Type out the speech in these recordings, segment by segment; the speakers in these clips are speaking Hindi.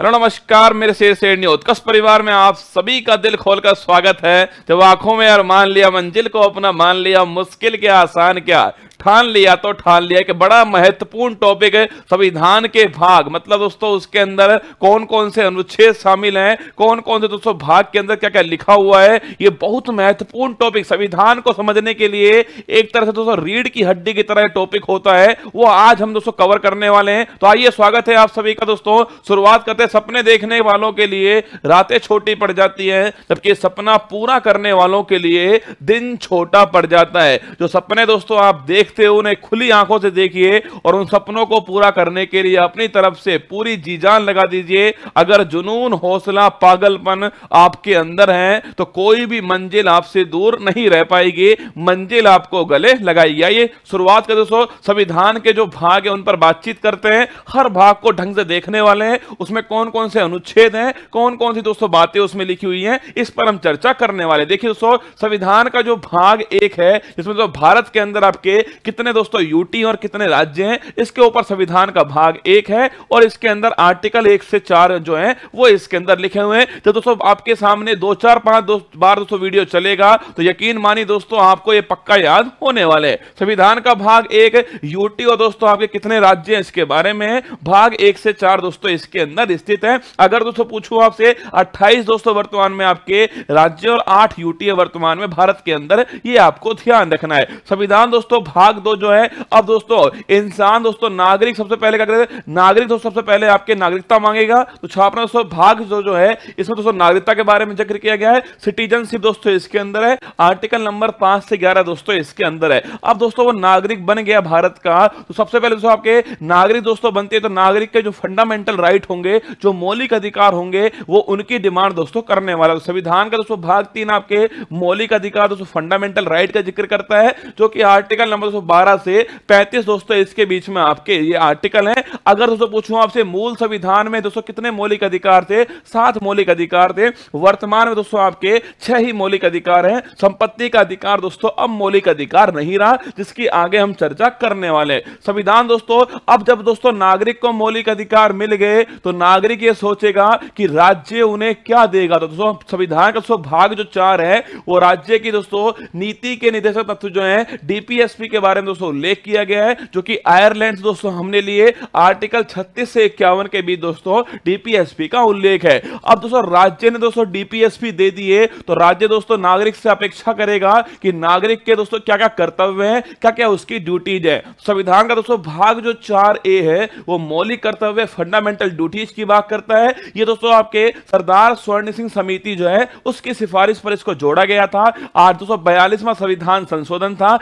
हेलो नमस्कार मेरे शेर शेर न्यूज कस परिवार में आप सभी का दिल खोलकर स्वागत है जब आंखों में और मान लिया मंजिल को अपना मान लिया मुश्किल क्या आसान क्या ठान लिया तो ठान लिया कि बड़ा महत्वपूर्ण टॉपिक है संविधान के भाग मतलब दोस्तों उसके अंदर कौन कौन से अनुच्छेद शामिल हैं कौन कौन से दोस्तों भाग के अंदर क्या क्या लिखा हुआ है ये बहुत महत्वपूर्ण टॉपिक संविधान को समझने के लिए एक तरह से दोस्तों रीढ़ की हड्डी की तरह टॉपिक होता है वो आज हम दोस्तों कवर करने वाले हैं तो आइए स्वागत है आप सभी का दोस्तों शुरुआत करते हैं सपने देखने वालों के लिए रातें छोटी पड़ जाती है जबकि सपना पूरा करने वालों के लिए दिन छोटा पड़ जाता है जो सपने दोस्तों आप देख देखते हो उन्हें खुली आंखों से देखिए और उन सपनों को पूरा करने के लिए अपनी तरफ से पूरी जी जान लगा दीजिए अगर जुनून हौसला पागलपन आपके अंदर है तो कोई भी मंजिल आपसे दूर नहीं रह पाएगी मंजिल आपको गले लगाई आइए शुरुआत कर दोस्तों संविधान के जो भाग है उन पर बातचीत करते हैं हर भाग को ढंग से देखने वाले हैं उसमें कौन कौन से अनुच्छेद हैं कौन कौन सी दोस्तों बातें उसमें लिखी हुई हैं इस पर हम चर्चा करने वाले देखिए दोस्तों संविधान का जो भाग एक है जिसमें तो भारत के अंदर आपके कितने दोस्तों यूटी और कितने राज्य हैं इसके ऊपर संविधान का भाग एक है और इसके अंदर आर्टिकल एक से चार जो है वो इसके अंदर लिखे हुए हैं तो दोस्तों आपके सामने दो चार पांच दो, बार दोस्तों वीडियो चलेगा तो यकीन मानी दोस्तों आपको ये पक्का याद होने वाले संविधान का भाग एक यूटी और दोस्तों आपके कितने राज्य हैं इसके बारे में भाग एक से चार दोस्तों इसके अंदर स्थित है अगर दोस्तों पूछू आपसे अट्ठाईस दोस्तों वर्तमान में आपके राज्य और आठ यूटी वर्तमान में भारत के अंदर ये आपको ध्यान रखना है संविधान दोस्तों भाग भाग दो जो है अब दोस्तों इंसान दोस्तों नागरिक सबसे पहले क्या करते नागरिक दोस्तों सबसे पहले आपके नागरिकता मांगेगा तो छापना दोस्तों भाग जो जो है इसमें दोस्तों नागरिकता के बारे में जिक्र किया गया है सिटीजनशिप दोस्तों इसके अंदर है आर्टिकल नंबर पांच से ग्यारह दोस्तों इसके अंदर है अब दोस्तों वो नागरिक बन गया भारत का तो सबसे पहले दोस्तों आपके नागरिक दोस्तों बनते हैं तो नागरिक के जो फंडामेंटल राइट होंगे जो मौलिक अधिकार होंगे वो उनकी डिमांड दोस्तों करने वाला तो संविधान का दोस्तों भाग तीन आपके मौलिक अधिकार दोस्तों फंडामेंटल राइट का जिक्र करता है जो कि आर्टिकल नंबर 1212 से 35 दोस्तों इसके बीच में आपके ये आर्टिकल हैं अगर दोस्तों पूछूं आपसे मूल संविधान में दोस्तों कितने मौलिक अधिकार थे सात मौलिक अधिकार थे वर्तमान में दोस्तों आपके छह ही मौलिक अधिकार हैं संपत्ति का अधिकार दोस्तों अब मौलिक अधिकार नहीं रहा जिसकी आगे हम चर्चा करने वाले संविधान दोस्तों अब जब दोस्तों नागरिक को मौलिक अधिकार मिल गए तो नागरिक ये सोचेगा कि राज्य उन्हें क्या देगा तो दोस्तों संविधान का भाग जो चार है वो राज्य की दोस्तों नीति के निदेशक तत्व जो है डीपीएसपी के बारे में दोस्तों उल्लेख किया गया है जो कि आयरलैंड दोस्तों हमने लिए आर्टिकल 36 से इक्यावन के बीच दोस्तों डीपीएसपी का उल्लेख है अब दोस्तों राज्य ने दोस्तों डीपीएसपी दे दिए तो राज्य दोस्तों नागरिक से अपेक्षा करेगा कि नागरिक के दोस्तों क्या क्या कर्तव्य है क्या क्या उसकी ड्यूटीज है संविधान का दोस्तों भाग जो चार ए है वो मौलिक कर्तव्य फंडामेंटल ड्यूटीज की बात करता है ये दोस्तों आपके सरदार स्वर्ण सिंह समिति जो है उसकी सिफारिश पर इसको जोड़ा गया था आठ दो संविधान संशोधन था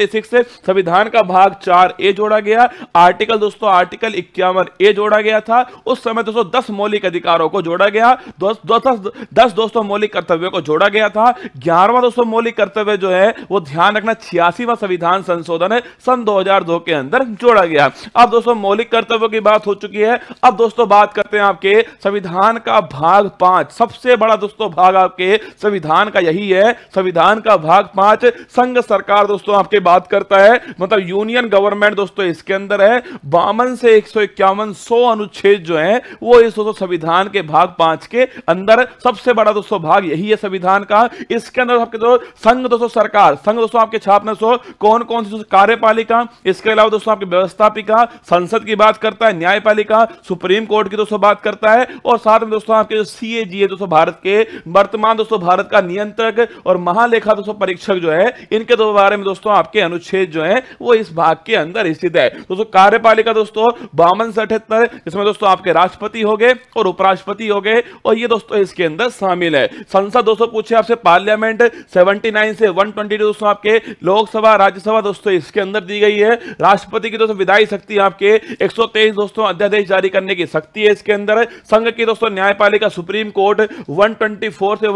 26 से संविधान का भाग चार ए जोड़ा गया आर्टिकल दोस्तों आर्टिकल इक्यावन ए जोड़ा गया था उस समय दोस्तों दस मौलिक अधिकारों को जोड़ा गया दस दोस्तों मौलिक कर्तव्य को जोड़ा गया था ग्यारहवा दोस्तों मौलिक कर्तव्य जो है वो ध्यान रखना छियासीवा संविधान संशोधन है सन दो के अंदर जोड़ा गया अब दोस्तों मौलिक कर्तव्य की बात हो चुकी है अब दोस्तों बात करते हैं आपके संविधान का भाग पांच सबसे बड़ा दोस्तों भाग आपके संविधान का यही है संविधान का भाग पांच संघ सरकार दोस्तों आपके बात करता है मतलब यूनियन गवर्नमेंट दोस्तों इसके अंदर है बावन से एक सौ इक्यावन सौ अनुच्छेद जो है वो इस दोस्तों संविधान के भाग पांच के अंदर सबसे बड़ा दोस्तों भाग यही है संविधान का इसके अंदर आपके दोस्तों संघ दोस्तों सरकार संघ दोस्तों आपके छापने सो कौन कौन सी कार्यपालिका इसके अलावा दोस्तों आपकी व्यवस्थापिका संसद की बात करता है न्यायपालिका सुप्रीम कोर्ट की दोस्तों बात करता है और साथ में दोस्तों आपके जो सीएजी है दोस्तों भारत के वर्तमान दोस्तों भारत का नियंत्रक और महालेखा दोस्तों परीक्षक जो है इनके बारे में दोस्तों आपके के अनुच्छेद जो है वो इस भाग के अंदर स्थित है दोस्तों कार्यपालिका दोस्तों बावन सठहत्तर इसमें दोस्तों आपके राष्ट्रपति हो गए और उपराष्ट्रपति हो गए और ये दोस्तों इसके अंदर शामिल है संसद दोस्तों पूछे आपसे पार्लियामेंट 79 से 122 दोस्तों आपके लोकसभा राज्यसभा दोस्तों इसके अंदर दी गई है राष्ट्रपति की दोस्तों विधायी शक्ति आपके एक दोस्तों अध्यादेश जारी करने की शक्ति है इसके अंदर संघ की दोस्तों न्यायपालिका सुप्रीम कोर्ट 124 से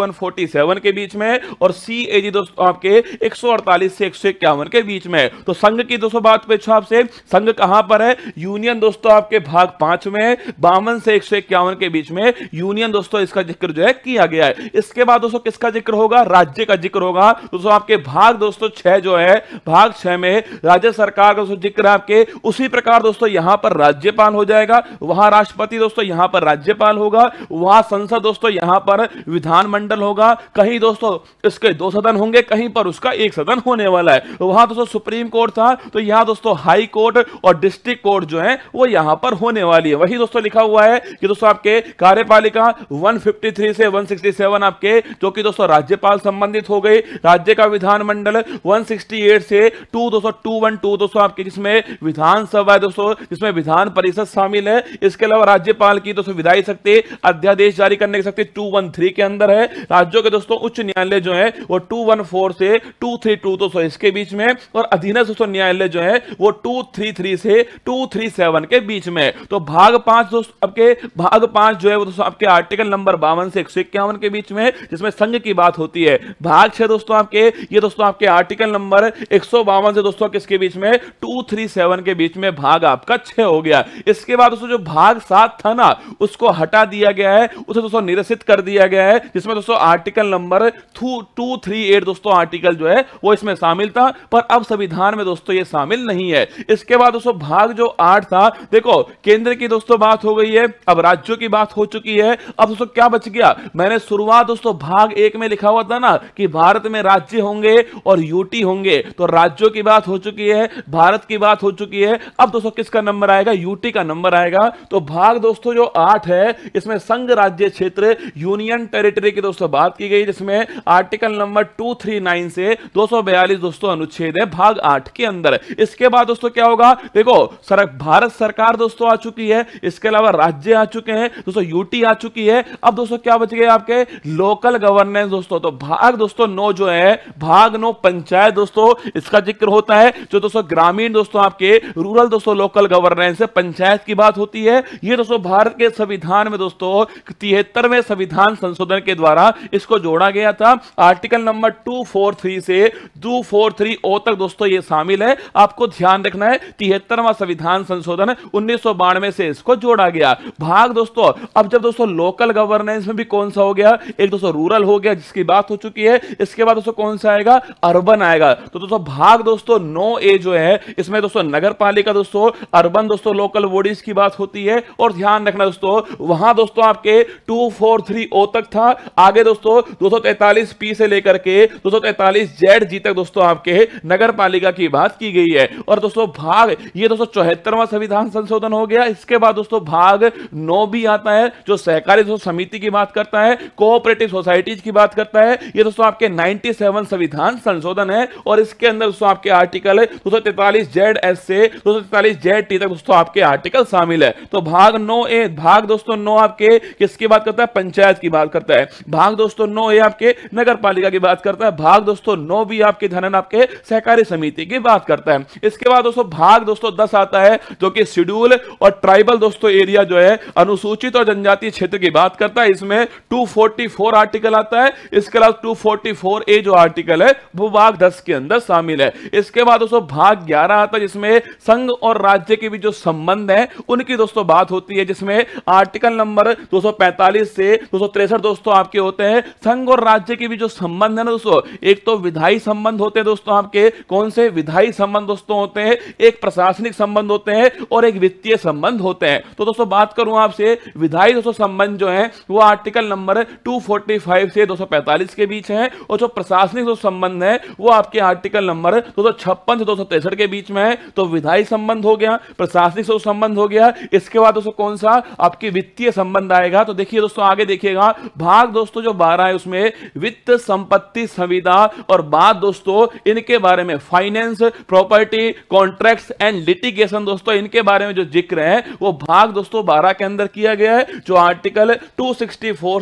147 के बीच में और सी दोस्तों आपके 148 से एक के बीच में है तो संघ की दोस्तों बात पे छो आपसे संघ कहां पर है यूनियन दोस्तों आपके भाग पांच में है बावन से एक सौ इक्यावन के बीच में यूनियन दोस्तों इसका जिक्र जो है किया गया है इसके बाद दोस्तों किसका जिक्र होगा राज्य का जिक्र होगा दोस्तों आपके भाग दोस्तों छह जो है भाग छह में राज्य सरकार का जिक्र आपके उसी प्रकार दोस्तों यहां पर राज्यपाल हो जाएगा वहां राष्ट्रपति दोस्तों यहां पर राज्यपाल होगा वहां संसद दोस्तों यहां पर विधानमंडल होगा कहीं दोस्तों इसके दो सदन होंगे कहीं पर उसका एक सदन होने वाला है वहां वहां दोस्तों सुप्रीम कोर्ट था तो यहां दोस्तों हाई कोर्ट और डिस्ट्रिक्ट कोर्ट जो है वो यहां पर होने वाली है वही दोस्तों लिखा हुआ है कि दोस्तों आपके कार्यपालिका 153 से 167 आपके जो कि दोस्तों राज्यपाल संबंधित हो गई राज्य का विधानमंडल 168 से टू दोस्तों टू वन टू दोस्तों आपके जिसमें विधानसभा दोस्तों जिसमें विधान परिषद शामिल है इसके अलावा राज्यपाल की दोस्तों विधायी शक्ति अध्यादेश जारी करने की शक्ति टू वन थ्री के अंदर है राज्यों के दोस्तों उच्च न्यायालय जो है वो टू वन फोर से टू थ्री टू दोस्तों इसके बीच में में और अधीनस्थ दोस्तों न्यायालय जो है वो 233 से 237 के बीच में तो भाग पांच दोस्तों आपके भाग पांच जो है वो दोस्तों आपके आर्टिकल नंबर बावन से एक के बीच में जिसमें संघ की बात होती है भाग छह दोस्तों आपके ये दोस्तों आपके आर्टिकल नंबर एक से दोस्तों किसके बीच में टू के बीच में भाग आपका छह हो गया इसके बाद दोस्तों जो भाग सात था ना उसको हटा दिया गया है उसे दोस्तों निरसित कर दिया गया है जिसमें दोस्तों article number two three eight दोस्तों आर्टिकल जो है वो इसमें शामिल था पर अब संविधान में दोस्तों ये शामिल नहीं है इसके बाद दोस्तों भाग जो आठ था देखो केंद्र की दोस्तों बात हो गई है अब राज्यों की बात हो चुकी है अब दोस्तों क्या बच गया मैंने शुरुआत दोस्तों भाग एक में लिखा हुआ था ना कि भारत में राज्य होंगे और यूटी होंगे तो राज्यों की बात हो चुकी है भारत की बात हो चुकी है अब दोस्तों किसका नंबर आएगा यूटी का नंबर आएगा तो भाग दोस्तों जो आठ है इसमें संघ राज्य क्षेत्र यूनियन टेरिटरी की दोस्तों बात की गई जिसमें article number two three nine से दो दोस्तों अनुच्छेद अनुच्छेद है भाग आठ के अंदर इसके बाद दोस्तों क्या होगा देखो सर भारत सरकार दोस्तों आ चुकी है इसके अलावा राज्य आ चुके हैं दोस्तों यूटी आ चुकी है अब दोस्तों क्या बच गए आपके लोकल गवर्नेंस दोस्तों तो भाग दोस्तों नो जो है भाग नो पंचायत दोस्तों इसका जिक्र होता है जो दोस्तों ग्रामीण दोस्तों आपके रूरल दोस्तों लोकल गवर्नेंस है पंचायत की बात होती है ये दोस्तों भारत के संविधान में दोस्तों तिहत्तरवें संविधान संशोधन के द्वारा इसको जोड़ा गया था आर्टिकल नंबर टू से टू ओ तक दोस्तों ये शामिल है आपको ध्यान रखना है तिहत्तरवा संविधान संशोधन उन्नीस सौ से इसको जोड़ा गया भाग दोस्तों अब जब दोस्तों लोकल गवर्नेंस में भी कौन सा हो गया एक दोस्तों रूरल हो गया जिसकी बात हो चुकी है इसके बाद दोस्तों कौन सा आएगा अर्बन आएगा तो दोस्तों भाग दोस्तों नो ए जो है इसमें दोस्तों नगर पालिका दोस्तों अर्बन दोस्तों लोकल बॉडीज की बात होती है और ध्यान रखना दोस्तों वहां दोस्तों आपके टू फोर थ्री ओ तक था आगे दोस्तों दो सौ तैतालीस पी से लेकर के दो सौ तैतालीस जेड जी तक दोस्तों आपके नगर पालिका की बात की गई है और दोस्तों भाग ये दोस्तों चौहत्तरवा संविधान संशोधन हो गया इसके बाद दोस्तों भाग नौ भी आता है जो सहकारी समिति की बात करता है कोऑपरेटिव सोसाइटीज की बात करता है ये दोस्तों आपके 97 संविधान संशोधन है और इसके अंदर दोस्तों आपके आर्टिकल है दो सौ तैतालीस जेड एस से दो सौ तैतालीस जेड टी तक दोस्तों आपके आर्टिकल शामिल है तो भाग नौ ए भाग दोस्तों नौ आपके किसकी बात करता है पंचायत की बात करता है भाग दोस्तों नौ ए आपके नगर पालिका की बात करता है भाग दोस्तों नौ भी आपके धन आपके सहकारी समिति की बात करता है इसके बाद दोस्तों भाग दोस्तों दस आता है जो कि शेड्यूल और ट्राइबल दोस्तों एरिया जो है अनुसूचित और जनजातीय क्षेत्र की बात करता है इसमें टू आर्टिकल आता है इसके अलावा टू ए जो आर्टिकल है वो भाग दस के अंदर शामिल है इसके बाद दोस्तों भाग ग्यारह आता है जिसमें संघ और राज्य के भी जो संबंध है उनकी दोस्तों बात होती है जिसमें आर्टिकल नंबर 245 से दो दोस्तों आपके होते हैं संघ और राज्य के भी जो संबंध है ना दोस्तों एक तो विधायी संबंध होते हैं दोस्तों आपके के कौन से विधायी संबंध दोस्तों होते हैं एक प्रशासनिक संबंध होते हैं और एक वित्तीय संबंध होते हैं तो दोस्तों बात करूं आपसे विधायी दोस्तों संबंध जो है वो आर्टिकल नंबर 245 से 245 के बीच है और जो प्रशासनिक जो संबंध है वो आपके आर्टिकल नंबर दो सौ छप्पन से दो के बीच में है तो विधायी संबंध हो गया प्रशासनिक संबंध हो गया इसके बाद दोस्तों कौन सा आपके वित्तीय संबंध आएगा तो देखिए दोस्तों आगे देखिएगा भाग दोस्तों जो बारह है उसमें वित्त संपत्ति संविदा और बाद दोस्तों इनके बारे बारे में finance property contract and litigation दोस्तों इनके बारे में जो जिक्र है वो भाग दोस्तों बारह के अंदर किया गया है जो आर्टिकल टू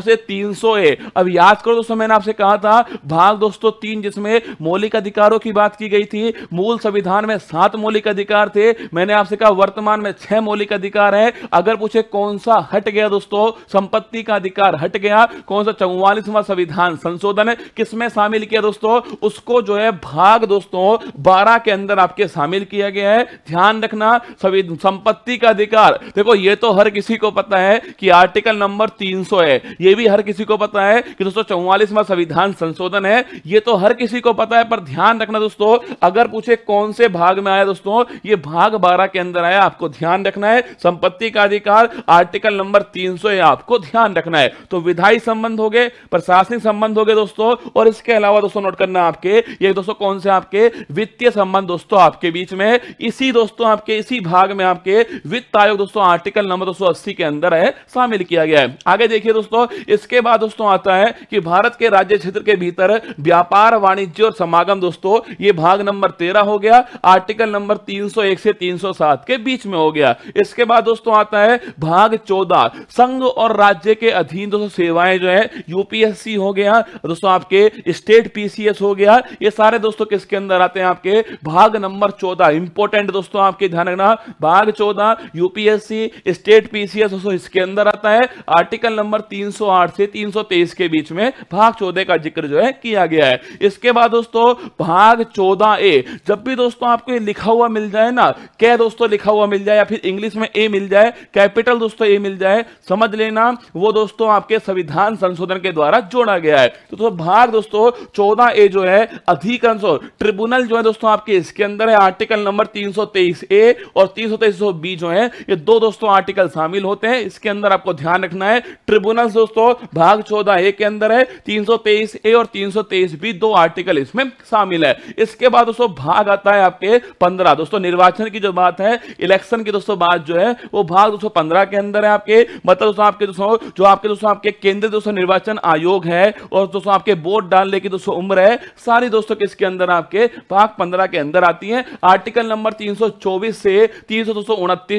से तीन है अब याद करो दोस्तों मैंने आपसे कहा था भाग दोस्तों तीन जिसमें मौलिक अधिकारों की बात की गई थी मूल संविधान में सात मौलिक अधिकार थे मैंने आपसे कहा वर्तमान में छह मौलिक अधिकार है अगर पूछे कौन सा हट गया दोस्तों संपत्ति का अधिकार हट गया कौन सा चौवालीसवां संविधान संशोधन किसमें शामिल किया दोस्तों उसको जो है भाग दोस्तों दोस्तों बारह के अंदर आपके शामिल किया गया है ध्यान रखना सभी संपत्ति का अधिकार देखो ये तो हर किसी को पता है कि आर्टिकल नंबर 300 है ये भी हर किसी को पता है कि दोस्तों चौवालीस में संविधान संशोधन है ये तो हर किसी को पता है पर ध्यान रखना दोस्तों अगर पूछे कौन से भाग में आया दोस्तों ये भाग बारह के अंदर आया आपको ध्यान रखना है संपत्ति का अधिकार आर्टिकल नंबर तीन है आपको ध्यान रखना है तो विधायी संबंध हो गए प्रशासनिक संबंध हो गए दोस्तों और इसके अलावा दोस्तों नोट करना आपके ये दोस्तों कौन से आपके वित्तीय संबंध दोस्तों आपके बीच में है इसी दोस्तों आपके इसी भाग में आपके वित्त आयोग दोस्तों आर्टिकल नंबर दो के अंदर है शामिल किया गया है आगे देखिए दोस्तों इसके बाद दोस्तों आता है कि भारत के राज्य क्षेत्र के भीतर व्यापार वाणिज्य और समागम दोस्तों ये भाग नंबर तेरह हो गया आर्टिकल नंबर 301 से 307 के बीच में हो गया इसके बाद दोस्तों आता है भाग चौदह संघ और राज्य के अधीन दोस्तों सेवाएं जो है यूपीएससी हो गया दोस्तों आपके स्टेट पीसीएस हो गया ये सारे दोस्तों किस इसके अंदर आते हैं आपके भाग नंबर चौदह इंपोर्टेंट दोस्तों आपके ध्यान रखना भाग चौदह यूपीएससी स्टेट पीसीएस दोस्तों इसके अंदर आता है आर्टिकल नंबर 308 से 323 के बीच में भाग चौदह का जिक्र जो है किया गया है इसके बाद दोस्तों भाग चौदह ए जब भी दोस्तों आपको ये लिखा हुआ मिल जाए ना क्या दोस्तों लिखा हुआ मिल जाए या फिर इंग्लिश में ए मिल जाए कैपिटल दोस्तों ए मिल जाए समझ लेना वो दोस्तों आपके संविधान संशोधन के द्वारा जोड़ा गया है तो, तो भाग दोस्तों चौदह ए जो है अधिकांश ट्रिब्यूनल जो है दोस्तों आपके इसके अंदर है आर्टिकल नंबर 323 ए और 323 बी जो है ये दो दोस्तों आर्टिकल शामिल होते हैं इसके अंदर आपको ध्यान रखना है ट्रिब्यूनल दोस्तों भाग चौदह ए के अंदर है 323 ए और 323 बी दो आर्टिकल इसमें शामिल है इसके बाद दोस्तों भाग आता है आपके पंद्रह दोस्तों निर्वाचन की जो बात है इलेक्शन की दोस्तों बात जो है वो भाग दोस्तों पंद्रह के अंदर है आपके मतलब दोस्तों आपके दोस्तों जो आपके दोस्तों आपके केंद्रीय दोस्तों निर्वाचन आयोग है और दोस्तों आपके वोट डालने की दोस्तों उम्र है सारी दोस्तों किसके अंदर आप के भाग पंद्रह के अंदर आती है आर्टिकल नंबर 324 से तीन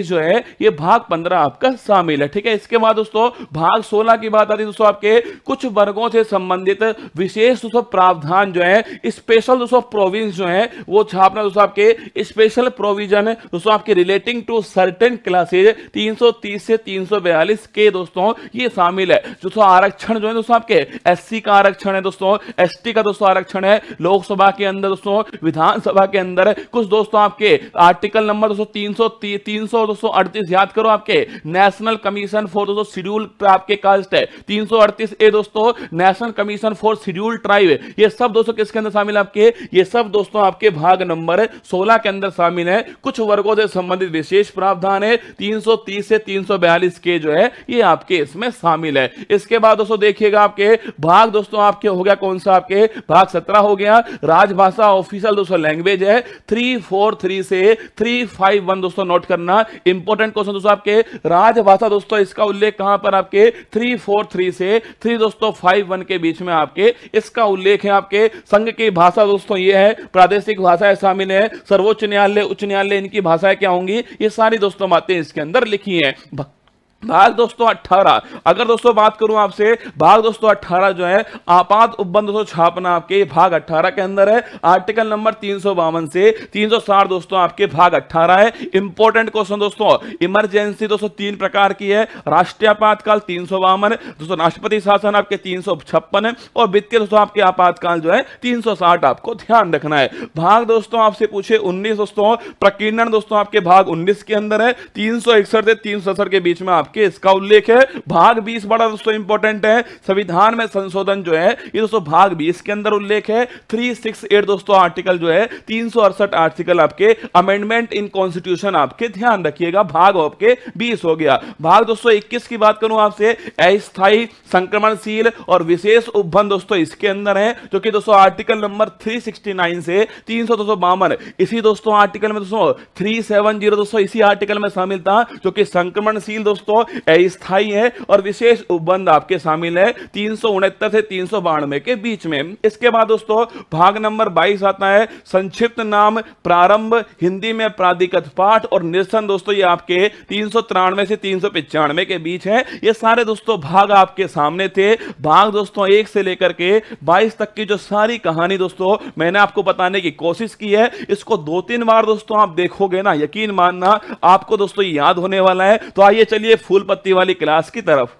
जो है ये भाग पंद्रह आपका शामिल है ठीक है इसके बाद दोस्तों भाग सोलह की बात आती है दोस्तों आपके कुछ वर्गों से संबंधित विशेष दोस्तों प्रावधान जो है स्पेशल दोस्तों प्रोविंस जो है वो छापना दोस्तों आपके स्पेशल प्रोविजन दोस्तों आपके रिलेटिंग टू सर्टेन क्लासेज तीन से तीन के दोस्तों ये शामिल है दोस्तों आरक्षण जो है दोस्तों आपके एससी का आरक्षण है दोस्तों एसटी का दोस्तों आरक्षण है लोकसभा के अंदर दोस्तों विधानसभा के अंदर कुछ दोस्तों आपके आर्टिकल नंबर दोस्तों तीन सौ तीन सौ दोस्तों अड़तीस याद करो आपके नेशनल कमीशन फॉर दोस्तों शेड्यूल आपके कास्ट है तीन सौ अड़तीस ए दोस्तों national commission for schedule tribe ये सब दोस्तों किसके अंदर शामिल आपके ये सब दोस्तों आपके भाग नंबर सोलह के अंदर शामिल है कुछ वर्गों से संबंधित विशेष प्रावधान है 330 से 342 के जो है ये आपके इसमें शामिल है इसके बाद दोस्तों देखिएगा आपके भाग दोस्तों आपके हो गया कौन सा आपके भाग सत्रह हो गया राजभाषा का ऑफिशियल दोस्तों लैंग्वेज है थ्री फोर थ्री से थ्री फाइव वन दोस्तों नोट करना इंपॉर्टेंट क्वेश्चन दोस्तों आपके राजभाषा दोस्तों इसका उल्लेख कहां पर आपके थ्री फोर थ्री से थ्री दोस्तों फाइव वन के बीच में आपके इसका उल्लेख है आपके संघ की भाषा दोस्तों ये है प्रादेशिक भाषाएं शामिल है सर्वोच्च न्यायालय उच्च न्यायालय इनकी भाषाएं क्या होंगी ये सारी दोस्तों बातें इसके अंदर लिखी है भाग दोस्तों 18 अगर दोस्तों बात करूं आपसे भाग दोस्तों 18 जो है आपात उपबंध दोस्तों छापना आपके भाग 18 के अंदर है आर्टिकल नंबर तीन से साठ दोस्तों आपके भाग 18 है इंपॉर्टेंट क्वेश्चन दोस्तों इमरजेंसी दोस्तों तीन प्रकार की है राष्ट्रीय आपातकाल तीन सौ है दोस्तों राष्ट्रपति शासन आपके तीन है और वित्तीय दोस्तों आपके आपातकाल जो है तीन आपको ध्यान रखना है भाग दोस्तों आपसे पूछे उन्नीस दोस्तों प्रकीर्णन दोस्तों आपके भाग उन्नीस के अंदर है तीन से तीन के बीच में आप आपके इसका उल्लेख है भाग बीस बड़ा दोस्तों इंपॉर्टेंट है संविधान में संशोधन जो है ये दोस्तों भाग बीस के अंदर उल्लेख है थ्री सिक्स एट दोस्तों आर्टिकल जो है तीन सौ अड़सठ आर्टिकल आपके अमेंडमेंट इन कॉन्स्टिट्यूशन आपके ध्यान रखिएगा भाग आपके बीस हो गया भाग दोस्तों इक्कीस की बात करूं आपसे अस्थायी संक्रमणशील और विशेष उपभन दोस्तों इसके अंदर है जो कि दोस्तों आर्टिकल नंबर थ्री से तीन सौ इसी दोस्तों आर्टिकल में दोस्तों थ्री दोस्तों इसी आर्टिकल में शामिल था जो कि संक्रमणशील दोस्तों अस्थायी है और विशेष उपबंध आपके शामिल है तीन से तीन सौ बानवे के बीच में इसके बाद दोस्तों भाग नंबर 22 आता है संक्षिप्त नाम प्रारंभ हिंदी में प्राधिकृत पाठ और निरसन दोस्तों ये आपके तीन से तीन के बीच है ये सारे दोस्तों भाग आपके सामने थे भाग दोस्तों एक से लेकर के 22 तक की जो सारी कहानी दोस्तों मैंने आपको बताने की कोशिश की है इसको दो तीन बार दोस्तों आप देखोगे ना यकीन मानना आपको दोस्तों याद होने वाला है तो आइए चलिए फूल पत्ती वाली क्लास की तरफ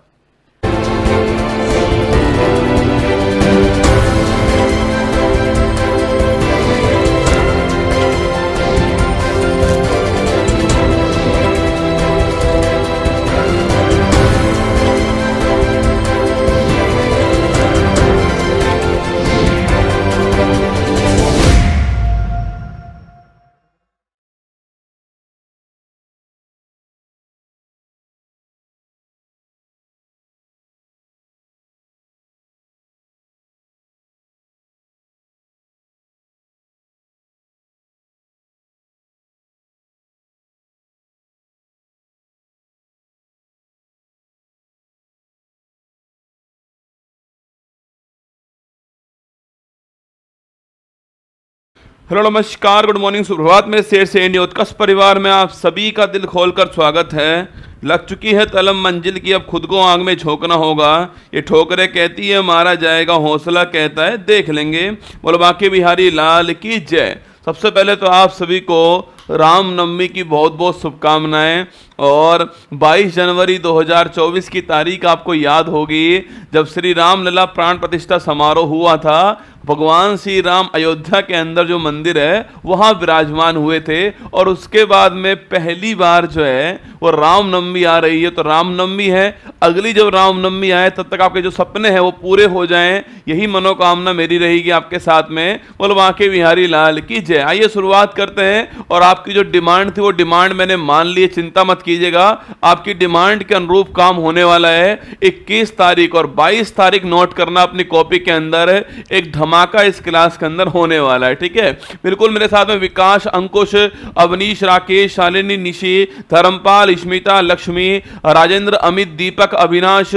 हेलो नमस्कार गुड मॉर्निंग सुप्रभात में शेर से उत्कर्ष परिवार में आप सभी का दिल खोलकर स्वागत है लग चुकी है तलम मंजिल की अब खुद को आग में झोंकना होगा ये ठोकरे कहती है मारा जाएगा हौसला कहता है देख लेंगे बोलो बाकी बिहारी लाल की जय सबसे पहले तो आप सभी को रामनवमी की बहुत बहुत शुभकामनाएं और 22 जनवरी 2024 की तारीख आपको याद होगी जब श्री राम प्राण प्रतिष्ठा समारोह हुआ था भगवान श्री राम अयोध्या के अंदर जो मंदिर है वहाँ विराजमान हुए थे और उसके बाद में पहली बार जो है वो रामनवमी आ रही है तो रामनवमी है अगली जब रामनवमी आए तब तक आपके जो सपने हैं वो पूरे हो जाएं यही मनोकामना मेरी रहेगी आपके साथ में बोलो वाके बिहारी लाल की जय आइए शुरुआत करते हैं और आपकी जो डिमांड थी वो डिमांड मैंने मान ली चिंता मत कीजिएगा आपकी डिमांड के अनुरूप काम होने वाला है इक्कीस तारीख और बाईस तारीख नोट करना अपनी कॉपी के अंदर एक धमाका इस क्लास के अंदर होने वाला है ठीक है बिल्कुल मेरे साथ में विकास अंकुश अवनीश राकेश शालिनी निशी धर्मपाल विशाल स्मिता लक्ष्मी राजेंद्र अमित दीपक अविनाश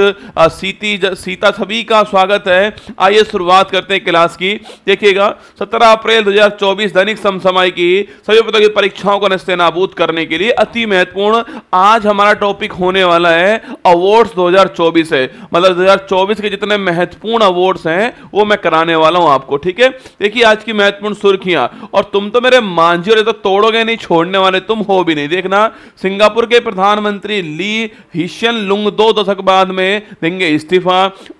सीती सीता सभी का स्वागत है आइए शुरुआत करते हैं क्लास की देखिएगा 17 अप्रैल 2024 दैनिक समसमय की सभी पदों की परीक्षाओं को नस्ते नाबूद करने के लिए अति महत्वपूर्ण आज हमारा टॉपिक होने वाला है अवार्ड्स 2024 है मतलब 2024 के जितने महत्वपूर्ण अवार्ड्स हैं वो मैं कराने वाला हूं आपको ठीक है देखिए आज की महत्वपूर्ण सुर्खियां और तुम तो मेरे मांझी तो तोड़ोगे नहीं छोड़ने वाले तुम हो भी नहीं देखना सिंगापुर के प्रधानमंत्री ली हिशन लुंग दो दशक बाद में देंगे इस्तीफा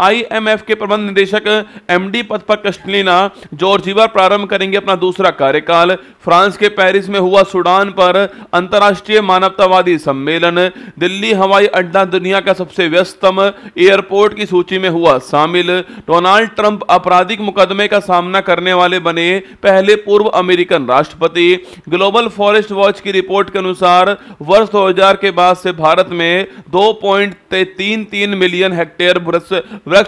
आईएमएफ के प्रबंध निदेशक एमडी पद पर कस्टलिना जॉर्जीवा प्रारंभ करेंगे अपना दूसरा कार्यकाल फ्रांस के पेरिस में हुआ सूडान पर अंतर्राष्ट्रीय मानवतावादी सम्मेलन दिल्ली हवाई अड्डा दुनिया का सबसे व्यस्तम एयरपोर्ट की सूची में हुआ शामिल डोनाल्ड ट्रंप आपराधिक मुकदमे का सामना करने वाले बने पहले पूर्व अमेरिकन राष्ट्रपति ग्लोबल फॉरेस्ट वॉच की रिपोर्ट के अनुसार वर्ष दो के बाद से भारत में दो पॉइंट तीन तीन मिलियन हेक्टेयर वृक्ष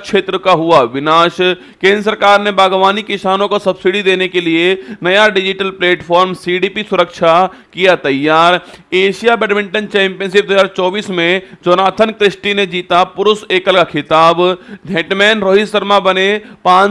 क्षेत्र का हुआ विनाश केंद्र सरकार ने बागवानी किसानों को सब्सिडी देने के लिए नया डिजिटल प्लेटफॉर्म सीडीपी सुरक्षा किया तैयार एशिया बैडमिंटन चैंपियनशिप 2024 में जोनाथन क्रिस्टी ने जीता पुरुष एकल का खिताब हेटमैन रोहित शर्मा बने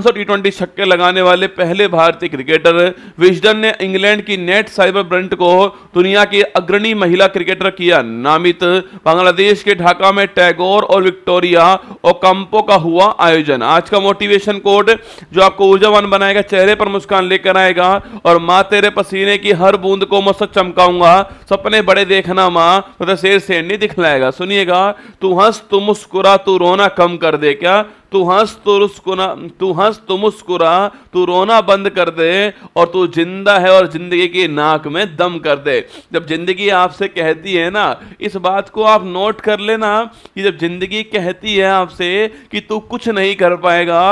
सौ टी ट्वेंटी छक्के लगाने वाले पहले भारतीय क्रिकेटर विजडन ने इंग्लैंड की नेट साइबर ब्रंट को दुनिया की अग्रणी महिला क्रिकेटर किया नामित बांग्लादेश के ढाका में टैगोर और विक्टोरिया और कंपो का हुआ आयोजन आज का मोटिवेशन कोड जो आपको ऊर्जावान बनाएगा चेहरे पर मुस्कान लेकर आएगा और माँ तेरे पसीने की हर बूंद को मस्त चमकाऊंगा सपने बड़े देखना माँ तो, तो शेर शेरनी दिखलाएगा सुनिएगा तू हंस तू मुस्कुरा तू रोना कम कर दे क्या तू हंस तो रुस्कुना तू हंस तो मुस्कुरा तू रोना बंद कर दे और तू जिंदा है और जिंदगी की नाक में दम कर दे जब जिंदगी आपसे कहती है ना इस बात को आप नोट कर लेना कि जब जिंदगी कहती है आपसे कि तू कुछ नहीं कर पाएगा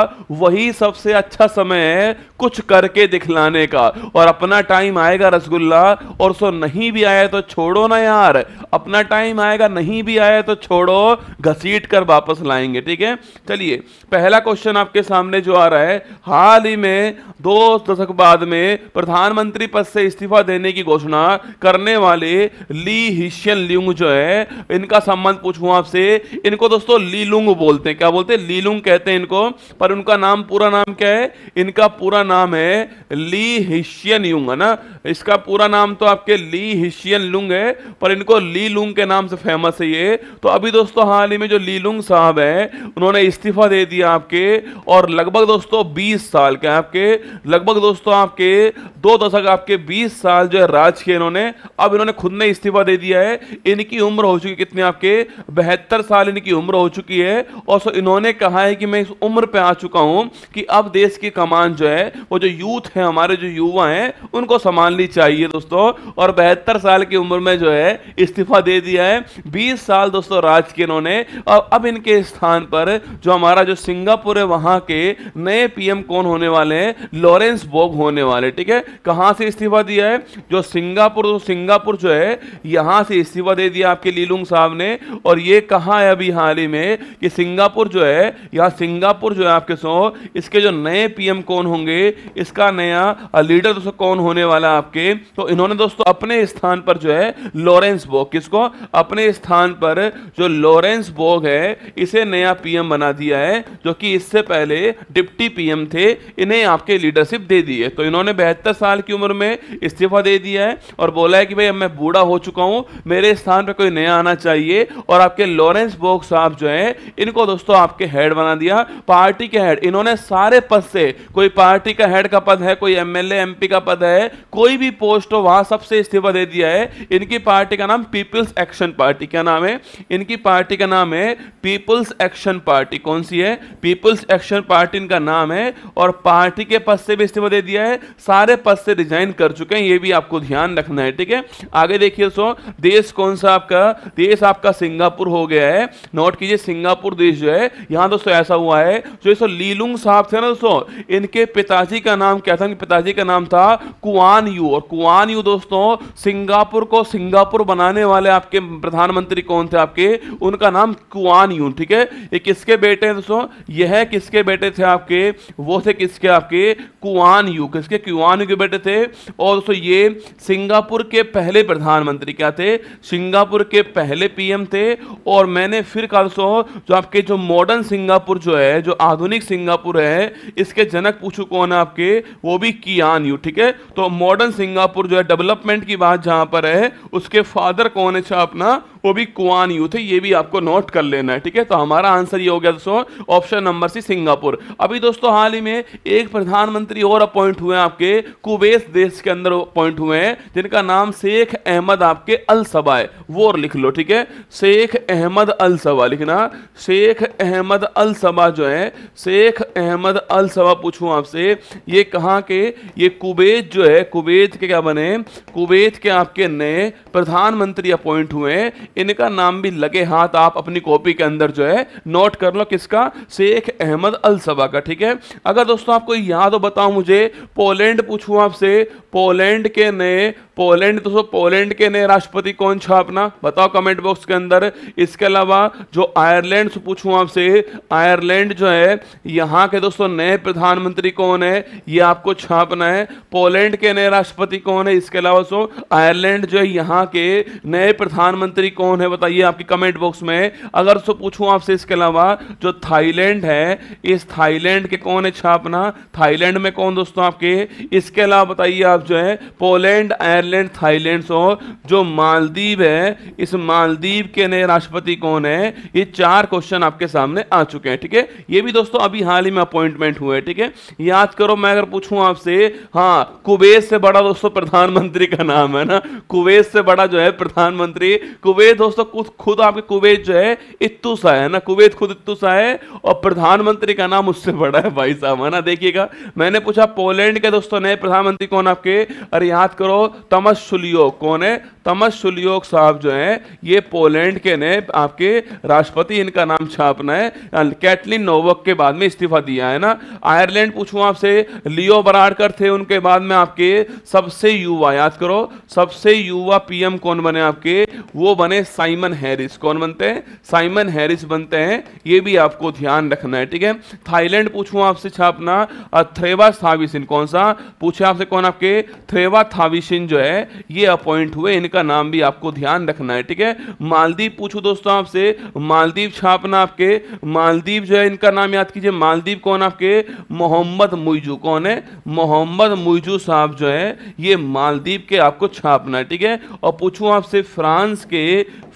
वही सबसे अच्छा समय है कुछ करके दिखलाने का और अपना टाइम आएगा रसगुल्ला और सो नहीं भी आया तो छोड़ो ना यार अपना टाइम आएगा नहीं भी आया तो छोड़ो घसीट कर वापस लाएंगे ठीक है चलिए पहला क्वेश्चन आपके सामने जो आ रहा है हाल ही में दो दशक बाद में प्रधानमंत्री पद से इस्तीफा देने की घोषणा करने वाले ली हिशियन लियुंग जो है इनका संबंध पूछूं आपसे इनको दोस्तों लीलुंग बोलते हैं क्या बोलते हैं लीलुंग कहते हैं इनको पर उनका नाम पूरा नाम क्या है इनका पूरा नाम है ली हिशियन युंग है ना इसका पूरा नाम तो आपके ली हिशियन लुंग है पर इनको ली लुंग के नाम से फेमस है ये तो अभी दोस्तों हाल ही में जो ली लुंग साहब है उन्होंने इस्तीफा दे दिए आपके और लगभग दोस्तों बीस साल के आपके लगभग दोस्तों आपके दो दशक आपके बीस साल जो है राज किए इन्होंने अब इन्होंने खुद ने इस्तीफा दे दिया है इनकी उम्र हो चुकी कितने आपके बहत्तर साल इनकी उम्र हो चुकी है और सो इन्होंने कहा है कि मैं इस उम्र पे आ चुका हूं कि अब देश की कमान जो है वो जो यूथ है हमारे जो युवा हैं उनको संभालनी चाहिए दोस्तों और बहत्तर साल की उम्र में जो है इस्तीफा दे दिया है बीस साल दोस्तों राज के इन्होंने और अब इनके स्थान पर जो हमारा हमारा जो सिंगापुर है वहां के नए पीएम कौन होने वाले हैं लॉरेंस बोग होने वाले ठीक है कहां से इस्तीफा दिया है जो सिंगापुर तो सिंगापुर जो है यहां से इस्तीफा दे दिया आपके लीलुंग साहब ने और ये कहा है अभी हाल ही में कि सिंगापुर जो है यहां सिंगापुर जो है आपके सो इसके जो नए पीएम कौन होंगे इसका नया लीडर दोस्तों कौन होने वाला आपके तो इन्होंने दोस्तों अपने स्थान पर जो है लॉरेंस बोग किसको अपने स्थान पर जो लॉरेंस बोग है इसे नया पीएम बना दिया है हैं जो कि इससे पहले डिप्टी पीएम थे इन्हें आपके लीडरशिप दे दी है तो इन्होंने बहत्तर साल की उम्र में इस्तीफा दे दिया है और बोला है कि भाई अब मैं बूढ़ा हो चुका हूँ मेरे स्थान पर कोई नया आना चाहिए और आपके लॉरेंस बोग साहब जो है इनको दोस्तों आपके हेड बना दिया पार्टी के हेड इन्होंने सारे पद से कोई पार्टी का हेड का पद है कोई एमएलए एमपी का पद है कोई भी पोस्ट हो वहां सबसे इस्तीफा दे दिया है इनकी पार्टी का नाम पीपल्स एक्शन पार्टी क्या नाम है इनकी पार्टी का नाम है पीपल्स एक्शन पार्टी कौन सी है पीपल्स एक्शन पार्टी इनका नाम है और पार्टी के पद से भी इस्तीफा दे दिया है सारे पद से रिजाइन कर चुके हैं ये भी आपको ध्यान रखना है ठीक है आगे देखिए सो देश कौन सा आपका देश आपका सिंगापुर हो गया है नोट कीजिए सिंगापुर देश जो है यहाँ दोस्तों ऐसा हुआ है जो दोस्तों लीलुंग साहब थे ना दोस्तों इनके पिताजी का नाम क्या था पिताजी का नाम था कुआन यू और कुआन यू दोस्तों सिंगापुर को सिंगापुर बनाने वाले आपके प्रधानमंत्री कौन थे आपके उनका नाम कुआन यू ठीक है ये किसके बेटे हैं दोस्तों यह किसके बेटे थे आपके वो थे किसके आपके कुआन यू किसके कुआन यू के बेटे थे और दोस्तों ये सिंगापुर के पहले प्रधानमंत्री क्या थे सिंगापुर के पहले पीएम थे और मैंने फिर कहा दोस्तों जो आपके जो मॉडर्न सिंगापुर जो है जो आधुनिक सिंगापुर है इसके जनक पूछू कौन है आपके वो भी कियान यू ठीक है तो मॉडर्न सिंगापुर जो है डेवलपमेंट की बात जहां पर है उसके फादर कौन है अपना वो भी कुआन यू थे ये भी आपको नोट कर लेना है ठीक है तो हमारा आंसर ये हो गया दोस्तों ऑप्शन नंबर सी सिंगापुर अभी दोस्तों हाल ही में एक प्रधानमंत्री और अपॉइंट हुए हैं आपके कुवैत देश के अंदर अपॉइंट हुए हैं जिनका नाम शेख अहमद आपके अल सबा है वो लिख लो ठीक है शेख अहमद अल सबा लिखना शेख अहमद अल सबा जो है शेख अहमद अल सबा पूछूं आपसे ये कहाँ के ये कुवैत जो है कुवैत के क्या बने कुवैत के आपके नए प्रधानमंत्री अपॉइंट हुए इनका नाम भी लगे हाथ आप अपनी कॉपी के अंदर जो है नोट कर लो किसका शेख अहमद अल सबा का ठीक है अगर दोस्तों आपको याद हो बताओ मुझे पोलैंड पूछू आपसे पोलैंड के नए पोलैंड दोस्तों पोलैंड के नए राष्ट्रपति कौन छापना बताओ कमेंट बॉक्स के अंदर इसके अलावा जो आयरलैंड से पूछूं आपसे आयरलैंड जो है यहाँ के दोस्तों नए प्रधानमंत्री कौन है ये आपको छापना है पोलैंड के नए राष्ट्रपति कौन है इसके अलावा सो आयरलैंड जो है यहाँ के नए प्रधानमंत्री कौन है बताइए आपके कमेंट बॉक्स में अगर सो पूछूं आपसे इसके अलावा जो थाईलैंड है इस थाईलैंड के कौन है छापना थाईलैंड में कौन दोस्तों आपके इसके अलावा बताइए आप जो है पोलैंड आयरलैंड आयरलैंड थाईलैंड और जो मालदीव है इस मालदीव के नए राष्ट्रपति कौन है ये चार क्वेश्चन आपके सामने आ चुके हैं ठीक है ये भी दोस्तों अभी हाल ही में अपॉइंटमेंट हुए ठीक है याद करो मैं अगर पूछूं आपसे हाँ कुवैत से बड़ा दोस्तों प्रधानमंत्री का नाम है ना कुवैत से बड़ा जो है प्रधानमंत्री कुवैत दोस्तों खुद आपके कुवैत जो है इत्तू सा है ना कुवैत खुद इत्तू सा है और प्रधानमंत्री का नाम उससे बड़ा है भाई साहब है ना देखिएगा मैंने पूछा पोलैंड के दोस्तों नए प्रधानमंत्री कौन आपके अरे याद करो तमस्सुलियो कौन है तमस सुलियोग साहब जो हैं ये पोलैंड के ने आपके राष्ट्रपति इनका नाम छापना है कैटलिन नोवक के बाद में इस्तीफा दिया है ना आयरलैंड पूछूं आपसे लियो बराडकर थे उनके बाद में आपके सबसे युवा याद करो सबसे युवा पीएम कौन बने आपके वो बने साइमन हैरिस कौन बनते हैं साइमन हैरिस बनते हैं ये भी आपको ध्यान रखना है ठीक है थाईलैंड पूछू आपसे छापना थ्रेवा थाविसिन कौन सा पूछे आपसे कौन आपके थ्रेवा थाविसिन जो है ये अपॉइंट हुए इनके का नाम भी आपको ध्यान रखना है ठीक है मालदीव पूछो दोस्तों आपसे मालदीव छापना आपके मालदीव जो है इनका नाम याद कीजिए मालदीव कौन आपके मोहम्मद मुइजू कौन है मोहम्मद मुइजू साहब जो है ये मालदीव के आपको छापना है ठीक है और पूछू आपसे फ्रांस के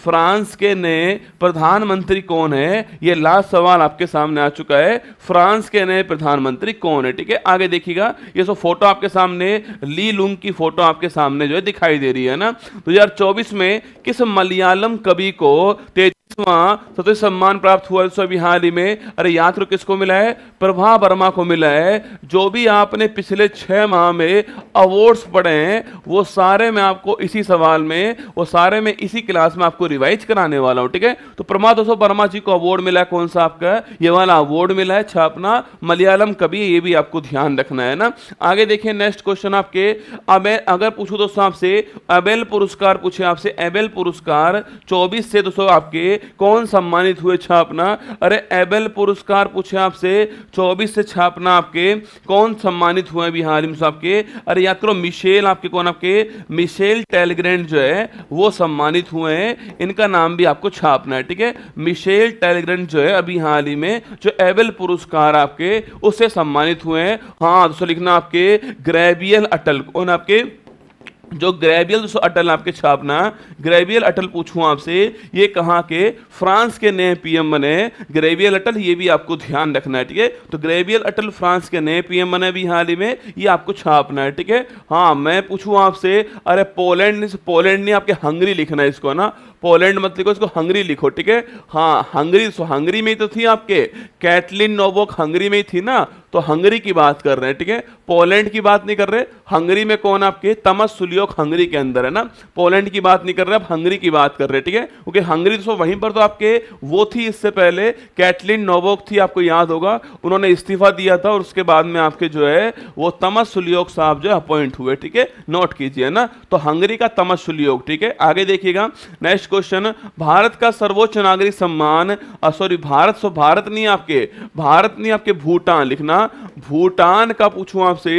फ्रांस के नए प्रधानमंत्री कौन है ये लास्ट सवाल आपके सामने आ चुका है फ्रांस के नए प्रधानमंत्री कौन है ठीक है आगे देखिएगा ये सो फोटो आपके सामने ली लुंग की फोटो आपके सामने जो है दिखाई दे रही है ना 2024 में किस मलयालम कवि को तेज हाँ, सबसे सम्मान प्राप्त हुआ सो अभी हाल ही में अरे यात्र किसको मिला है प्रभा वर्मा को मिला है जो भी आपने पिछले छह माह में अवार्ड्स पढ़े हैं वो सारे मैं आपको इसी सवाल में वो सारे में इसी क्लास में आपको रिवाइज कराने वाला हूँ ठीक है तो प्रभा दोस्तों वर्मा जी को अवार्ड मिला है कौन सा आपका ये वाला अवार्ड मिला है छापना मलयालम कभी ये भी आपको ध्यान रखना है ना आगे देखिए नेक्स्ट क्वेश्चन आपके अब अगर पूछू दोस्तों आपसे अबेल पुरस्कार पूछे आपसे अबेल पुरस्कार चौबीस से दोस्तों आपके कौन सम्मानित हुए छापना अरे एबेल पुरस्कार पूछे आपसे चौबीस से छापना आपके कौन सम्मानित हुए अभी हालिम साहब के अरे याद करो मिशेल आपके कौन आपके मिशेल टेलीग्रेंट जो है वो सम्मानित हुए हैं इनका नाम भी आपको छापना है ठीक है मिशेल टेलीग्रेंट जो है अभी हाल ही में जो एबेल पुरस्कार आपके उससे सम्मानित हुए हैं हाँ दोस्तों लिखना आपके ग्रेबियल अटल कौन आपके जो ग्रेवियल अटल आपके छापना ग्रेवियल अटल पूछूं आपसे ये कहाँ के फ्रांस के नए पीएम बने ग्रेवियल अटल ये भी आपको ध्यान रखना है ठीक है तो ग्रेवियल अटल फ्रांस के नए पीएम बने भी हाल ही में ये आपको छापना है ठीक है हाँ मैं पूछूं आपसे अरे पोलैंड पोलैंड ने आपके हंगरी लिखना है इसको ना पोलैंड मत लिखो इसको हंगरी लिखो ठीक है हाँ हंगरी सो हंगरी में ही तो थी आपके कैटलिन नोवोक हंगरी में ही थी ना तो हंगरी की बात कर रहे हैं ठीक है पोलैंड की बात नहीं कर रहे हंगरी में कौन आपके तमस सुलियोक हंगरी के अंदर है ना पोलैंड की बात नहीं कर रहे आप हंगरी की बात कर रहे ठीक है क्योंकि हंगरी तो वहीं पर तो आपके वो थी इससे पहले कैटलिन नोवोक थी आपको याद होगा उन्होंने इस्तीफा दिया था और उसके बाद में आपके जो है वो तमस सुलियोग साहब जो है अपॉइंट हुए ठीक है नोट कीजिए ना तो हंगरी का तमस सुलियोग ठीक है आगे देखिएगा नेक्स्ट क्वेश्चन भारत का सर्वोच्च नागरिक सम्मान सॉरी भारत सो भारत नहीं आपके भारत नहीं आपके भूटान लिखना भूटान का पूछू आपसे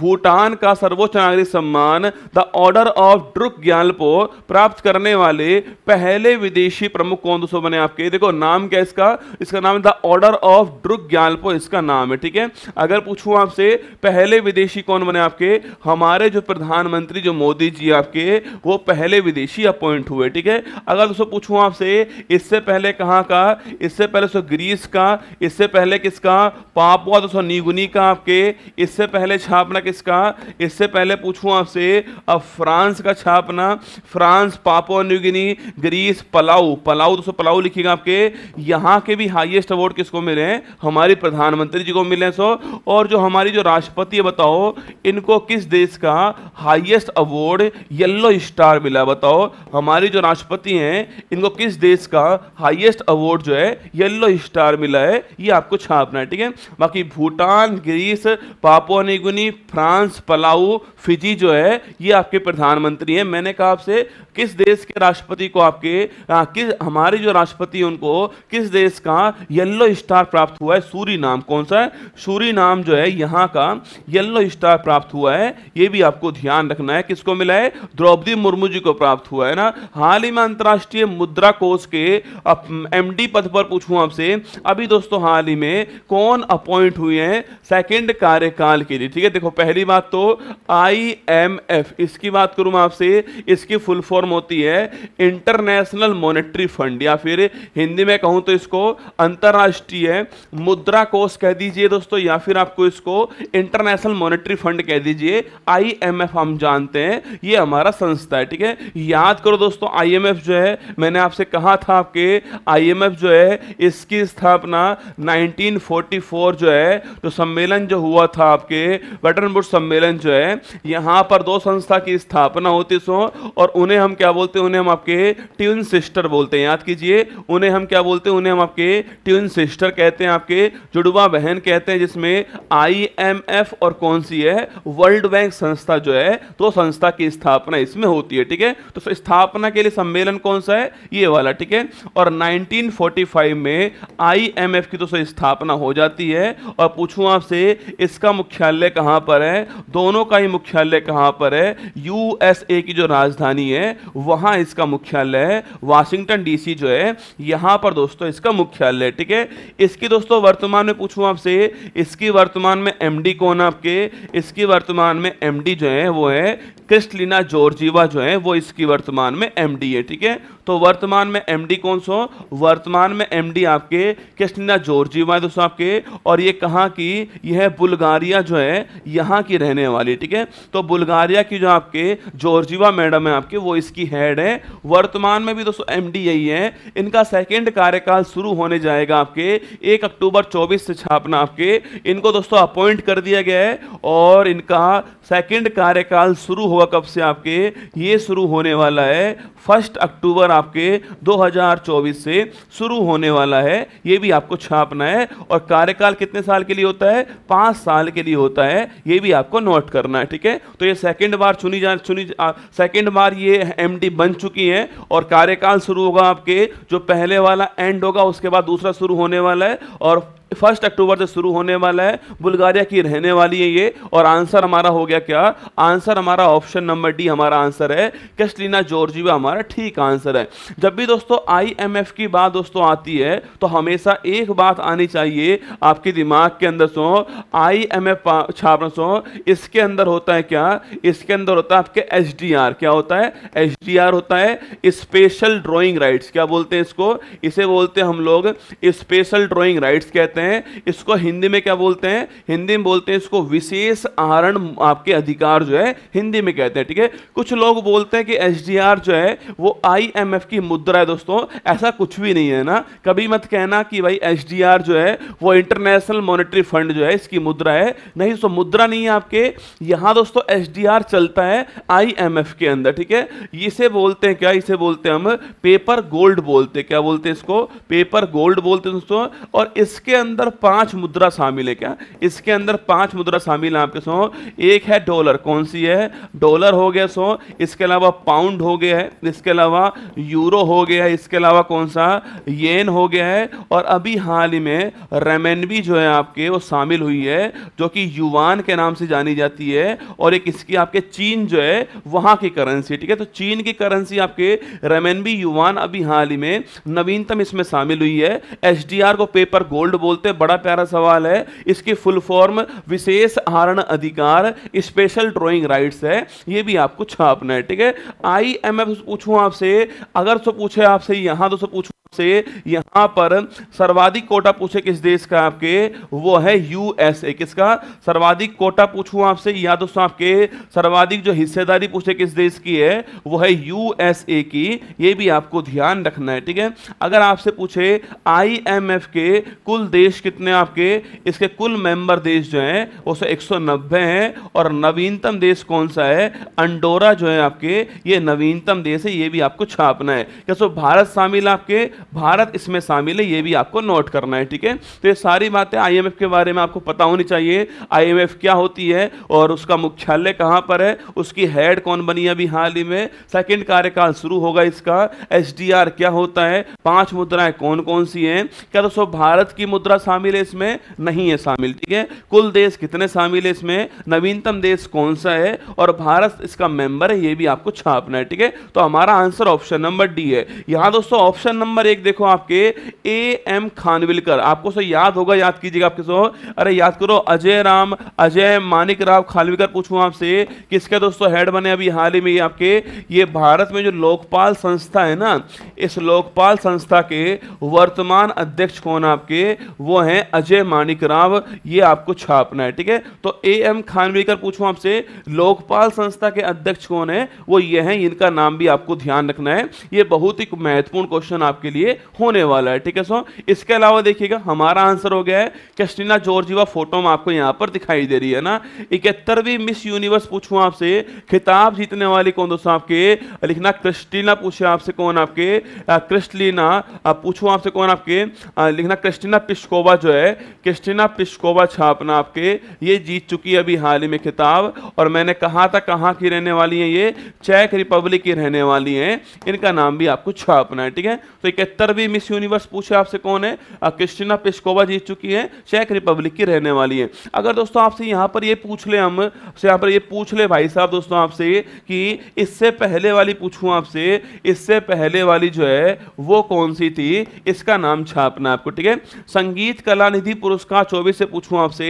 भूटान का सर्वोच्च नागरिक सम्मान the Order of Druk Gyalpo प्राप्त करने वाले पहले विदेशी प्रमुख कौन दोस्तों बने आपके देखो नाम क्या इसका इसका नाम the Order of Druk Gyalpo इसका नाम है ठीक है अगर पूछू आपसे पहले विदेशी कौन बने आपके हमारे जो प्रधानमंत्री जो मोदी जी आपके वो पहले विदेशी अपॉइंट हुए ठीक है अगर दोस्तों पूछूं आपसे इससे पहले कहाँ का इससे पहले दोस्तों ग्रीस का इससे पहले किसका पापुआ दोस्तों निगुनी का आपके इससे पहले छापना किसका इससे पहले पूछूं आपसे अब फ्रांस का छापना France Papua New Guinea Greece Palau Palau दोस्तों पलाऊ लिखिएगा आपके यहाँ के भी हाइएस्ट अवार्ड किसको मिले हैं हमारे प्रधानमंत्री जी को मिले हैं सो और जो हमारी जो राष्ट्रपति है बताओ इनको किस देश का हाइएस्ट अवार्ड येलो स्टार मिला बताओ हमारी जो राष्ट्रपति राष्ट्रपति हैं इनको किस देश का हाईएस्ट अवार्ड जो है येलो स्टार मिला है ये आपको छापना है ठीक है बाकी Bhutan Greece Papua New Guinea France Palau Fiji जो है ये आपके प्रधानमंत्री हैं मैंने कहा आपसे किस देश के राष्ट्रपति को आपके आ, किस हमारे जो राष्ट्रपति उनको किस देश का येलो स्टार प्राप्त हुआ है सूरी नाम कौन सा है सूरी नाम जो है यहाँ का येलो स्टार प्राप्त हुआ है ये भी आपको ध्यान रखना है किसको मिला है द्रौपदी मुर्मू जी को प्राप्त हुआ है ना हाल ही में अंतर्राष्ट्रीय मुद्रा कोष के एम पद पर पूछू आपसे अभी दोस्तों हाल ही में कौन अपॉइंट हुए हैं सेकेंड कार्यकाल के लिए ठीक है देखो पहली बात तो आई इसकी बात करूं मैं आपसे इसकी फुल फॉर्म फॉर्म होती है इंटरनेशनल मॉनेटरी फंड या फिर हिंदी में कहूं तो इसको अंतरराष्ट्रीय मुद्रा कोष कह दीजिए दोस्तों या फिर आपको इसको इंटरनेशनल मॉनेटरी फंड कह दीजिए आईएमएफ हम जानते हैं ये हमारा संस्था है ठीक है याद करो दोस्तों आईएमएफ जो है मैंने आपसे कहा था आपके आईएमएफ जो है इसकी स्थापना 1944 जो है तो सम्मेलन जो हुआ था आपके बटन बुश सम्मेलन जो है यहां पर दो संस्था की स्थापना होती सो और उन्हें हम क्या बोलते हैं उन्हें हम आपके ट्यून सिस्टर बोलते हैं याद कीजिए उन्हें हम क्या बोलते हैं उन्हें हम आपके ट्यून सिस्टर कहते हैं आपके जुड़वा बहन कहते हैं जिसमें आई एम एफ और कौन सी है वर्ल्ड बैंक संस्था जो है तो संस्था की स्थापना इसमें होती है ठीक है तो स्थापना के लिए सम्मेलन कौन सा है ये वाला ठीक है और नाइनटीन में आई की दोस्तों स्थापना हो जाती है और पूछूं आपसे इसका मुख्यालय कहाँ पर है दोनों का ही मुख्यालय कहाँ पर है यूएसए की जो राजधानी है वहां इसका मुख्यालय है वाशिंगटन डीसी जो है यहां पर दोस्तों इसका मुख्यालय ठीक है इसकी दोस्तों वर्तमान में पूछू आपसे इसकी वर्तमान में एम कौन आपके इसकी वर्तमान में एम जो है वो है क्रिस्टलिना जोर्जीवा जो है वो इसकी वर्तमान में एम है ठीक है तो वर्तमान में एम कौन सो वर्तमान में एम आपके क्रिस्टलिना जोर्जीवा है दोस्तों आपके और ये कहाँ की यह बुल्गारिया जो है यहाँ की रहने वाली ठीक है तो बुल्गारिया की जो आपके जोर्जीवा मैडम है आपके वो इस इसकी हेड है वर्तमान में भी दोस्तों डी यही है इनका सेकेंड कार्यकाल शुरू होने जाएगा आपके एक अक्टूबर चौबीस से छापना आपके इनको दोस्तों अपॉइंट कर दिया गया है और इनका सेकंड कार्यकाल शुरू होगा कब से आपके ये शुरू होने वाला है फर्स्ट अक्टूबर आपके 2024 से शुरू होने वाला है ये भी आपको छापना है और कार्यकाल कितने साल के लिए होता है पाँच साल के लिए होता है ये भी आपको नोट करना है ठीक है तो ये सेकेंड बार चुनी जा चुनी सेकेंड बार ये एम बन चुकी हैं और कार्यकाल शुरू होगा आपके जो पहले वाला एंड होगा उसके बाद दूसरा शुरू होने वाला है और फर्स्ट अक्टूबर से शुरू होने वाला है बुल्गारिया की रहने वाली है ये और आंसर हमारा हो गया क्या आंसर हमारा ऑप्शन नंबर डी हमारा आंसर है कैस्टलीना जॉर्जीवा हमारा ठीक आंसर है जब भी दोस्तों आईएमएफ की बात दोस्तों आती है तो हमेशा एक बात आनी चाहिए आपके दिमाग के अंदर सो एफ छापना सो इसके अंदर होता है क्या इसके अंदर होता है आपके आर क्या होता है आर होता है स्पेशल ड्रॉइंग राइट्स क्या बोलते हैं इसको इसे बोलते हैं हम लोग स्पेशल ड्रॉइंग राइट्स कहते हैं कहते हैं इसको हिंदी में क्या बोलते हैं हिंदी में बोलते हैं इसको विशेष आहरण आपके अधिकार जो है हिंदी में कहते हैं ठीक है ठीके? कुछ लोग बोलते हैं कि एस जो है वो आई की मुद्रा है दोस्तों ऐसा कुछ भी नहीं है ना कभी मत कहना कि भाई एस जो है वो इंटरनेशनल मॉनिटरी फंड जो है इसकी मुद्रा है नहीं दोस्तों मुद्रा नहीं है आपके यहाँ दोस्तों एस चलता है आई के अंदर ठीक है इसे बोलते हैं क्या इसे बोलते हैं हम पेपर गोल्ड बोलते क्या बोलते हैं इसको पेपर गोल्ड बोलते हैं दोस्तों और इसके अंदर अंदर पांच मुद्रा शामिल है क्या इसके अंदर पांच मुद्रा शामिल है आपके सो एक है डॉलर कौन सी है डॉलर हो गया सो इसके अलावा पाउंड हो गया है इसके अलावा यूरो हो गया है इसके अलावा कौन सा येन हो गया है और अभी हाल ही में रेमेनवी जो है आपके वो शामिल हुई है जो कि युवान के नाम से जानी जाती है और एक इसकी आपके चीन जो है वहां की करेंसी ठीक है तो चीन की करेंसी आपके रेमेनवी युवान अभी हाल ही में नवीनतम इसमें शामिल हुई है एच को पेपर गोल्ड बोल बोलते बड़ा प्यारा सवाल है इसकी फुल फॉर्म विशेष आहरण अधिकार स्पेशल ड्रॉइंग राइट्स है ये भी आपको छापना है ठीक है आई एम एफ पूछू आपसे अगर तो पूछे आपसे यहां तो पूछू से यहां पर सर्वाधिक कोटा पूछे किस देश का आपके वो है यूएसए किसका सर्वाधिक कोटा पूछूं आपसे या दोस्तों आपके सर्वाधिक जो हिस्सेदारी पूछे किस देश की है वो है यूएसए की ये भी आपको ध्यान रखना है ठीक है अगर आपसे पूछे आईएमएफ के कुल देश कितने आपके इसके कुल मेंबर देश जो है वो सौ एक हैं और नवीनतम देश कौन सा है अंडोरा जो है आपके ये नवीनतम देश है ये भी आपको छापना है क्या सो भारत शामिल आपके भारत इसमें शामिल है ये भी आपको नोट करना है ठीक है तो ये सारी बातें आईएमएफ के बारे में आपको पता होनी चाहिए आईएमएफ क्या होती है और उसका मुख्यालय कहाँ पर है उसकी हेड कौन बनी है अभी हाल ही में सेकेंड कार्यकाल शुरू होगा इसका एस क्या होता है पांच मुद्राएं कौन कौन सी हैं क्या दोस्तों भारत की मुद्रा शामिल है इसमें नहीं है शामिल ठीक है कुल देश कितने शामिल है इसमें नवीनतम देश कौन सा है और भारत इसका मेंबर है ये भी आपको छापना है ठीक है तो हमारा आंसर ऑप्शन नंबर डी है यहां दोस्तों ऑप्शन नंबर एक देखो आपके ए एम खानविलकर आपको सो याद होगा याद कीजिएगा आपके सो अरे याद करो अजय राम अजय मानिक राव खानविलकर पूछूं आपसे किसके दोस्तों हेड बने अभी हाल ही में ये आपके ये भारत में जो लोकपाल संस्था है ना इस लोकपाल संस्था के वर्तमान अध्यक्ष कौन आपके वो हैं अजय मानिक राव ये आपको छापना है ठीक है तो ए एम खानविलकर पूछू आपसे लोकपाल संस्था के अध्यक्ष कौन है वो ये है इनका नाम भी आपको ध्यान रखना है ये बहुत ही महत्वपूर्ण क्वेश्चन आपके लिए लिए होने वाला है ठीक है सो इसके अलावा देखिएगा हमारा आंसर हो गया है कैस्टिना जॉर्जिवा फोटो में आपको यहां पर दिखाई दे रही है ना इकहत्तरवीं मिस यूनिवर्स पूछू आपसे खिताब जीतने वाली कौन दोस्तों आपके लिखना क्रिस्टीना पूछे आपसे कौन आपके क्रिस्टलिना पूछू आपसे कौन आपके लिखना क्रिस्टिना पिस्कोवा जो है क्रिस्टिना पिस्कोवा छापना आपके ये जीत चुकी है अभी हाल ही में खिताब और मैंने कहा था कहाँ की रहने वाली है ये चेक रिपब्लिक की रहने वाली है इनका नाम भी आपको छापना है ठीक है तो तिहत्तरवीं मिस यूनिवर्स पूछे आपसे कौन है क्रिस्टिना पिस्कोवा जीत चुकी है चेक रिपब्लिक की रहने वाली है अगर दोस्तों आपसे यहाँ पर ये पूछ ले हम से यहाँ पर ये पूछ ले भाई साहब दोस्तों आपसे कि इससे पहले वाली पूछूँ आपसे इससे पहले वाली जो है वो कौन सी थी इसका नाम छापना आपको ठीक है संगीत कला निधि पुरस्कार चौबीस से पूछूँ आपसे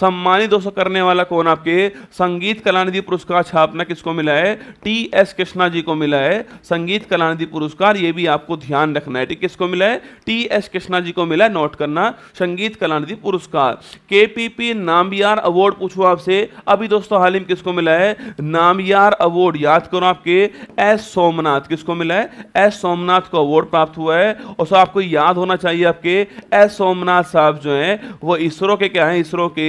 सम्मानित दोस्तों करने वाला कौन आपके संगीत कला निधि पुरस्कार छापना किसको मिला है टी एस कृष्णा जी को मिला है संगीत कला निधि पुरस्कार ये भी आपको ध्यान रखना है मैटिक किसको मिला है टी एस कृष्णा जी को मिला है नोट करना संगीत कलानिधि पुरस्कार के पी पी नामयार अवार्ड पूछो आपसे अभी दोस्तों हाल ही में किसको मिला है नामयार अवार्ड याद करो आपके एस सोमनाथ किसको मिला है एस सोमनाथ को अवार्ड प्राप्त हुआ है और सो आपको याद होना चाहिए आपके एस सोमनाथ साहब जो है वो इसरो के क्या है इसरो के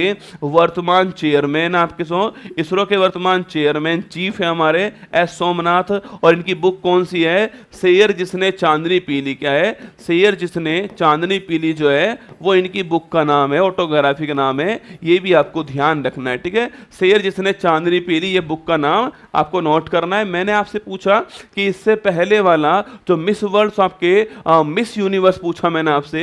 वर्तमान चेयरमैन आपके सो इसरो के वर्तमान चेयरमैन चीफ है हमारे एस सोमनाथ और इनकी बुक कौन सी है शेयर जिसने चांदनी पीली क्या है सैयर जिसने चांदनी पीली जो है वो इनकी बुक का नाम है ऑटोग्राफी का नाम है ये भी आपको ध्यान रखना है ठीक है सैयर जिसने चांदनी पीली ये बुक का नाम आपको नोट करना है मैंने आपसे पूछा कि इससे पहले वाला जो मिस वर्ल्ड तो आपके आ, मिस यूनिवर्स पूछा मैंने आपसे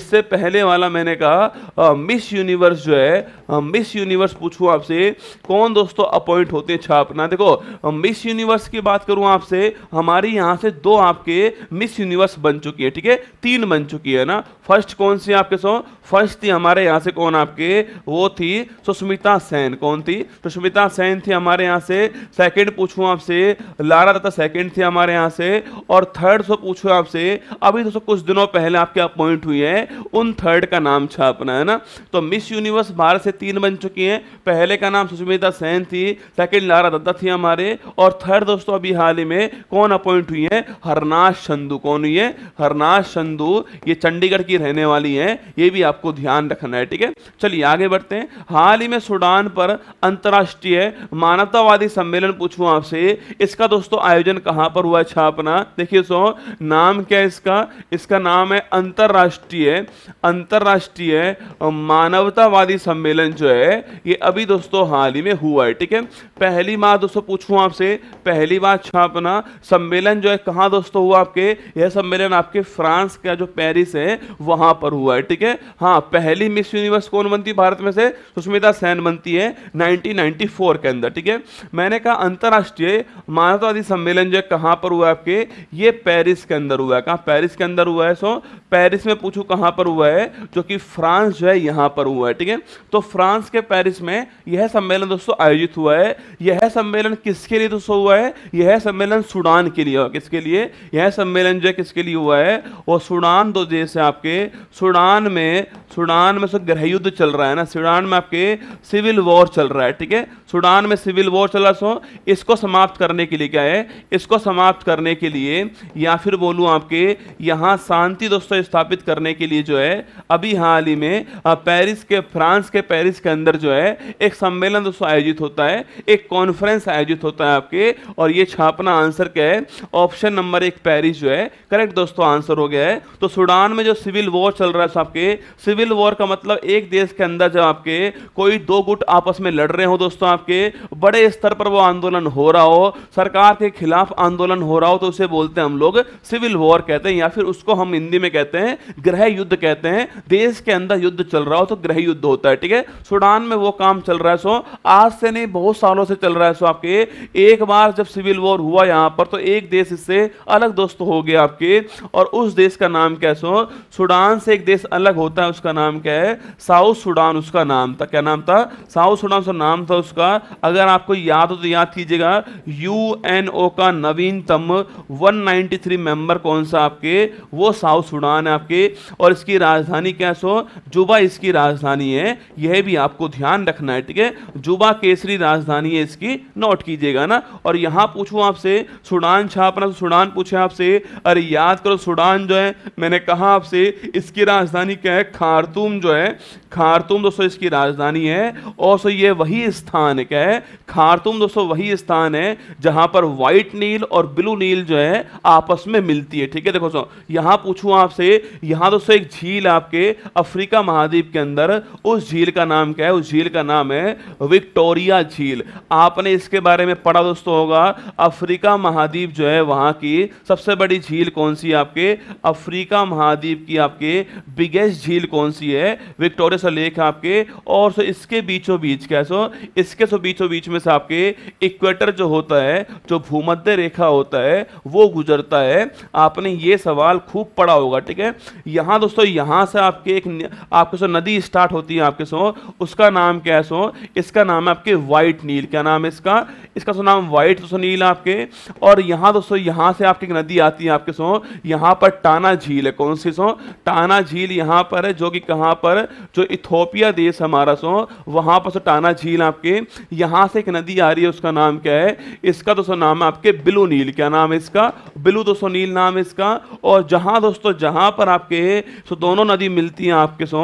इससे पहले वाला मैंने कहा आ, मिस यूनिवर्स जो है आ, मिस यूनिवर्स पूछूँ आपसे कौन दोस्तों अपॉइंट होते हैं छापना देखो मिस यूनिवर्स की बात करूँ आपसे हमारे यहाँ से दो आपके मिस यूनिवर्स बन चुकी है ठीक है तीन बन चुकी है ना फर्स्ट कौन सी आपके सो फर्स्ट थी हमारे यहाँ से कौन आपके वो थी सुष्मिता सेन कौन थी सुष्मिता सेन थी हमारे यहाँ से सेकेंड पूछूँ आपसे लारा दत्ता सेकेंड थी हमारे यहाँ से और थर्ड सो पूछूँ आपसे अभी दोस्तों कुछ दिनों पहले आपके अपॉइंट हुई है उन थर्ड का नाम छापना है ना तो मिस यूनिवर्स भारत से तीन बन चुकी हैं पहले का नाम सुष्मिता सेन थी सेकेंड लारा दत्ता थी हमारे और थर्ड दोस्तों अभी हाल ही में कौन अपॉइंट हुई है हरनाश चंदू कौन हुई है हरनाश संधु ये चंडीगढ़ की रहने वाली है ये भी आपको ध्यान रखना है ठीक है चलिए आगे बढ़ते हैं हाल ही में सूडान पर अंतर्राष्ट्रीय मानवतावादी सम्मेलन पूछूं आपसे इसका दोस्तों आयोजन कहां पर हुआ छापना देखिए सो नाम क्या है इसका इसका नाम है अंतर्राष्ट्रीय अंतर्राष्ट्रीय मानवतावादी सम्मेलन जो है ये अभी दोस्तों हाल ही में हुआ है ठीक है पहली बार दोस्तों पूछूं आपसे पहली बार छापना सम्मेलन जो है कहा दोस्तों हुआ आपके यह सम्मेलन कंपटीशन आपके फ्रांस का जो पेरिस है वहां पर हुआ है ठीक है हाँ पहली मिस यूनिवर्स कौन बनती है भारत में से सुष्मिता सेन बनती है 1994 के अंदर ठीक है मैंने कहा अंतर्राष्ट्रीय मानवतावादी सम्मेलन जो है कहां पर हुआ है आपके ये पेरिस के अंदर हुआ है कहा पेरिस के अंदर हुआ है सो पेरिस में पूछू कहाँ पर हुआ है जो कि फ्रांस जो है यहां पर हुआ है ठीक है तो फ्रांस के पेरिस में यह सम्मेलन दोस्तों आयोजित हुआ है यह सम्मेलन किसके लिए दोस्तों हुआ है यह सम्मेलन सूडान के लिए किसके लिए यह सम्मेलन जो है किसके लिए हुआ है और सूडान दो देश है आपके सूडान में सूडान में गृह युद्ध चल रहा है ना सूडान में आपके सिविल वॉर चल रहा है ठीक है सूडान में सिविल वॉर चल रहा सो इसको समाप्त करने के लिए क्या है इसको समाप्त करने के लिए या फिर बोलूँ आपके यहाँ शांति दोस्तों स्थापित करने के लिए जो है अभी हाल ही में पेरिस के फ्रांस के पेरिस के अंदर जो है एक सम्मेलन दोस्तों आयोजित होता है एक कॉन्फ्रेंस आयोजित होता है आपके और ये छापना आंसर क्या है ऑप्शन नंबर एक पेरिस जो है करेक्ट दोस्तों आंसर हो गया है तो सूडान में जो सिविल वॉर चल रहा है आपके सिविल वॉर का मतलब एक देश के अंदर जब आपके कोई दो गुट आपस में लड़ रहे हो दोस्तों आपके बड़े स्तर पर वो आंदोलन हो रहा हो सरकार के खिलाफ आंदोलन हो रहा हो तो उसे बोलते हैं हम लोग सिविल वॉर कहते हैं या फिर उसको हम हिंदी में कहते हैं कहते हैं ग्रह युद्ध कहते हैं देश के अंदर युद्ध चल रहा हो तो ग्रह युद्ध होता है ठीक है सूडान में वो काम चल रहा है सो आज से नहीं बहुत सालों से चल रहा है सो आपके एक बार जब सिविल वॉर हुआ यहां पर तो एक देश इससे अलग दोस्त हो गया आपके और उस देश का नाम क्या सो सूडान से एक देश अलग होता है उसका नाम क्या है साउथ सूडान उसका नाम था क्या नाम था साउथ सूडान उसका नाम था उसका अगर आपको याद हो तो याद कीजिएगा यूएनओ का नवीनतम 193 मेंबर कौन सा आपके वो साउथ सूडान है आपके और इसकी राजधानी क्या सो जुबा इसकी राजधानी है यह भी आपको ध्यान रखना है ठीक है जुबा केसरी राजधानी है इसकी नोट कीजिएगा ना और यहां पूछू आपसे सुडान छापना तो सुडान पूछे आपसे अरे याद करो सुडान जो है मैंने कहा आपसे इसकी राजधानी क्या है खारतूम जो है खारतूम दोस्तों इसकी राजधानी है और सो ये वही स्थान है क्या है खारतूम दोस्तों वही स्थान है जहां पर व्हाइट नील और ब्लू नील जो है आपस में मिलती है ठीक है देखो सो यहां पूछू आपसे से यहाँ दोस्तों एक झील आपके अफ्रीका महाद्वीप के अंदर उस झील का नाम क्या है उस झील का नाम है विक्टोरिया झील आपने इसके बारे में पढ़ा दोस्तों होगा अफ्रीका महाद्वीप जो है वहां की सबसे बड़ी झील कौन सी आपके अफ्रीका महाद्वीप की आपके बिगेस्ट झील कौन सी है विक्टोरिया सा लेक आपके और सो इसके बीचों बीच क्या सो इसके सो बीचों बीच में से आपके इक्वेटर जो होता है जो भूमध्य रेखा होता है वो गुजरता है आपने ये सवाल खूब पढ़ा होगा ठीक है यहाँ दोस्तों यहाँ से आपके एक आपके सो नदी स्टार्ट होती है आपके सो उसका नाम क्या है सो इसका नाम है आपके वाइट नील क्या नाम है इसका इसका सो नाम वाइट दोस्तों नील आपके और यहाँ दोस्तों यहाँ से आपकी एक नदी आती है आपके सो यहाँ पर टाना झील है कौन सी सो टाना झील यहाँ पर है जो कि कहाँ पर जो इथोपिया देश हमारा सो वहाँ पर सो टाना झील आपके यहाँ से एक नदी आ रही है उसका नाम क्या है इसका दोस्तों नाम है आपके बिलू नील क्या नाम है इसका बिलू दोस्तों नील नाम है इसका और जहाँ दोस्तों जहाँ जहाँ पर आपके सो दोनों नदी मिलती हैं आपके सो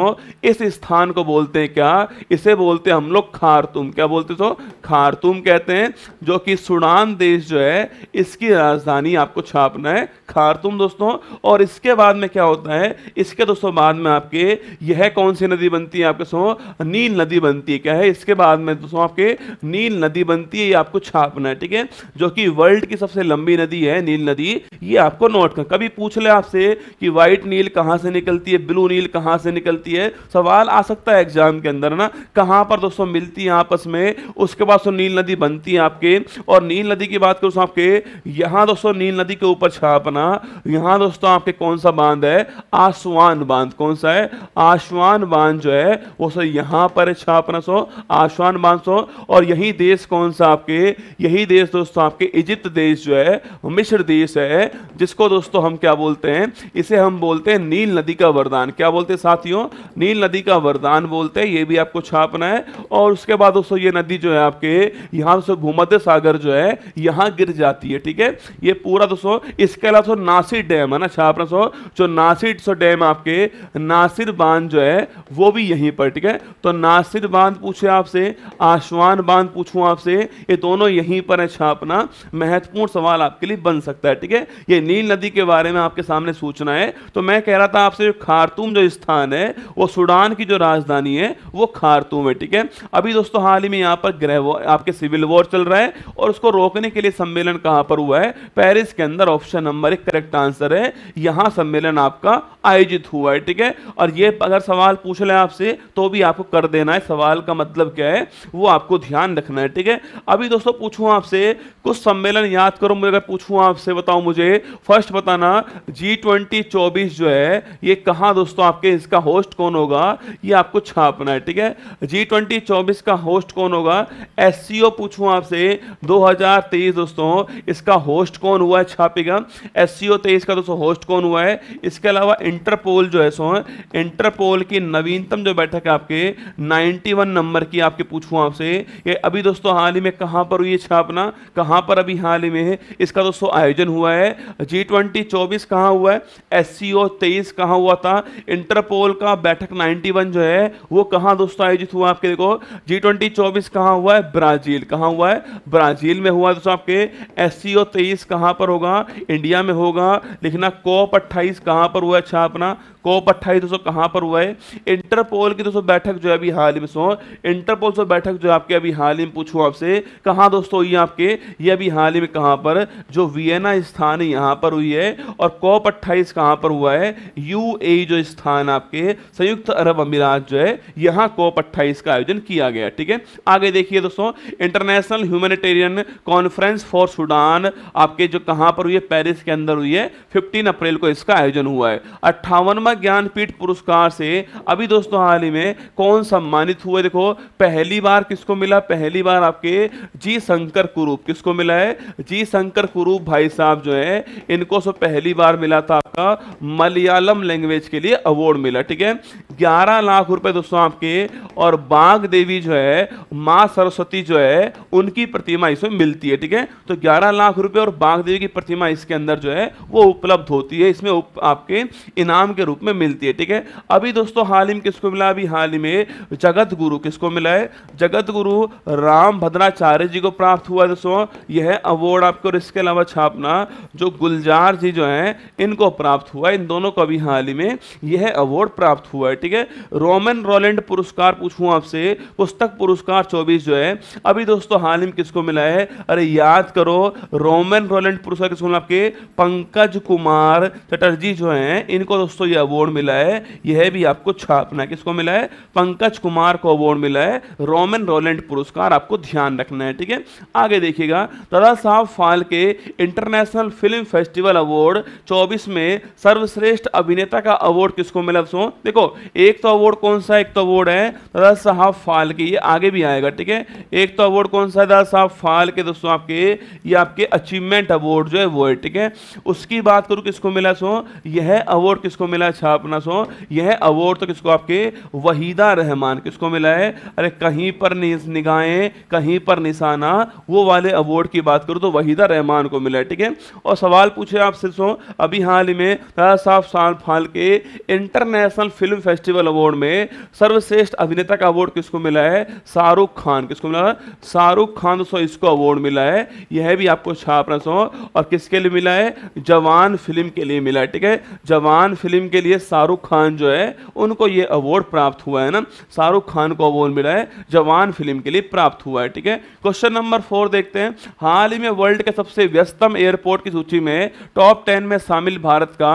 इस स्थान को बोलते हैं क्या इसे बोलते हैं हम लोग खारतुम क्या बोलते सो खारतुम कहते हैं जो कि सुडान देश जो है इसकी राजधानी आपको छापना है खारतुम दोस्तों और इसके बाद में क्या होता है इसके दोस्तों बाद में आपके यह कौन सी नदी बनती है आपके सो नील नदी बनती है क्या है इसके बाद में दोस्तों आपके नील नदी बनती है ये आपको छापना है ठीक है जो कि वर्ल्ड की सबसे लंबी नदी है नील नदी ये आपको नोट कर कभी पूछ ले आपसे कि वाई लाइट नील कहाँ से निकलती है ब्लू नील कहाँ से निकलती है सवाल आ सकता है एग्जाम के अंदर ना कहाँ पर दोस्तों मिलती है आपस में उसके बाद दोस्तों नील नदी बनती है आपके और नील नदी की बात करूँ आपके यहाँ दोस्तों नील नदी के ऊपर छापना यहाँ दोस्तों आपके कौन सा बांध है आसवान बांध कौन सा है आसवान बांध जो है वो सो यहाँ पर छापना सो आसवान बांध सो और यही देश कौन सा आपके यही देश दोस्तों आपके इजिप्त देश जो है मिश्र देश है जिसको दोस्तों हम क्या बोलते हैं इसे हम बोलते हैं नील नदी का वरदान क्या बोलते हैं साथियों नील नदी का वरदान बोलते हैं ये भी आपको छापना है और उसके बाद दोस्तों ये नदी जो है आपके यहाँ से भूमध्य सागर जो है यहाँ गिर जाती है ठीक है ये पूरा दोस्तों इसके अलावा तो नासिर डैम है ना छापना सो जो नासिर सो डैम आपके नासिर बांध जो है वो भी यहीं पर ठीक है तो नासिर बांध पूछे आपसे आशवान बांध पूछूं आपसे ये दोनों यहीं पर है छापना महत्वपूर्ण सवाल आपके लिए बन सकता है ठीक है ये नील नदी के बारे में आपके सामने सूचना है तो मैं कह रहा था आपसे जो खारतूम जो स्थान है वो सूडान की जो राजधानी है वो खारतूम है ठीक है अभी दोस्तों हाल ही में यहाँ पर ग्रह आपके सिविल वॉर चल रहा है और उसको रोकने के लिए सम्मेलन कहाँ पर हुआ है पेरिस के अंदर ऑप्शन नंबर एक करेक्ट आंसर है यहाँ सम्मेलन आपका आयोजित हुआ है ठीक है और ये अगर सवाल पूछ लें आपसे तो भी आपको कर देना है सवाल का मतलब क्या है वो आपको ध्यान रखना है ठीक है अभी दोस्तों पूछूँ आपसे कुछ सम्मेलन याद करो मुझे अगर पूछूँ आपसे बताओ मुझे फर्स्ट बताना जी ट्वेंटी चौबीस पीस जो है ये कहाँ दोस्तों आपके इसका होस्ट कौन होगा ये आपको छापना है ठीक है जी ट्वेंटी चौबीस का होस्ट कौन होगा एस सी ओ पूछूँ आपसे दो हज़ार तेईस दोस्तों इसका होस्ट कौन हुआ है छापेगा एस सी ओ तेईस का दोस्तों होस्ट कौन हुआ है इसके अलावा इंटरपोल जो है सो इंटरपोल की नवीनतम जो बैठक है आपके नाइन्टी वन नंबर की आपके पूछूँ आपसे ये अभी दोस्तों हाल ही में कहाँ पर हुई है छापना कहाँ पर अभी हाल ही में है इसका दोस्तों आयोजन हुआ है जी ट्वेंटी चौबीस कहाँ हुआ है एस सी सीओ तेईस कहां हुआ था इंटरपोल का बैठक 91 जो है वो कहां दोस्तों आयोजित हुआ आपके देखो जी ट्वेंटी चौबीस कहां हुआ है ब्राजील कहां हुआ है ब्राजील में हुआ दोस्तों आपके एस सी ओ तेईस कहां पर होगा इंडिया में होगा लिखना कोप अट्ठाईस कहां पर हुआ अच्छा अपना कोप अट्ठाईस दोस्तों कहाँ पर हुआ है इंटरपोल की दोस्तों बैठक जो है अभी हाल ही में सो इंटरपोल से बैठक जो आपके अभी हाल ही में पूछूँ आपसे कहाँ दोस्तों ये आपके ये अभी हाल ही में कहाँ पर जो वियना स्थान यहाँ पर हुई है और कोप अट्ठाईस कहाँ पर हुआ है यू जो स्थान आपके संयुक्त अरब अमीरात जो है यहाँ कोप अट्ठाईस का आयोजन किया गया ठीक है आगे देखिए दोस्तों international humanitarian conference for Sudan आपके जो कहाँ पर हुई है पेरिस के अंदर हुई है फिफ्टीन अप्रैल को इसका आयोजन हुआ है अट्ठावनवा बाबा ज्ञानपीठ पुरस्कार से अभी दोस्तों हाल ही में कौन सम्मानित हुए देखो पहली बार किसको मिला पहली बार आपके जी शंकर कुरूप किसको मिला है जी शंकर कुरूप भाई साहब जो है इनको सो पहली बार मिला था आपका मलयालम लैंग्वेज के लिए अवार्ड मिला ठीक है ग्यारह लाख रुपए दोस्तों आपके और बाघ देवी जो है माँ सरस्वती जो है उनकी प्रतिमा इसमें मिलती है ठीक है तो ग्यारह लाख रुपए और बाघ देवी की प्रतिमा इसके अंदर जो है वो उपलब्ध होती है इसमें आपके इनाम के रूप रूप में मिलती है ठीक है अभी दोस्तों हाल ही में किसको मिला अभी हाल ही में जगत गुरु किसको मिला है जगत गुरु राम भद्राचार्य जी को प्राप्त हुआ दोस्तों यह अवार्ड आपको इसके अलावा छापना जो गुलजार जी जो है इनको प्राप्त हुआ इन दोनों को अभी हाल ही में यह अवार्ड प्राप्त हुआ है ठीक है रोमन रोलेंड पुरस्कार पूछू आपसे पुस्तक पुरस्कार चौबीस जो है अभी दोस्तों हाल ही में किसको मिला है अरे याद करो रोमन रोलेंड पुरस्कार किसको मिला आपके पंकज कुमार चटर्जी जो हैं इनको दोस्तों यह अवार्ड मिला है यह भी आपको छापना है किसको मिला है पंकज कुमार को अवार्ड मिला है रोमन रोलैंड पुरस्कार आपको ध्यान रखना है ठीक है आगे देखिएगा दादा साहब फाल के इंटरनेशनल फिल्म फेस्टिवल अवार्ड 24 में सर्वश्रेष्ठ अभिनेता का अवार्ड किसको मिला सो देखो एक तो अवार्ड कौन सा एक तो अवार्ड है दादा साहब फाल के ये आगे भी आएगा ठीक है एक तो अवार्ड कौन सा है दादा साहब फाल के दोस्तों आपके ये आपके अचीवमेंट अवार्ड जो है वो है ठीक है उसकी बात करूँ किसको मिला सो यह अवार्ड किसको मिला छापना अच्छा सो यह अवार्ड तो किसको आपके वहीदा रहमान किसको मिला है अरे कहीं पर निगाहें कहीं पर निशाना वो वाले अवार्ड की बात करो तो वहीदा रहमान को मिला है ठीक है और सवाल पूछे आपसे सो अभी हाल ही में साफ साल फाल के इंटरनेशनल फिल्म फेस्टिवल अवार्ड में सर्वश्रेष्ठ अभिनेता का अवार्ड किसको मिला है शाहरुख खान किसको मिला शाहरुख खान दोस्तों इसको अवार्ड मिला है यह भी आपको छापना अच्छा सो और किसके लिए मिला है जवान फिल्म के लिए मिला है ठीक है जवान फिल्म के लिए इसलिए शाहरुख खान जो है उनको ये अवार्ड प्राप्त हुआ है ना शाहरुख खान को अवार्ड मिला है जवान फिल्म के लिए प्राप्त हुआ है ठीक है क्वेश्चन नंबर फोर देखते हैं हाल ही में वर्ल्ड के सबसे व्यस्तम एयरपोर्ट की सूची में टॉप टेन में शामिल भारत का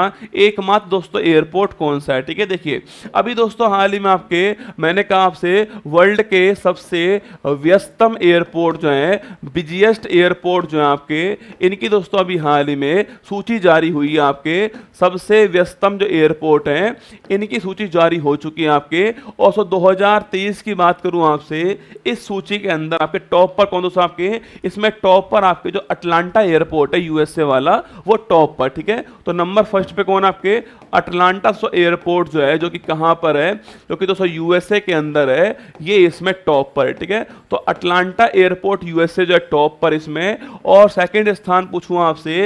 एकमात्र दोस्तों एयरपोर्ट कौन सा है ठीक है देखिए अभी दोस्तों हाल ही में आपके मैंने कहा आपसे वर्ल्ड के सबसे व्यस्तम एयरपोर्ट जो है बिजिएस्ट एयरपोर्ट जो है आपके इनकी दोस्तों अभी हाल ही में सूची जारी हुई है आपके सबसे व्यस्तम जो एयरपोर्ट रिपोर्ट हैं इनकी सूची जारी हो चुकी है आपके और सो 2023 की बात करूं आपसे इस सूची के अंदर आपके टॉप पर कौन दोस्तों आपके इसमें टॉप पर आपके जो अटलांटा एयरपोर्ट है यूएसए वाला वो टॉप पर ठीक है तो नंबर फर्स्ट पे कौन आपके अटलांटा सो एयरपोर्ट जो है जो कि कहां पर है जो कि दोस्तों यूएसए के अंदर है ये इसमें टॉप पर है ठीक है तो अटलांटा एयरपोर्ट यूएसए जो है टॉप पर इसमें और सेकंड स्थान पूछूं आपसे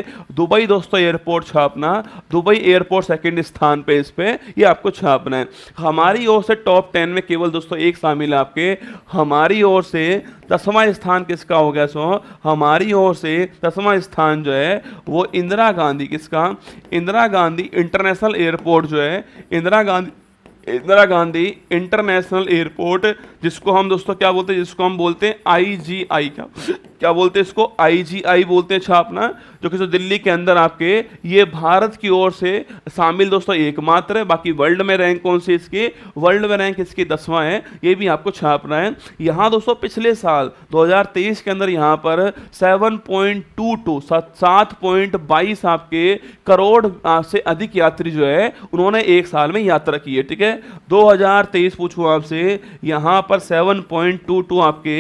दुबई दोस्तों एयरपोर्ट छापना दुबई एयरपोर्ट सेकंड स्थान पेज पे ये आपको छापना है हमारी ओर से टॉप टेन में केवल दोस्तों एक शामिल है आपके हमारी ओर से दसवा स्थान किसका हो गया सो हमारी ओर से दसवा स्थान जो है वो इंदिरा गांधी किसका इंदिरा गांधी इंटरनेशनल एयरपोर्ट जो है इंदिरा गांधी इंदिरा गांधी इंटरनेशनल एयरपोर्ट जिसको हम दोस्तों क्या बोलते हैं जिसको हम बोलते हैं आईजीआई का क्या बोलते हैं इसको आईजीआई बोलते हैं छापना जो कि जो दिल्ली के अंदर आपके ये भारत की ओर से शामिल दोस्तों एकमात्र है बाकी वर्ल्ड में रैंक कौन सी इसकी वर्ल्ड में रैंक इसकी दसवां है ये भी आपको छापना है यहाँ दोस्तों पिछले साल 2023 के अंदर यहाँ पर 7.22 सात पॉइंट बाईस आपके करोड़ से अधिक यात्री जो है उन्होंने एक साल में यात्रा की है ठीक है 2023 पूछूं आपसे यहां पर 7.22 आपके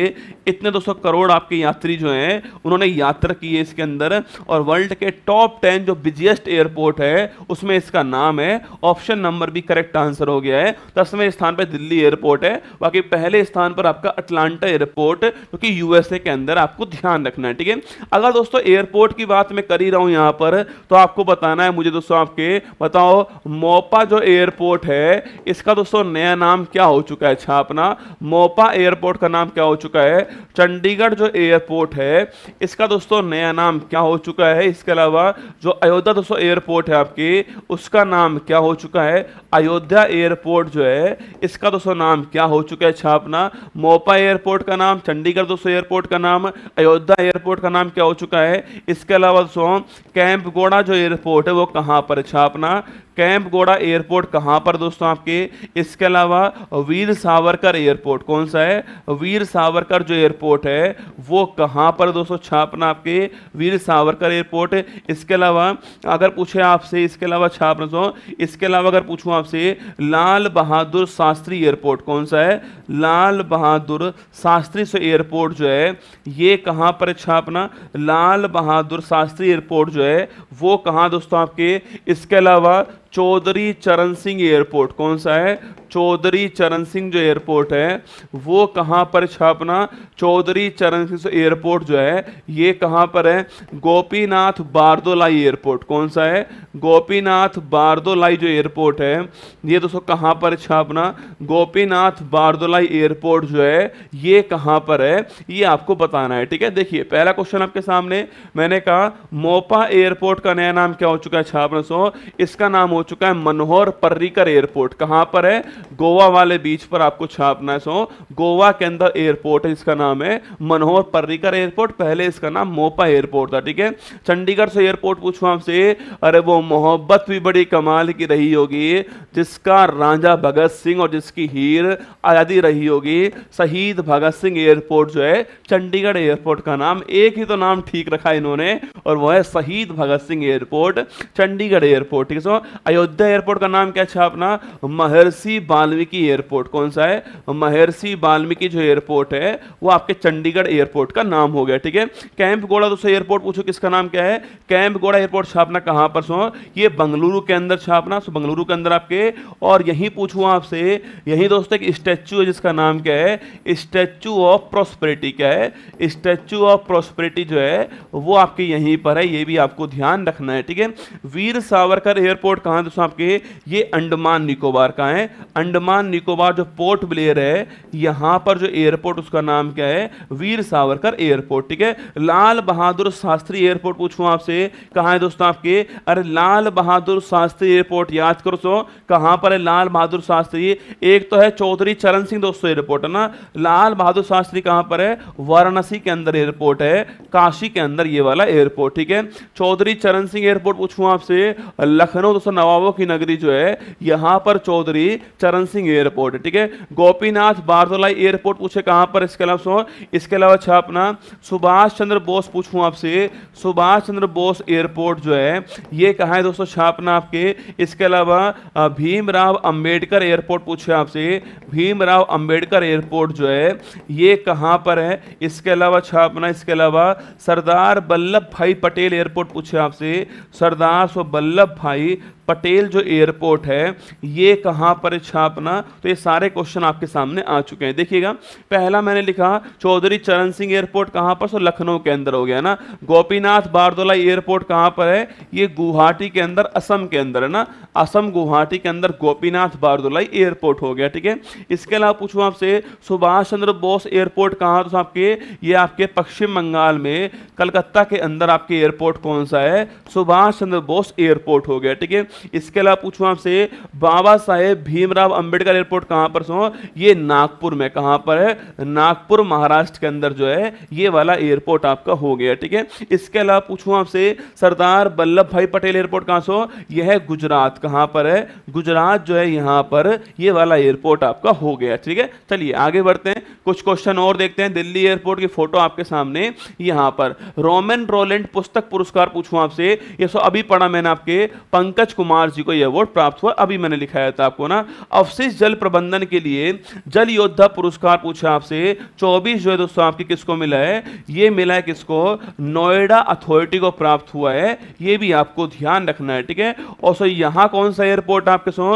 इतने 200 करोड़ आपके यात्री जो हैं उन्होंने यात्रा की है इसके अंदर और वर्ल्ड के टॉप 10 जो बिजिएस्ट एयरपोर्ट है उसमें इसका नाम है ऑप्शन नंबर भी करेक्ट आंसर हो गया है दसवें स्थान पर दिल्ली एयरपोर्ट है बाकी पहले स्थान पर आपका अटलांटा एयरपोर्ट क्योंकि यूएसए के अंदर आपको ध्यान रखना है ठीक है अगर दोस्तों एयरपोर्ट की बात मैं कर ही रहा हूं यहां पर तो आपको बताना है मुझे दोस्तों आपके बताओ मोपा जो एयरपोर्ट है इसका दोस्तों नया नाम क्या हो चुका है छापना अच्छा, मोपा एयरपोर्ट का नाम क्या हो चुका है चंडीगढ़ जो एयरपोर्ट है इसका दोस्तों नया नाम क्या हो चुका है इसके अलावा जो अयोध्या दोस्तों एयरपोर्ट है आपकी उसका नाम क्या हो चुका है अयोध्या एयरपोर्ट जो है इसका दोस्तों नाम क्या हो चुका है छापना मोपा एयरपोर्ट का नाम चंडीगढ़ दोस्तों एयरपोर्ट का नाम अयोध्या एयरपोर्ट का नाम क्या हो चुका है इसके अलावा दोस्तों कैंप गोड़ा जो एयरपोर्ट है वो कहाँ पर छापना कैंप गोड़ा एयरपोर्ट कहाँ पर दोस्तों आपके इसके अलावा वीर सावरकर एयरपोर्ट कौन सा है वीर सावरकर जो एयरपोर्ट है वो कहाँ पर दोस्तों छापना आपके वीर सावरकर एयरपोर्ट इसके अलावा अगर पूछे आपसे इसके अलावा छापना इसके अलावा अगर पूछूँ आपसे लाल बहादुर शास्त्री एयरपोर्ट कौन सा है लाल बहादुर शास्त्री से एयरपोर्ट जो है ये कहाँ पर अच्छा अपना लाल बहादुर शास्त्री एयरपोर्ट जो है वो कहाँ दोस्तों आपके इसके अलावा चौधरी चरण सिंह एयरपोर्ट कौन सा है चौधरी चरण सिंह जो एयरपोर्ट है वो कहाँ पर छापना चौधरी चरण सिंह एयरपोर्ट जो है ये कहाँ पर है गोपीनाथ बारदोलाई एयरपोर्ट कौन सा है गोपीनाथ बारदोलाई जो एयरपोर्ट है ये दोस्तों कहाँ पर छापना गोपीनाथ बारदोलाई एयरपोर्ट जो है ये कहाँ पर है ये आपको बताना है ठीक है देखिए पहला क्वेश्चन आपके सामने मैंने कहा मोपा एयरपोर्ट का नया नाम क्या हो चुका है छापना सो इसका नाम हो चुका है मनोहर पर्रिकर एयरपोर्ट कहां पर है गोवा वाले बीच पर आपको छापना है सो गोवा के अंदर एयरपोर्ट है इसका नाम है मनोहर पर्रिकर एयरपोर्ट पहले इसका नाम मोपा एयरपोर्ट था ठीक है चंडीगढ़ से एयरपोर्ट पूछू आपसे अरे वो मोहब्बत भी बड़ी कमाल की रही होगी जिसका राजा भगत सिंह और जिसकी हीर आज़ादी रही होगी शहीद भगत सिंह एयरपोर्ट जो है चंडीगढ़ एयरपोर्ट का नाम एक ही तो नाम ठीक रखा इन्होंने और वह है शहीद भगत सिंह एयरपोर्ट चंडीगढ़ एयरपोर्ट ठीक है सो अयोध्या एयरपोर्ट का नाम क्या छापना अच्छा, अपना महर्षि वाल्मीकि एयरपोर्ट कौन सा है महर्षि वाल्मीकि जो एयरपोर्ट है वो आपके चंडीगढ़ एयरपोर्ट का नाम हो गया ठीक है कैंप गोड़ा दोस्तों एयरपोर्ट पूछो किसका नाम क्या है कैंप गोड़ा एयरपोर्ट छापना कहां पर सो ये बंगलुरु के अंदर छापना सो बंगलुरु के अंदर आपके और यहीं पूछू आपसे यही दोस्तों एक स्टैचू है जिसका नाम क्या है स्टैचू ऑफ प्रोस्पेरिटी क्या है स्टैचू ऑफ प्रोस्पेरिटी जो है वो आपके यहीं पर है ये भी आपको ध्यान रखना है ठीक है वीर सावरकर एयरपोर्ट कहां महादेव दोस्तों आपके ये अंडमान निकोबार का है अंडमान निकोबार जो पोर्ट ब्लेयर है यहाँ पर जो एयरपोर्ट उसका नाम क्या है वीर सावरकर एयरपोर्ट ठीक है लाल बहादुर शास्त्री एयरपोर्ट पूछूँ आपसे कहाँ है दोस्तों आपके अरे लाल बहादुर शास्त्री एयरपोर्ट याद करो सो कहाँ पर है लाल बहादुर शास्त्री एक तो है चौधरी चरण सिंह दोस्तों एयरपोर्ट है ना लाल बहादुर शास्त्री कहाँ पर है वाराणसी के अंदर एयरपोर्ट है काशी के अंदर ये वाला एयरपोर्ट ठीक है चौधरी चरण सिंह एयरपोर्ट पूछूँ आपसे लखनऊ दोस्तों नवाबों की नगरी जो है यहां पर चौधरी चरण सिंह एयरपोर्ट है ठीक है गोपीनाथ बारदोलाई एयरपोर्ट पूछे कहां पर इसके अलावा इसके अलावा अच्छा अपना सुभाष चंद्र बोस पूछूँ आपसे सुभाष चंद्र बोस एयरपोर्ट जो है ये कहा है दोस्तों छापना आपके इसके अलावा भीमराव अंबेडकर एयरपोर्ट पूछे आपसे भीमराव अंबेडकर एयरपोर्ट जो है ये कहां पर है इसके अलावा छापना इसके अलावा सरदार वल्लभ भाई पटेल एयरपोर्ट पूछे आपसे सरदार सो वल्लभ भाई पटेल पटेल जो एयरपोर्ट है ये कहाँ पर छापना तो ये सारे क्वेश्चन आपके सामने आ चुके हैं देखिएगा पहला मैंने लिखा चौधरी चरण सिंह एयरपोर्ट कहाँ पर सो लखनऊ के अंदर हो गया ना गोपीनाथ बारदोला एयरपोर्ट कहाँ पर है ये गुवाहाटी के अंदर असम के अंदर है ना असम गुवाहाटी के अंदर गोपीनाथ बारदोलाई एयरपोर्ट हो गया ठीक है इसके अलावा पूछूँ आपसे सुभाष चंद्र बोस एयरपोर्ट कहाँ तो आपके ये आपके पश्चिम बंगाल में कलकत्ता के अंदर आपके एयरपोर्ट कौन सा है सुभाष चंद्र बोस एयरपोर्ट हो गया ठीक है इसके अलावा पूछू आपसे बाबा साहेब भीमराव अंबेडकर एयरपोर्ट कहां पर सो ये नागपुर में कहां पर है नागपुर महाराष्ट्र के अंदर जो है ये वाला एयरपोर्ट आपका हो गया ठीक है इसके अलावा पूछू आपसे सरदार वल्लभ भाई पटेल एयरपोर्ट कहां सो यह है गुजरात कहां पर है गुजरात जो है यहां पर ये वाला एयरपोर्ट आपका हो गया ठीक है चलिए आगे बढ़ते हैं कुछ क्वेश्चन और देखते हैं दिल्ली एयरपोर्ट की फोटो आपके सामने यहां पर रोमन रोलैंड पुस्तक पुरस्कार पूछू आपसे ये सो अभी पढ़ा मैंने आपके पंकज कुमार कुमार जी को यह अवार्ड प्राप्त हुआ अभी मैंने लिखाया था आपको ना अवशिष जल प्रबंधन के लिए जल योद्धा पुरस्कार पूछा आपसे 24 जो है दोस्तों आपके किसको मिला है ये मिला है किसको नोएडा अथॉरिटी को प्राप्त हुआ है ये भी आपको ध्यान रखना है ठीक है और सो यहाँ कौन सा एयरपोर्ट आपके सो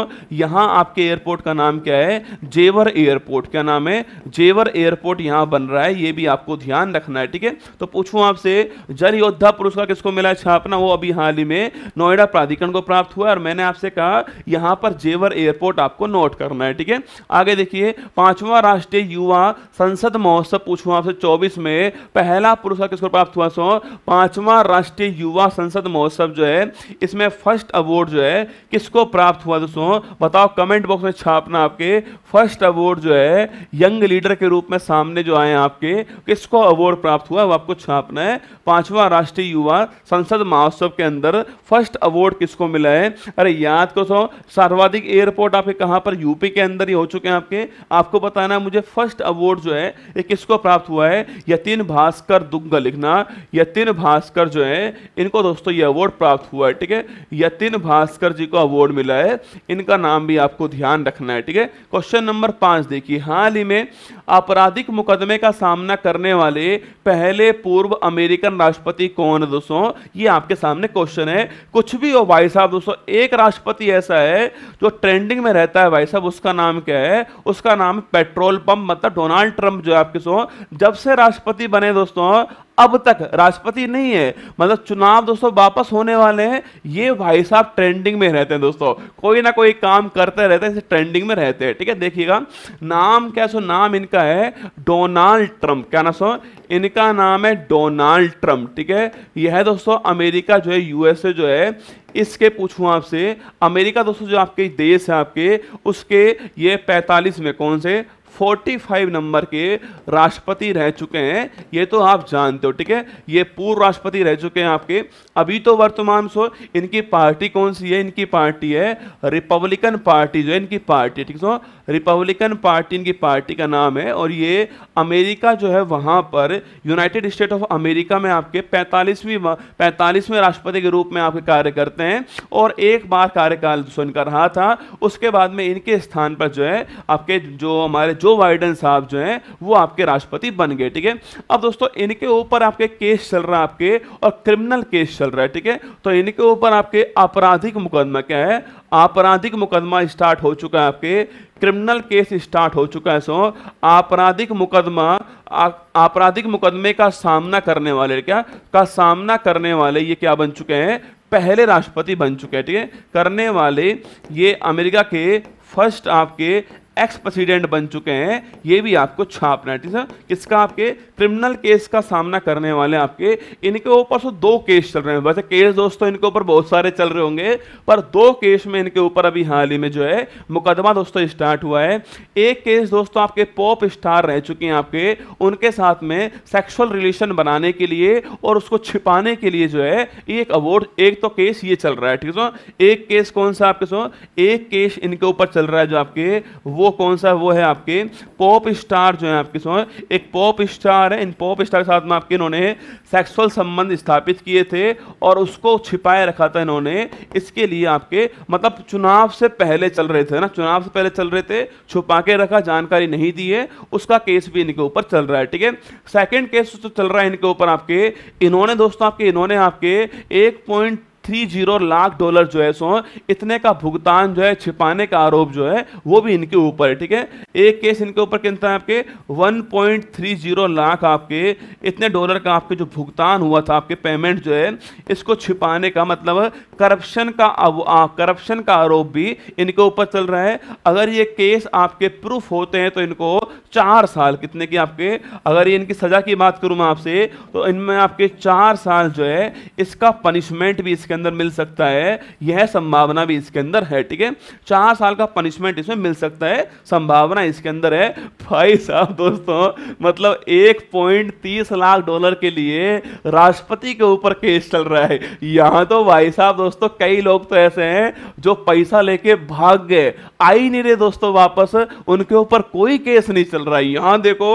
यहाँ आपके एयरपोर्ट का नाम क्या है जेवर एयरपोर्ट क्या नाम है जेवर एयरपोर्ट यहाँ बन रहा है ये भी आपको ध्यान रखना है ठीक है तो पूछू आपसे जल योद्धा पुरस्कार किसको मिला है छापना वो अभी हाल ही में नोएडा प्राधिकरण को प्राप्त हुआ हुआ और मैंने आपसे कहा यहां पर जेवर एयरपोर्ट आपको नोट करना है ठीक है आगे देखिए पांचवा राष्ट्रीय युवा संसद महोत्सव पूछूँ आपसे चौबीस में पहला पुरस्कार किसको प्राप्त हुआ सो पांचवा राष्ट्रीय युवा संसद महोत्सव जो है इसमें फर्स्ट अवार्ड जो है किसको प्राप्त हुआ दोस्तों बताओ कमेंट बॉक्स में छापना आपके फर्स्ट अवार्ड जो है यंग लीडर के रूप में सामने जो आए आपके किसको अवार्ड प्राप्त हुआ वो आपको छापना है पांचवा राष्ट्रीय युवा संसद महोत्सव के अंदर फर्स्ट अवार्ड किसको मिला है अरे याद को तो सो सर्वाधिक एयरपोर्ट आपके कहाँ पर यूपी के अंदर ही हो चुके हैं आपके आपको बताना मुझे फर्स्ट अवार्ड जो है ये किसको प्राप्त हुआ है यतिन भास्कर दुग्ग लिखना यतिन भास्कर जो है इनको दोस्तों ये अवार्ड प्राप्त हुआ है ठीक है यतिन भास्कर जी को अवार्ड मिला है इनका नाम भी आपको ध्यान रखना है ठीक है क्वेश्चन नंबर पाँच देखिए हाल ही में आपराधिक मुकदमे का सामना करने वाले पहले पूर्व अमेरिकन राष्ट्रपति कौन है दोस्तों ये आपके सामने क्वेश्चन है कुछ भी हो भाई साहब दोस्तों एक राष्ट्रपति ऐसा है जो ट्रेंडिंग में रहता है भाई साहब उसका नाम क्या है उसका नाम पेट्रोल पंप मतलब डोनाल्ड ट्रंप जो है आपके सो जब से राष्ट्रपति बने दोस्तों अब तक राष्ट्रपति नहीं है मतलब चुनाव दोस्तों वापस होने वाले हैं ये भाई साहब ट्रेंडिंग में रहते हैं दोस्तों कोई ना कोई काम करते रहते हैं ट्रेंडिंग में रहते हैं ठीक है देखिएगा नाम क्या सो नाम इनका है डोनाल्ड ट्रंप क्या ना सो इनका नाम है डोनाल्ड ट्रंप ठीक है यह है दोस्तों अमेरिका जो है यूएसए जो है इसके पूछू आपसे अमेरिका दोस्तों जो आपके देश है आपके उसके ये पैंतालीस में कौन से 45 नंबर के राष्ट्रपति रह चुके हैं ये तो आप जानते हो ठीक है ये पूर्व राष्ट्रपति रह चुके हैं आपके अभी तो वर्तमान सो इनकी पार्टी कौन सी है इनकी पार्टी है रिपब्लिकन पार्टी जो है इनकी पार्टी ठीक है रिपब्लिकन पार्टी इनकी पार्टी का नाम है और ये अमेरिका जो है वहाँ पर यूनाइटेड स्टेट ऑफ अमेरिका में आपके पैंतालीसवीं पैंतालीसवें राष्ट्रपति के रूप में आपके कार्य करते हैं और एक बार कार्यकाल सुनकर रहा था उसके बाद में इनके स्थान पर जो है आपके जो हमारे जो बाइडन साहब जो हैं वो आपके राष्ट्रपति बन गए ठीक है अब दोस्तों इनके ऊपर आपके केस चल रहा है आपके और क्रिमिनल केस चल रहा है ठीक है तो इनके ऊपर आपके आपराधिक मुकदमा क्या है आपराधिक मुकदमा स्टार्ट हो चुका है आपके क्रिमिनल केस स्टार्ट हो चुका है सो आपराधिक मुकदमा आपराधिक मुकदमे का सामना करने वाले क्या का सामना करने वाले ये क्या बन चुके हैं पहले राष्ट्रपति बन चुके हैं ठीक है करने वाले ये अमेरिका के फर्स्ट आपके एक्स प्रेसिडेंट बन चुके हैं ये भी आपको छापना है ठीक है किसका आपके क्रिमिनल केस का सामना करने वाले आपके इनके ऊपर से दो केस चल रहे हैं वैसे केस दोस्तों इनके ऊपर बहुत सारे चल रहे होंगे पर दो केस में इनके ऊपर अभी हाल ही में जो है मुकदमा दोस्तों स्टार्ट हुआ है एक केस दोस्तों आपके पॉप स्टार रह चुके हैं आपके उनके साथ में सेक्सुअल रिलेशन बनाने के लिए और उसको छिपाने के लिए जो है एक अवॉर्ड एक तो केस ये चल रहा है ठीक है एक केस कौन सा आपके सो एक केस इनके ऊपर चल रहा है जो आपके वो वो कौन सा वो है आपके पॉप स्टार जो है आपके सो एक पॉप स्टार है इन पॉप स्टार के साथ में आपके इन्होंने सेक्सुअल संबंध स्थापित किए थे और उसको छिपाए रखा था इन्होंने इसके लिए आपके मतलब चुनाव से पहले चल रहे थे ना चुनाव से पहले चल रहे थे छुपा के रखा जानकारी नहीं दी है उसका केस भी इनके ऊपर चल रहा है ठीक है सेकेंड केस तो चल रहा है इनके ऊपर आपके इन्होंने दोस्तों आपके इन्होंने आपके एक point three zero lakh dollar जो है सो इतने का भुगतान जो है छिपाने का आरोप जो है वो भी इनके ऊपर है ठीक है एक केस इनके ऊपर कितना है आपके 1.30 लाख आपके इतने डॉलर का आपके जो भुगतान हुआ था आपके पेमेंट जो है इसको छिपाने का मतलब करप्शन का करप्शन का आरोप भी इनके ऊपर चल रहा है अगर ये केस आपके प्रूफ होते हैं तो इनको चार साल कितने की आपके अगर ये इनकी सज़ा की बात करूँ मैं आपसे तो इनमें आपके चार साल जो है इसका पनिशमेंट भी इसके इसके अंदर मिल सकता है यह संभावना भी इसके अंदर है ठीक है चार साल का पनिशमेंट इसमें मिल सकता है संभावना इसके अंदर है भाई साहब दोस्तों मतलब एक पॉइंट तीस लाख डॉलर के लिए राष्ट्रपति के ऊपर केस चल रहा है यहां तो भाई साहब दोस्तों कई लोग तो ऐसे हैं जो पैसा लेके भाग गए आई नहीं रहे दोस्तों वापस उनके ऊपर कोई केस नहीं चल रहा है यहां देखो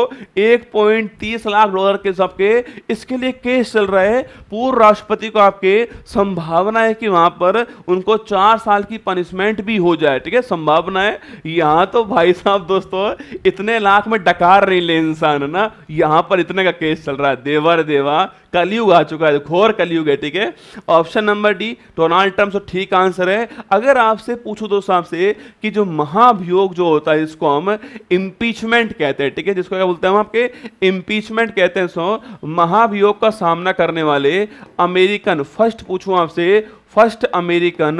एक पॉइंट तीस लाख डॉलर के सबके इसके लिए केस चल रहा है पूर्व राष्ट्रपति को आपके संभाव संभावना है कि वहां पर उनको चार साल की पनिशमेंट भी हो जाए ठीक है संभावना है यहां तो भाई साहब दोस्तों इतने लाख में डकार नहीं ले इंसान ना यहां पर इतने का केस चल रहा है देवर देवा कलयुग आ चुका है घोर कलयुग है ठीक है option number D Donald Trump तो ठीक आंसर है अगर आपसे पूछो दोस्तों आपसे कि जो महाभियोग जो होता है इसको हम इम्पीचमेंट कहते हैं ठीक है जिसको क्या बोलते हैं हम आपके इम्पीचमेंट कहते हैं सो महाभियोग का सामना करने वाले अमेरिकन फर्स्ट पूछूं आपसे फर्स्ट अमेरिकन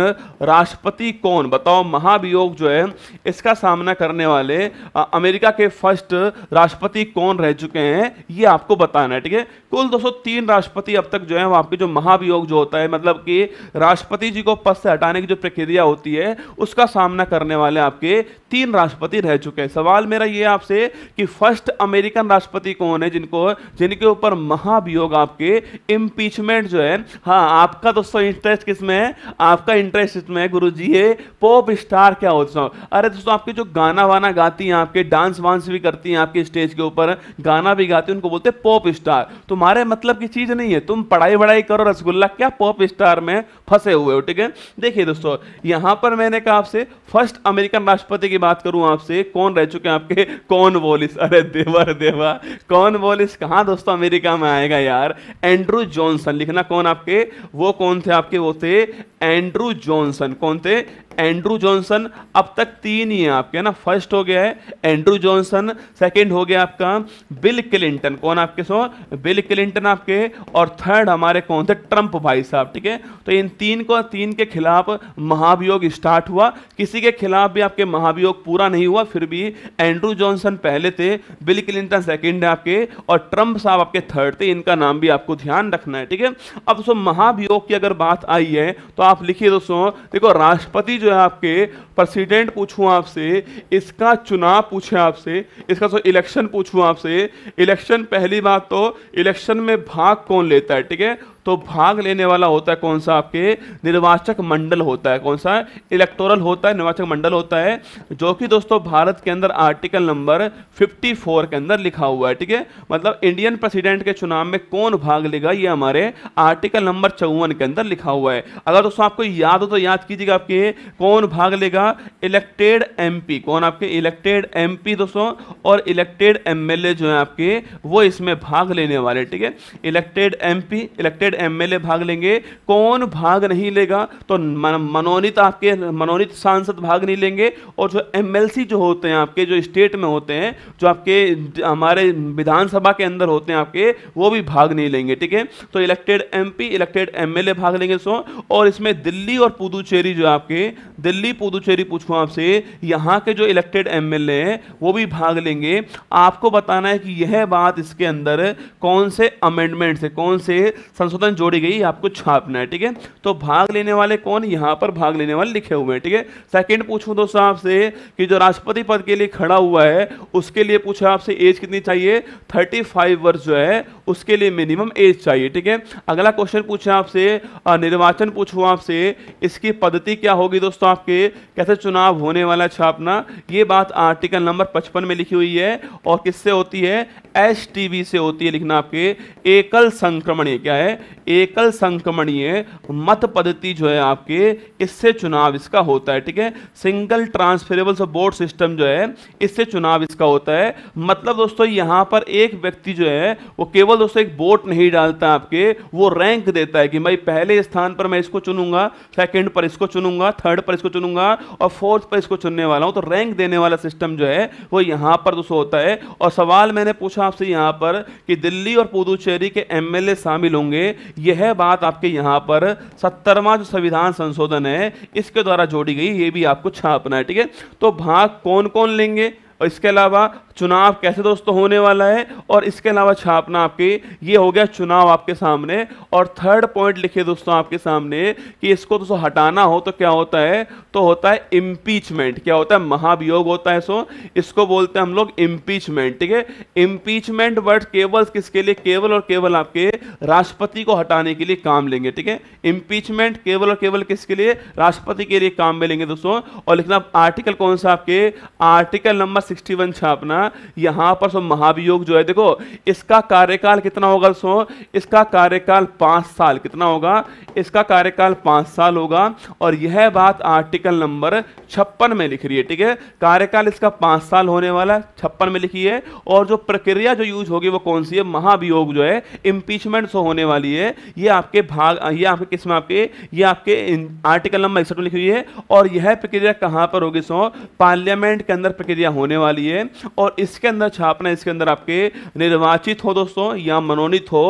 राष्ट्रपति कौन बताओ महाभियोग जो है इसका सामना करने वाले आ, अमेरिका के फर्स्ट राष्ट्रपति कौन रह चुके हैं ये आपको बताना है ठीक है कुल दोस्तों तीन राष्ट्रपति अब तक जो है आपके जो महाभियोग जो होता है मतलब कि राष्ट्रपति जी को पद से हटाने की जो प्रक्रिया होती है उसका सामना करने वाले आपके तीन राष्ट्रपति रह चुके हैं सवाल मेरा ये आपसे कि फर्स्ट अमेरिकन राष्ट्रपति कौन है जिनको जिनके ऊपर महाभियोग आपके इम्पीचमेंट जो है हाँ आपका दोस्तों इंटरेस्ट किस किसमें है आपका इंटरेस्ट इसमें है गुरु जी ये पॉप स्टार क्या होते हैं अरे दोस्तों आपके जो गाना वाना गाती हैं आपके डांस वांस भी करती हैं आपके स्टेज के ऊपर गाना भी गाती हैं उनको बोलते हैं पॉप स्टार तुम्हारे मतलब की चीज़ नहीं है तुम पढ़ाई वढ़ाई करो रसगुल्ला क्या पॉप स्टार में फंसे हुए हो ठीक है देखिए दोस्तों यहाँ पर मैंने कहा आपसे फर्स्ट अमेरिकन राष्ट्रपति की बात करूँ आपसे कौन रह चुके हैं आपके कौन वॉलिस अरे देवर देवा कौन वॉलिस कहाँ दोस्तों अमेरिका में आएगा यार एंड्रू जॉनसन लिखना कौन आपके वो कौन थे आपके वो थे थे एंड्रू जॉनसन कौन थे एंड्रू जॉनसन अब तक तीन ही हैं आपके है ना फर्स्ट हो गया है एंड्रू जॉनसन सेकंड हो गया आपका बिल क्लिंटन कौन आपके सो बिल क्लिंटन आपके और थर्ड हमारे कौन थे ट्रंप भाई साहब ठीक है तो इन तीन को तीन के खिलाफ महाभियोग स्टार्ट हुआ किसी के खिलाफ भी आपके महाभियोग पूरा नहीं हुआ फिर भी एंड्रू जॉनसन पहले थे बिल क्लिंटन सेकेंड है आपके और ट्रंप साहब आपके थर्ड थे इनका नाम भी आपको ध्यान रखना है ठीक है अब सो महाभियोग की अगर बात आई है तो आप लिखिए दोस्तों देखो राष्ट्रपति जो है आपके प्रेसिडेंट पूछू आपसे इसका चुनाव पूछे आपसे इसका सो तो इलेक्शन पूछू आपसे इलेक्शन पहली बात तो इलेक्शन में भाग कौन लेता है ठीक है तो भाग लेने वाला होता है कौन सा आपके निर्वाचक मंडल होता है कौन सा इलेक्टोरल होता है निर्वाचक मंडल होता है जो कि दोस्तों भारत के अंदर आर्टिकल नंबर 54 के अंदर लिखा हुआ है ठीक है मतलब इंडियन प्रेसिडेंट के चुनाव में कौन भाग लेगा ये हमारे आर्टिकल नंबर चौवन के अंदर लिखा हुआ है अगर दोस्तों आपको याद हो तो याद कीजिएगा आपके कौन भाग लेगा इलेक्टेड एमपी कौन आपके इलेक्टेड एमपी दोस्तों और इलेक्टेड एमएलए जो है आपके वो इसमें भाग लेने वाले ठीक है इलेक्टेड एमपी इलेक्टेड एमएलए भाग लेंगे कौन भाग नहीं लेगा तो मनोनीत आपके मनोनीत सांसद भाग नहीं लेंगे और जो एमएलसी जो होते हैं आपके जो स्टेट में होते हैं जो आपके हमारे विधानसभा के अंदर होते हैं आपके वो भी भाग नहीं लेंगे ठीक है तो इलेक्टेड एम इलेक्टेड एमएलए भाग लेंगे सो और इसमें दिल्ली और पुदुचेरी जो आपके दिल्ली पुदुचेरी पूछो आपसे यहाँ के जो इलेक्टेड एमएलए हैं वो भी भाग लेंगे आपको बताना है कि यह बात इसके अंदर कौन से अमेंडमेंट से कौन से संशोधन गर्दन जोड़ी गई आपको छापना है ठीक है तो भाग लेने वाले कौन यहां पर भाग लेने वाले लिखे हुए हैं ठीक है सेकंड पूछूं दोस्तों आपसे कि जो राष्ट्रपति पद के लिए खड़ा हुआ है उसके लिए पूछा आपसे एज कितनी चाहिए थर्टी फाइव वर्ष जो है उसके लिए मिनिमम एज चाहिए ठीक है अगला क्वेश्चन पूछा आपसे निर्वाचन पूछू आपसे इसकी पद्धति क्या होगी दोस्तों आपके कैसे चुनाव होने वाला छापना ये बात आर्टिकल नंबर पचपन में लिखी हुई है और किससे होती है एस से होती है लिखना आपके एकल संक्रमण ये क्या है एकल संक्रमणीय मत पद्धति जो है आपके इससे चुनाव इसका होता है ठीक है सिंगल ट्रांसफरेबल बोर्ड सिस्टम जो है इससे चुनाव इसका होता है मतलब दोस्तों यहां पर एक व्यक्ति जो है वो केवल दोस्तों एक वोट नहीं डालता आपके वो रैंक देता है कि भाई पहले स्थान पर मैं इसको चुनूंगा सेकेंड पर इसको चुनूंगा थर्ड पर इसको चुनूंगा और फोर्थ पर इसको चुनने वाला हूं तो रैंक देने वाला सिस्टम जो है वो यहां पर दोस्तों होता है और सवाल मैंने पूछा आपसे यहां पर कि दिल्ली और पुदुचेरी के एमएलए शामिल होंगे यह बात आपके यहां पर सत्तरवा जो संविधान संशोधन है इसके द्वारा जोड़ी गई ये भी आपको छापना है ठीक है तो भाग कौन कौन लेंगे और इसके अलावा चुनाव कैसे दोस्तों होने वाला है और इसके अलावा छापना आपके ये हो गया चुनाव आपके सामने और थर्ड पॉइंट लिखिए दोस्तों आपके सामने कि इसको दोस्तों हटाना हो तो क्या होता है तो होता है इम्पीचमेंट क्या होता है महाभियोग होता है सो इसको बोलते हैं हम लोग इम्पीचमेंट ठीक है इम्पीचमेंट वर्ड केवल किसके लिए केवल और केवल आपके राष्ट्रपति को हटाने के लिए काम लेंगे ठीक है इम्पीचमेंट केवल और केवल किसके लिए राष्ट्रपति के लिए काम में लेंगे दोस्तों और लिखना आर्टिकल कौन सा आपके आर्टिकल नंबर सिक्सटी वन छापना यहां पर सो महाभियोग जो है देखो इसका कार्यकाल कितना होगा सो इसका कार्यकाल पांच साल कितना होगा इसका कार्यकाल पांच साल होगा और यह बात आर्टिकल नंबर छप्पन में लिख रही है ठीक है कार्यकाल इसका पांच साल होने वाला है छप्पन में लिखी है और जो प्रक्रिया जो यूज होगी वो कौन सी है महाभियोग जो है इंपीचमेंट सो होने वाली है ये आपके भाग ये आपके किस्म आपके ये आपके आर्टिकल नंबर इकसठ में लिखी हुई है और यह प्रक्रिया कहां पर होगी सो पार्लियामेंट के अंदर प्रक्रिया होने वाली है और इसके अंदर छापना इसके अंदर आपके निर्वाचित हो दोस्तों या मनोनीत हो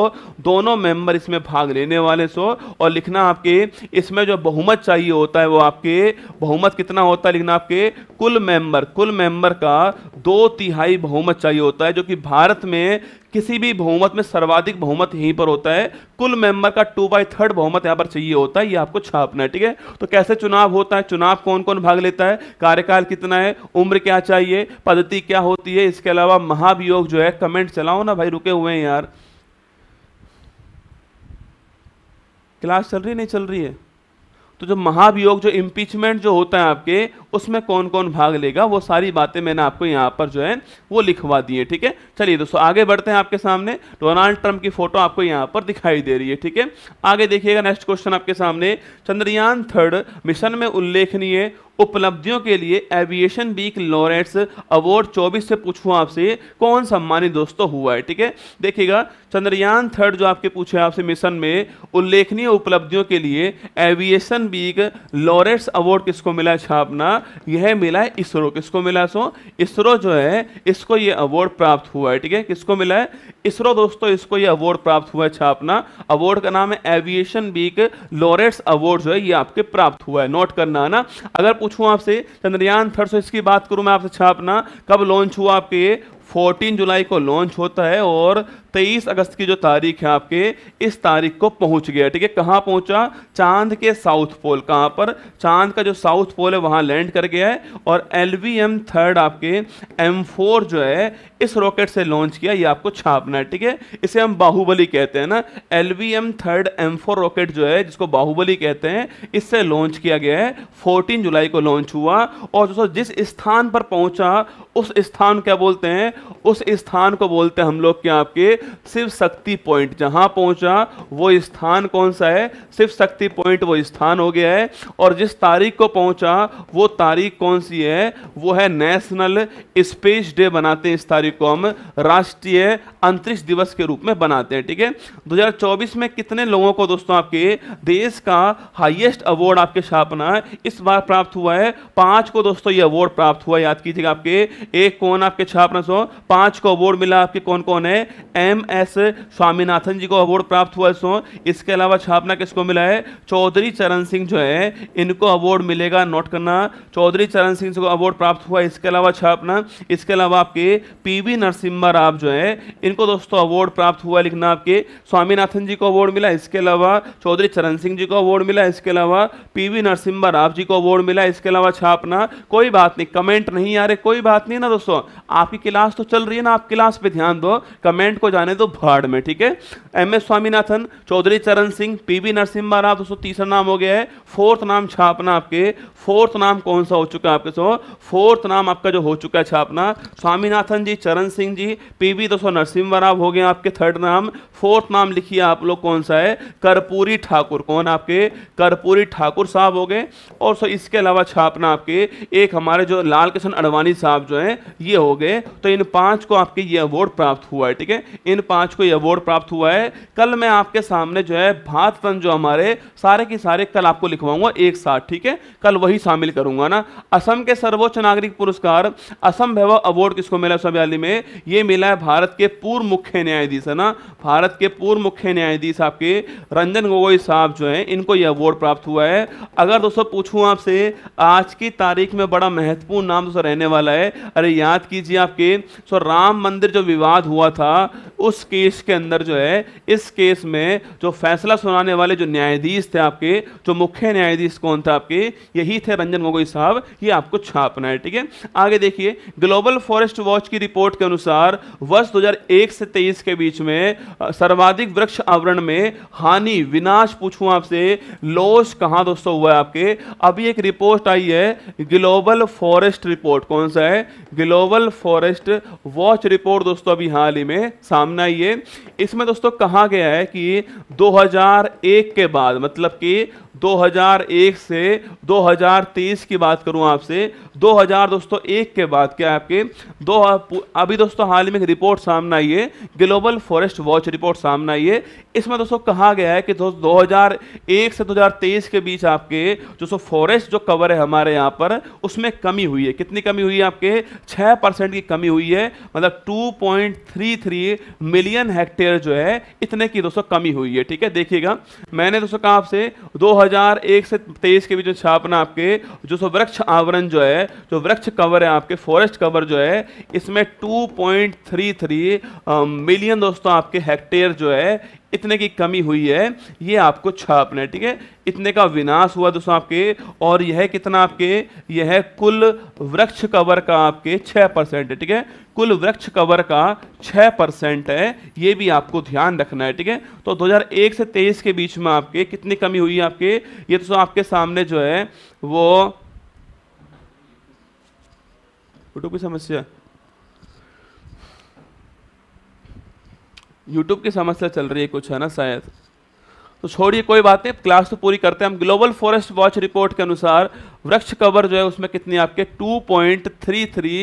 दोनों मेंबर इसमें भाग लेने वाले सो और लिखना आपके इसमें जो बहुमत चाहिए होता है वो आपके बहुमत कितना होता है लिखना आपके कुल मेंबर कुल मेंबर का दो तिहाई बहुमत चाहिए होता है जो कि भारत में किसी भी बहुमत में सर्वाधिक बहुमत यहीं पर होता है कुल मेंबर का टू बाई थर्ड बहुमत यहां पर चाहिए होता है ये आपको छापना है ठीक है तो कैसे चुनाव होता है चुनाव कौन कौन भाग लेता है कार्यकाल कितना है उम्र क्या चाहिए पद्धति क्या होती है इसके अलावा महाभियोग जो है कमेंट चलाओ ना भाई रुके हुए हैं यार क्लास चल रही नहीं चल रही है तो जो महाभियोग जो इम्पीचमेंट जो होता है आपके उसमें कौन कौन भाग लेगा वो सारी बातें मैंने आपको यहाँ पर जो है वो लिखवा दी है ठीक है चलिए दोस्तों आगे बढ़ते हैं आपके सामने डोनाल्ड ट्रंप की फोटो आपको यहाँ पर दिखाई दे रही है ठीक है आगे देखिएगा नेक्स्ट क्वेश्चन आपके सामने चंद्रयान थर्ड मिशन में उल्लेखनीय उपलब्धियों के लिए एविएशन वीक लॉरेंट्स अवार्ड 24 से पूछू आपसे कौन सम्मानित दोस्तों हुआ है ठीक है देखिएगा चंद्रयान थर्ड जो आपके पूछे आपसे मिशन में उल्लेखनीय उपलब्धियों के लिए एविएशन वीक लॉरेंट्स अवार्ड किसको मिला है छापना यह मिला है इसरो किसको मिला सो इसरो जो है इसको यह अवार्ड प्राप्त हुआ है ठीक है किसको मिला है इसरो दोस्तों इसको यह अवार्ड प्राप्त हुआ है छापना अच्छा अवार्ड का नाम है एविएशन बीक लॉरेट्स अवार्ड जो है ये आपके प्राप्त हुआ है नोट करना है ना अगर पूछूँ आपसे चंद्रयान थर्ड इसकी बात करूं मैं आपसे छापना अच्छा कब लॉन्च हुआ आपके 14 जुलाई को लॉन्च होता है और तेईस अगस्त की जो तारीख है आपके इस तारीख को पहुंच गया ठीक है कहाँ पहुंचा चांद के साउथ पोल कहाँ पर चांद का जो साउथ पोल है वहाँ लैंड कर गया है और एल वी एम थर्ड आपके एम फोर जो है इस रॉकेट से लॉन्च किया ये आपको छापना है ठीक है इसे हम बाहुबली कहते हैं ना L V M third M four rocket जो है जिसको बाहुबली कहते हैं इससे लॉन्च किया गया है फोर्टीन जुलाई को लॉन्च हुआ और दोस्तों जिस स्थान पर पहुंचा उस स्थान क्या बोलते हैं उस स्थान को बोलते हैं हम लोग क्या आपके शिव शक्ति पॉइंट जहां पहुंचा वो स्थान कौन सा है शिव शक्ति पॉइंट वो स्थान हो गया है और जिस तारीख को पहुंचा वो तारीख कौन सी है वो है नेशनल स्पेस डे बनाते हैं इस तारीख को हम राष्ट्रीय अंतरिक्ष दिवस के रूप में बनाते हैं ठीक है दो में कितने लोगों को दोस्तों आपके देश का हाइएस्ट अवार्ड आपके छापना इस बार प्राप्त हुआ है पांच को दोस्तों ये अवार्ड प्राप्त हुआ याद कीजिएगा आपके एक कौन आपके छापना सो पांच को अवार्ड मिला आपके कौन कौन है एम एस स्वामीनाथन जी को अवार्ड प्राप्त हुआ सो इसके अलावा छापना किसको मिला है चौधरी चरण सिंह जो है इनको अवार्ड मिलेगा नोट करना चौधरी चरण सिंह जी को अवार्ड प्राप्त हुआ इसके अलावा छापना इसके अलावा आपके पीवी नरसिम्हा राव जो है इनको दोस्तों अवार्ड प्राप्त हुआ लिखना आपके स्वामीनाथन जी को अवार्ड मिला इसके अलावा चौधरी चरण सिंह जी को अवार्ड मिला इसके अलावा पीवी नरसिम्हा राव जी को अवार्ड मिला इसके अलावा छापना कोई बात नहीं कमेंट नहीं आ रहे कोई बात नहीं ना दोस्तों आपकी क्लास तो चल रही है ना आप क्लास पे ध्यान दो कमेंट को जाने दो तो भाड़ में ठीक है M S Swaminathan Chaudhary Charan Singh P V Narasimha Rao दोस्तों तीसरा नाम हो गया है फोर्थ नाम छापना आपके फोर्थ नाम कौन सा हो चुका है आपके सो फोर्थ नाम आपका जो हो चुका है छापना स्वामीनाथन जी चरण सिंह जी पी वी दोस्तों नरसिम्हा राव हो गए आपके थर्ड नाम फोर्थ नाम लिखिए आप लोग कौन सा है कर्पूरी ठाकुर कौन आपके कर्पूरी ठाकुर साहब हो गए और सो इसके अलावा छापना आपके एक हमारे जो लाल कृष्ण अडवाणी साहब जो हैं ये हो गए तो इन पांच को आपके ये अवार्ड प्राप्त हुआ है ठीक है इन पांच को ये अवार्ड प्राप्त हुआ है कल मैं आपके सामने जो है भात फन जो हमारे सारे के सारे कल आपको लिखवाऊंगा एक साथ ठीक है कल वही शामिल करूंगा ना असम के सर्वोच्च नागरिक पुरस्कार असम वैभव अवार्ड किसको मिला सब में ये मिला है भारत के पूर्व मुख्य न्यायाधीश है ना भारत के पूर्व मुख्य न्यायाधीश आपके रंजन गोगोई साहब जो है इनको ये अवार्ड प्राप्त हुआ है अगर दोस्तों पूछू आपसे आज की तारीख में बड़ा महत्वपूर्ण नाम दोस्तों रहने वाला है अरे याद कीजिए आपके सो राम मंदिर जो विवाद हुआ था उस केस के अंदर जो है इस केस में जो फैसला सुनाने वाले जो न्यायाधीश थे आपके जो मुख्य न्यायाधीश कौन था आपके यही थे रंजन गोगोई साहब ये आपको छापना है ठीक है आगे देखिए ग्लोबल फॉरेस्ट वॉच की रिपोर्ट के अनुसार वर्ष दो से तेईस के बीच में सर्वाधिक वृक्ष आवरण में हानि विनाश पूछू आपसे लॉस कहाँ दोस्तों हुआ है आपके अभी एक रिपोर्ट आई है ग्लोबल फॉरेस्ट रिपोर्ट कौन सा है ग्लोबल फॉरेस्ट वॉच रिपोर्ट दोस्तों अभी हाल ही में सामने सामना ये इसमें दोस्तों कहा गया है कि 2001 के बाद मतलब कि 2001 से 2023 की बात करूं आपसे 2000 दोस्तों एक के बाद क्या आपके दो अभी दोस्तों हाल ही में एक रिपोर्ट सामने आई है ग्लोबल फॉरेस्ट वॉच रिपोर्ट सामने आई है इसमें दोस्तों कहा गया है कि दो हजार से 2023 के बीच आपके जो फॉरेस्ट जो कवर है हमारे यहाँ पर उसमें कमी हुई है कितनी कमी हुई है आपके छः परसेंट की कमी हुई है मतलब 2.33 मिलियन हेक्टेयर जो है इतने की दोस्तों कमी हुई है ठीक है देखिएगा मैंने दोस्तों कहा आपसे दो 2001 से 23 के बीच में छापना आपके जो सो वृक्ष आवरण जो है जो वृक्ष कवर है आपके फॉरेस्ट कवर जो है इसमें 2.33 मिलियन दोस्तों आपके हेक्टेयर जो है इतने की कमी हुई है ये आपको छापना है ठीक है इतने का विनाश हुआ दोस्तों आपके और यह कितना आपके यह कुल वृक्ष कवर का आपके छः परसेंट है ठीक है कुल वृक्ष कवर का छः परसेंट है ये भी आपको ध्यान रखना है ठीक है तो 2001 से 23 के बीच में आपके कितनी कमी हुई है आपके ये दोस्तों आपके सामने जो है वो की समस्या यूट्यूब की समस्या चल रही है कुछ है ना शायद तो छोड़िए कोई बात नहीं क्लास तो पूरी करते हैं हम ग्लोबल फॉरेस्ट वॉच रिपोर्ट के अनुसार वृक्ष कवर जो है उसमें कितनी आपके two point three three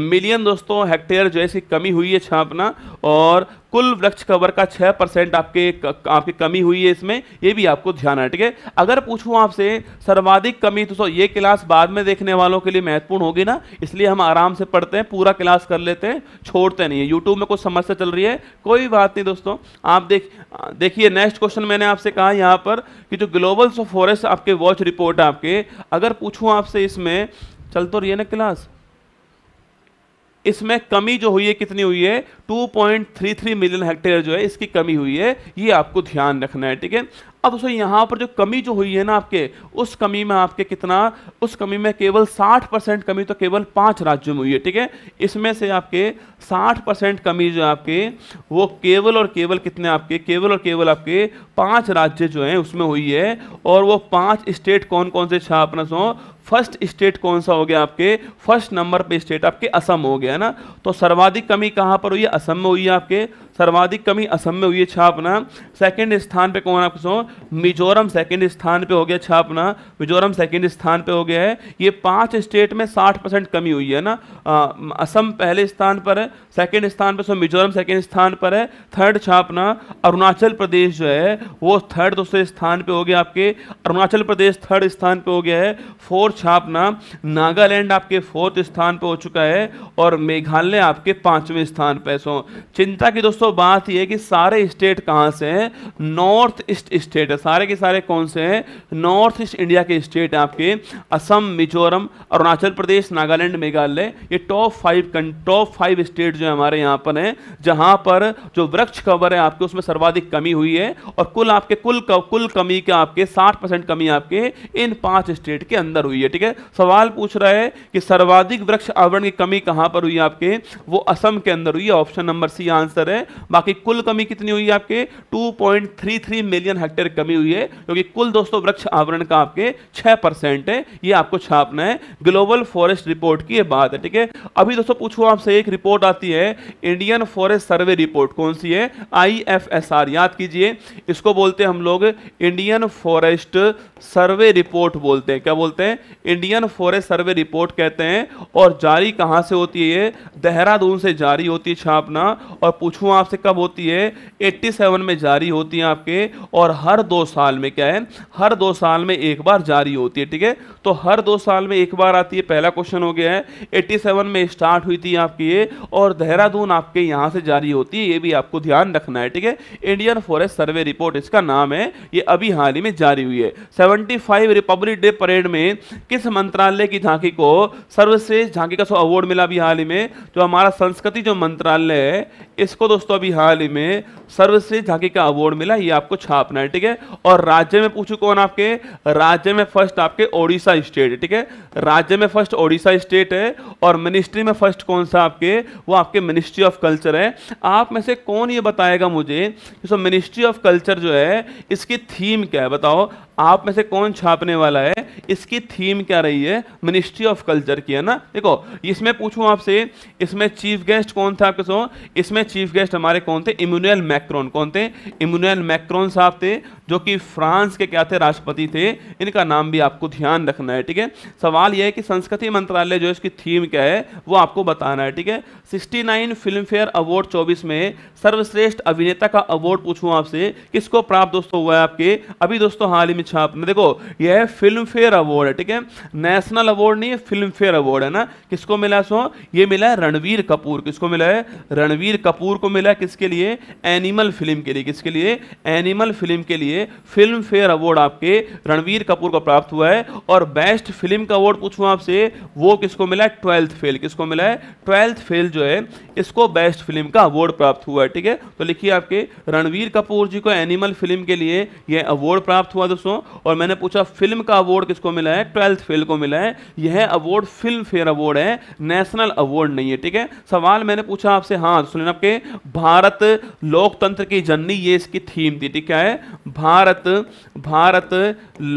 million दोस्तों हेक्टेयर जो है इसकी कमी हुई है छापना और कुल वृक्ष कवर का छः परसेंट आपके आपकी कमी हुई है इसमें ये भी आपको ध्यान है ठीक है अगर पूछूँ आपसे सर्वाधिक कमी तो ये क्लास बाद में देखने वालों के लिए महत्वपूर्ण होगी ना इसलिए हम आराम से पढ़ते हैं पूरा क्लास कर लेते हैं छोड़ते नहीं है यूट्यूब में कुछ समस्या चल रही है कोई बात नहीं दोस्तों आप देख देखिए नेक्स्ट क्वेश्चन मैंने आपसे कहा यहाँ पर कि जो ग्लोबल्स ऑफ फॉरेस्ट आपके वॉच रिपोर्ट है आपके अगर पूछूँ आपसे इसमें चल तो रही है ना क्लास इसमें कमी जो हुई है कितनी हुई है 2.33 मिलियन हेक्टेयर जो है इसकी कमी हुई है ये आपको ध्यान रखना है ठीक है अब दोस्तों यहाँ पर जो कमी जो हुई है ना आपके उस कमी में आपके कितना उस कमी में केवल 60 परसेंट कमी तो केवल पांच राज्यों में हुई है ठीक है इसमें से आपके 60 परसेंट कमी जो आपके वो केवल और केवल कितने आपके केवल और केवल आपके पांच राज्य जो हैं उसमें हुई है और वो पांच स्टेट कौन कौन से छा अपना सो फर्स्ट स्टेट कौन सा हो गया आपके फर्स्ट नंबर पे स्टेट आपके असम हो गया ना तो सर्वाधिक कमी कहाँ पर हुई है असम में हुई है आपके सर्वाधिक कमी असम में हुई है छापना सेकंड स्थान पे कौन आपको मिजोरम सेकंड स्थान पे हो गया छापना मिजोरम सेकंड स्थान पे हो गया है ये पांच स्टेट में 60 परसेंट कमी हुई है ना आ, असम पहले स्थान पर है सेकंड स्थान पर सो मिजोरम सेकंड स्थान पर है थर्ड छापना अरुणाचल प्रदेश जो है वो थर्ड दूसरे स्थान पर हो गया आपके अरुणाचल प्रदेश थर्ड स्थान पर हो गया है फोर्थ छापना नागालैंड आपके फोर्थ स्थान पर हो चुका है और मेघालय आपके पांचवें स्थान पर सो चिंता की दोस्तों बात यह कि सारे स्टेट कहां से हैं नॉर्थ ईस्ट स्टेट है सारे के सारे कौन से हैं नॉर्थ ईस्ट इंडिया के स्टेट हैं आपके असम मिजोरम अरुणाचल प्रदेश नागालैंड मेघालय ये top five top five state जो है हमारे यहां पर है जहां पर जो वृक्ष कवर है आपके उसमें सर्वाधिक कमी हुई है और कुल आपके कुल कुल कमी के आपके साठ परसेंट कमी आपके इन पांच स्टेट के अंदर हुई है लिए ठीक है सवाल पूछ रहा है कि सर्वाधिक वृक्ष आवरण की कमी कहां पर हुई आपके वो असम के अंदर हुई ऑप्शन नंबर सी आंसर है बाकी कुल कमी कितनी हुई आपके 2.33 मिलियन हेक्टेयर कमी हुई है क्योंकि कुल दोस्तों वृक्ष आवरण का आपके 6 परसेंट है ये आपको छापना है ग्लोबल फॉरेस्ट रिपोर्ट की बात है ठीक है अभी दोस्तों पूछो आपसे एक रिपोर्ट आती है इंडियन फॉरेस्ट सर्वे रिपोर्ट कौन सी है आई याद कीजिए इसको बोलते हैं हम लोग इंडियन फॉरेस्ट सर्वे रिपोर्ट बोलते हैं क्या बोलते हैं इंडियन फॉरेस्ट सर्वे रिपोर्ट कहते हैं और जारी कहाँ से होती है देहरादून से जारी होती है छापना और पूछूँ आपसे कब होती है सेवन में जारी होती है आपके और हर दो साल में क्या है हर दो साल में एक बार जारी होती है ठीक है तो हर दो साल में एक बार आती है पहला क्वेश्चन हो गया है सेवन में स्टार्ट हुई थी आपकी ये और देहरादून आपके यहाँ से जारी होती है ये भी आपको ध्यान रखना है ठीक है इंडियन फॉरेस्ट सर्वे रिपोर्ट इसका नाम है ये अभी हाल ही में जारी हुई है 75 रिपब्लिक डे परेड में किस मंत्रालय की झांकी को सर्वश्रेष्ठ झांकी का सो अवार्ड मिला अभी हाल ही में जो तो हमारा संस्कृति जो मंत्रालय है इसको दोस्तों अभी हाल ही में सर्वश्रेष्ठ झांकी का अवार्ड मिला ये आपको छापना है ठीक है और राज्य में पूछू कौन आपके राज्य में फर्स्ट आपके ओडिशा स्टेट है ठीक है राज्य में फर्स्ट ओडिशा स्टेट है और मिनिस्ट्री में फर्स्ट कौन सा आपके वो आपके मिनिस्ट्री ऑफ कल्चर है आप में से कौन ये बताएगा मुझे कि सो मिनिस्ट्री ऑफ कल्चर जो है इसकी थीम क्या है बताओ आप में से कौन छापने वाला है इसकी थीम क्या रही है मिनिस्ट्री ऑफ कल्चर की है ना देखो इसमें पूछूं आपसे इसमें चीफ गेस्ट कौन था आपके सो इसमें चीफ गेस्ट हमारे कौन थे इम्यूनल मैक्रोन कौन थे इम्यूनल मैक्रोन साहब थे जो कि फ्रांस के क्या थे राष्ट्रपति थे इनका नाम भी आपको ध्यान रखना है ठीक है सवाल यह है कि संस्कृति मंत्रालय जो इसकी थीम क्या है वो आपको बताना है ठीक है sixty nine Filmfare award चौबीस में सर्वश्रेष्ठ अभिनेता का अवार्ड पूछूँ आपसे किसको प्राप्त दोस्तों हुआ है आपके अभी दोस्तों हाल ही में छाप में देखो ये है फिल्म फेयर अवार्ड है ठीक है नेशनल अवार्ड नहीं है फिल्म फेयर अवार्ड है ना किसको मिला सो ये मिला है रणवीर कपूर किसको मिला है रणवीर कपूर को मिला किसके लिए एनिमल फिल्म के लिए किसके लिए एनिमल फिल्म के लिए फिल्म फेयर अवार्ड आपके रणवीर कपूर को प्राप्त हुआ है और बेस्ट फिल्म का अवार्ड पूछू आपसे वो किसको मिला है ट्वेल्थ फेल किसको मिला है ट्वेल्थ फेल जो है इसको बेस्ट फिल्म का अवार्ड प्राप्त हुआ है ठीक है तो लिखिए आपके रणवीर कपूर जी को एनिमल फिल्म के लिए यह अवार्ड प्राप्त हुआ दोस्तों दोस्तों और मैंने पूछा फिल्म का अवार्ड किसको मिला है ट्वेल्थ फेल को मिला है यह अवार्ड फिल्म फेयर अवार्ड है नेशनल अवार्ड नहीं है ठीक है सवाल मैंने पूछा आपसे हाँ तो सुनिए आपके भारत लोकतंत्र की जननी ये इसकी थीम थी ठीक है भारत भारत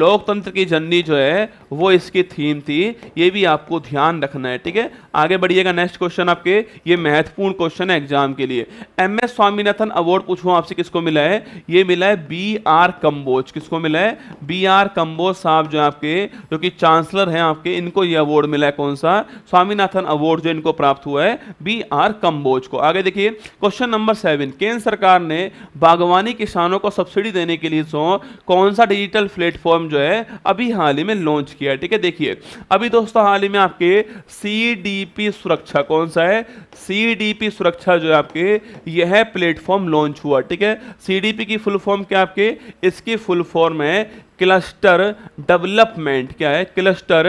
लोकतंत्र की जननी जो है वो इसकी थीम थी ये भी आपको ध्यान रखना है ठीक है आगे बढ़िएगा नेक्स्ट क्वेश्चन आपके ये महत्वपूर्ण क्वेश्चन है एग्जाम के लिए एम एस स्वामीनाथन अवार्ड पूछू आपसे किसको मिला है ये मिला है बी आर कम्बोज किसको मिला है बी आर कम्बोज साहब जो आपके जो कि चांसलर हैं आपके इनको ये अवार्ड मिला है कौन सा स्वामीनाथन अवार्ड जो इनको प्राप्त हुआ है बी आर कम्बोज को आगे देखिए क्वेश्चन नंबर सेवन केंद्र सरकार ने बागवानी किसानों को सब्सिडी देने के लिए कौन सा डिजिटल प्लेटफॉर्म जो है अभी हाल ही में लॉन्च किया है ठीक है देखिए अभी दोस्तों हाल ही में आपके सी सुरक्षा कौन सा है सी सुरक्षा जो है आपके यह प्लेटफॉर्म लॉन्च हुआ ठीक है सी की फुल फॉर्म क्या आपके इसकी फुल फॉर्म है क्लस्टर डेवलपमेंट क्या है क्लस्टर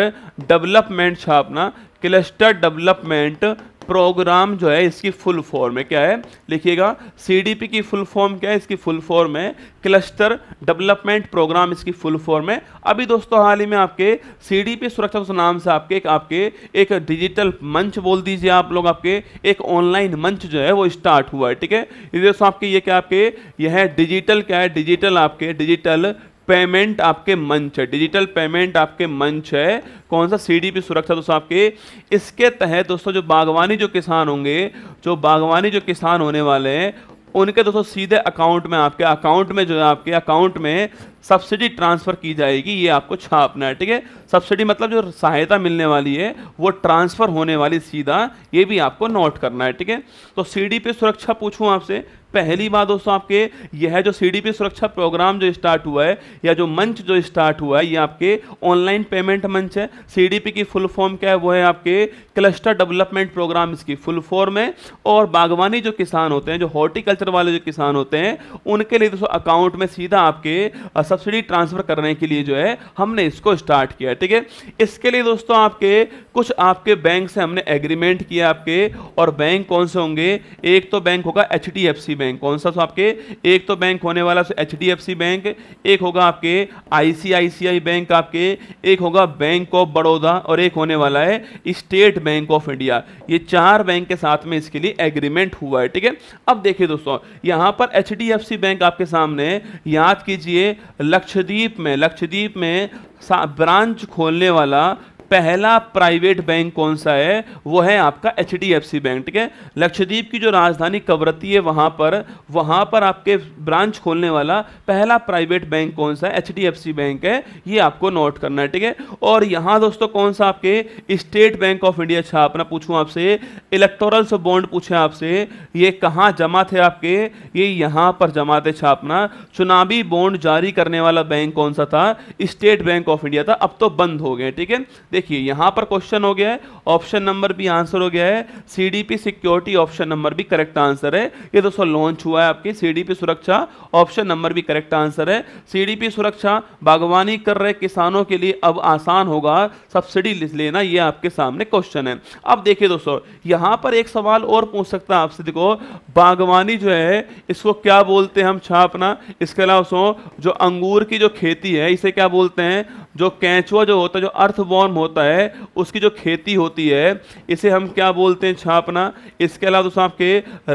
डेवलपमेंट छापना क्लस्टर डेवलपमेंट प्रोग्राम जो है इसकी फुल फॉर्म है क्या है लिखिएगा सीडीपी की फुल फॉर्म क्या है इसकी फुल फॉर्म है क्लस्टर डेवलपमेंट प्रोग्राम इसकी फुल फॉर्म है अभी दोस्तों हाल ही में आपके सीडीपी सुरक्षा नाम से आपके एक आपके एक डिजिटल मंच बोल दीजिए आप लोग आपके एक ऑनलाइन मंच जो है वो स्टार्ट हुआ है ठीक है दोस्तों आपके ये क्या आपके यह है डिजिटल क्या है डिजिटल आपके डिजिटल पेमेंट आपके मंच है डिजिटल पेमेंट आपके मंच है कौन सा सीडी पे सुरक्षा दोस्तों आपके इसके तहत दोस्तों जो बागवानी जो किसान होंगे जो बागवानी जो किसान होने वाले हैं उनके दोस्तों सीधे अकाउंट में आपके अकाउंट में जो है आपके अकाउंट में सब्सिडी ट्रांसफ़र की जाएगी ये आपको छापना है ठीक है सब्सिडी मतलब जो सहायता मिलने वाली है वो ट्रांसफ़र होने वाली सीधा ये भी आपको नोट करना है ठीक है तो सी पे सुरक्षा पूछूं आपसे पहली बात दोस्तों आपके यह जो सी पी सुरक्षा प्रोग्राम जो स्टार्ट हुआ है या जो मंच जो स्टार्ट हुआ है ये आपके ऑनलाइन पेमेंट मंच है सी की फुल फॉर्म क्या है वो है आपके क्लस्टर डेवलपमेंट प्रोग्राम इसकी फुल फॉर्म है और बागवानी जो किसान होते हैं जो हॉर्टिकल्चर वाले जो किसान होते हैं उनके लिए दोस्तों अकाउंट में सीधा आपके सब्सिडी ट्रांसफर करने के लिए जो है हमने इसको स्टार्ट किया ठीक है इसके लिए दोस्तों आपके कुछ आपके बैंक से हमने एग्रीमेंट किया आपके और बैंक कौन से होंगे एक तो बैंक होगा एच बैंक कौन सा तो आपके एक तो बैंक होने वाला एच बैंक एक होगा आपके आईसीआईसीआई बैंक आपके एक होगा बैंक ऑफ बड़ौदा और एक होने वाला है स्टेट बैंक ऑफ इंडिया ये चार बैंक के साथ में इसके लिए एग्रीमेंट हुआ है ठीक है अब देखिए दोस्तों यहाँ पर एच बैंक आपके सामने याद कीजिए लक्षद्वीप में लक्षद्वीप में ब्रांच खोलने वाला पहला प्राइवेट बैंक कौन सा है वो है आपका एच बैंक ठीक है लक्षद्वीप की जो राजधानी कवरती है वहां पर वहां पर आपके ब्रांच खोलने वाला पहला प्राइवेट बैंक कौन सा है एच बैंक है ये आपको नोट करना है ठीक है और यहाँ दोस्तों कौन सा आपके स्टेट बैंक ऑफ इंडिया छापना पूछू आपसे इलेक्टोरल बॉन्ड पूछे आपसे ये कहाँ जमा थे आपके ये यहाँ पर जमा थे छापना चुनावी बॉन्ड जारी करने वाला बैंक कौन सा था स्टेट बैंक ऑफ इंडिया था अब तो बंद हो गए ठीक है देखिए यहां पर क्वेश्चन हो गया है ऑप्शन नंबर भी आंसर हो गया है सीडीपी सिक्योरिटी ऑप्शन नंबर भी करेक्ट आंसर है ये दोस्तों लॉन्च हुआ है आपकी सीडीपी सुरक्षा ऑप्शन नंबर भी करेक्ट आंसर है सीडीपी सुरक्षा बागवानी कर रहे किसानों के लिए अब आसान होगा सब्सिडी लेना ये आपके सामने क्वेश्चन है अब देखिए दोस्तों यहां पर एक सवाल और पूछ सकता है आपसे देखो बागवानी जो है इसको क्या बोलते हैं हम छापना इसके अलावा जो अंगूर की जो खेती है इसे क्या बोलते हैं जो कैंचुआ जो होता है जो अर्थवॉर्म होता है उसकी जो खेती होती है इसे हम क्या बोलते हैं छापना इसके अलावा दोस्तों आपके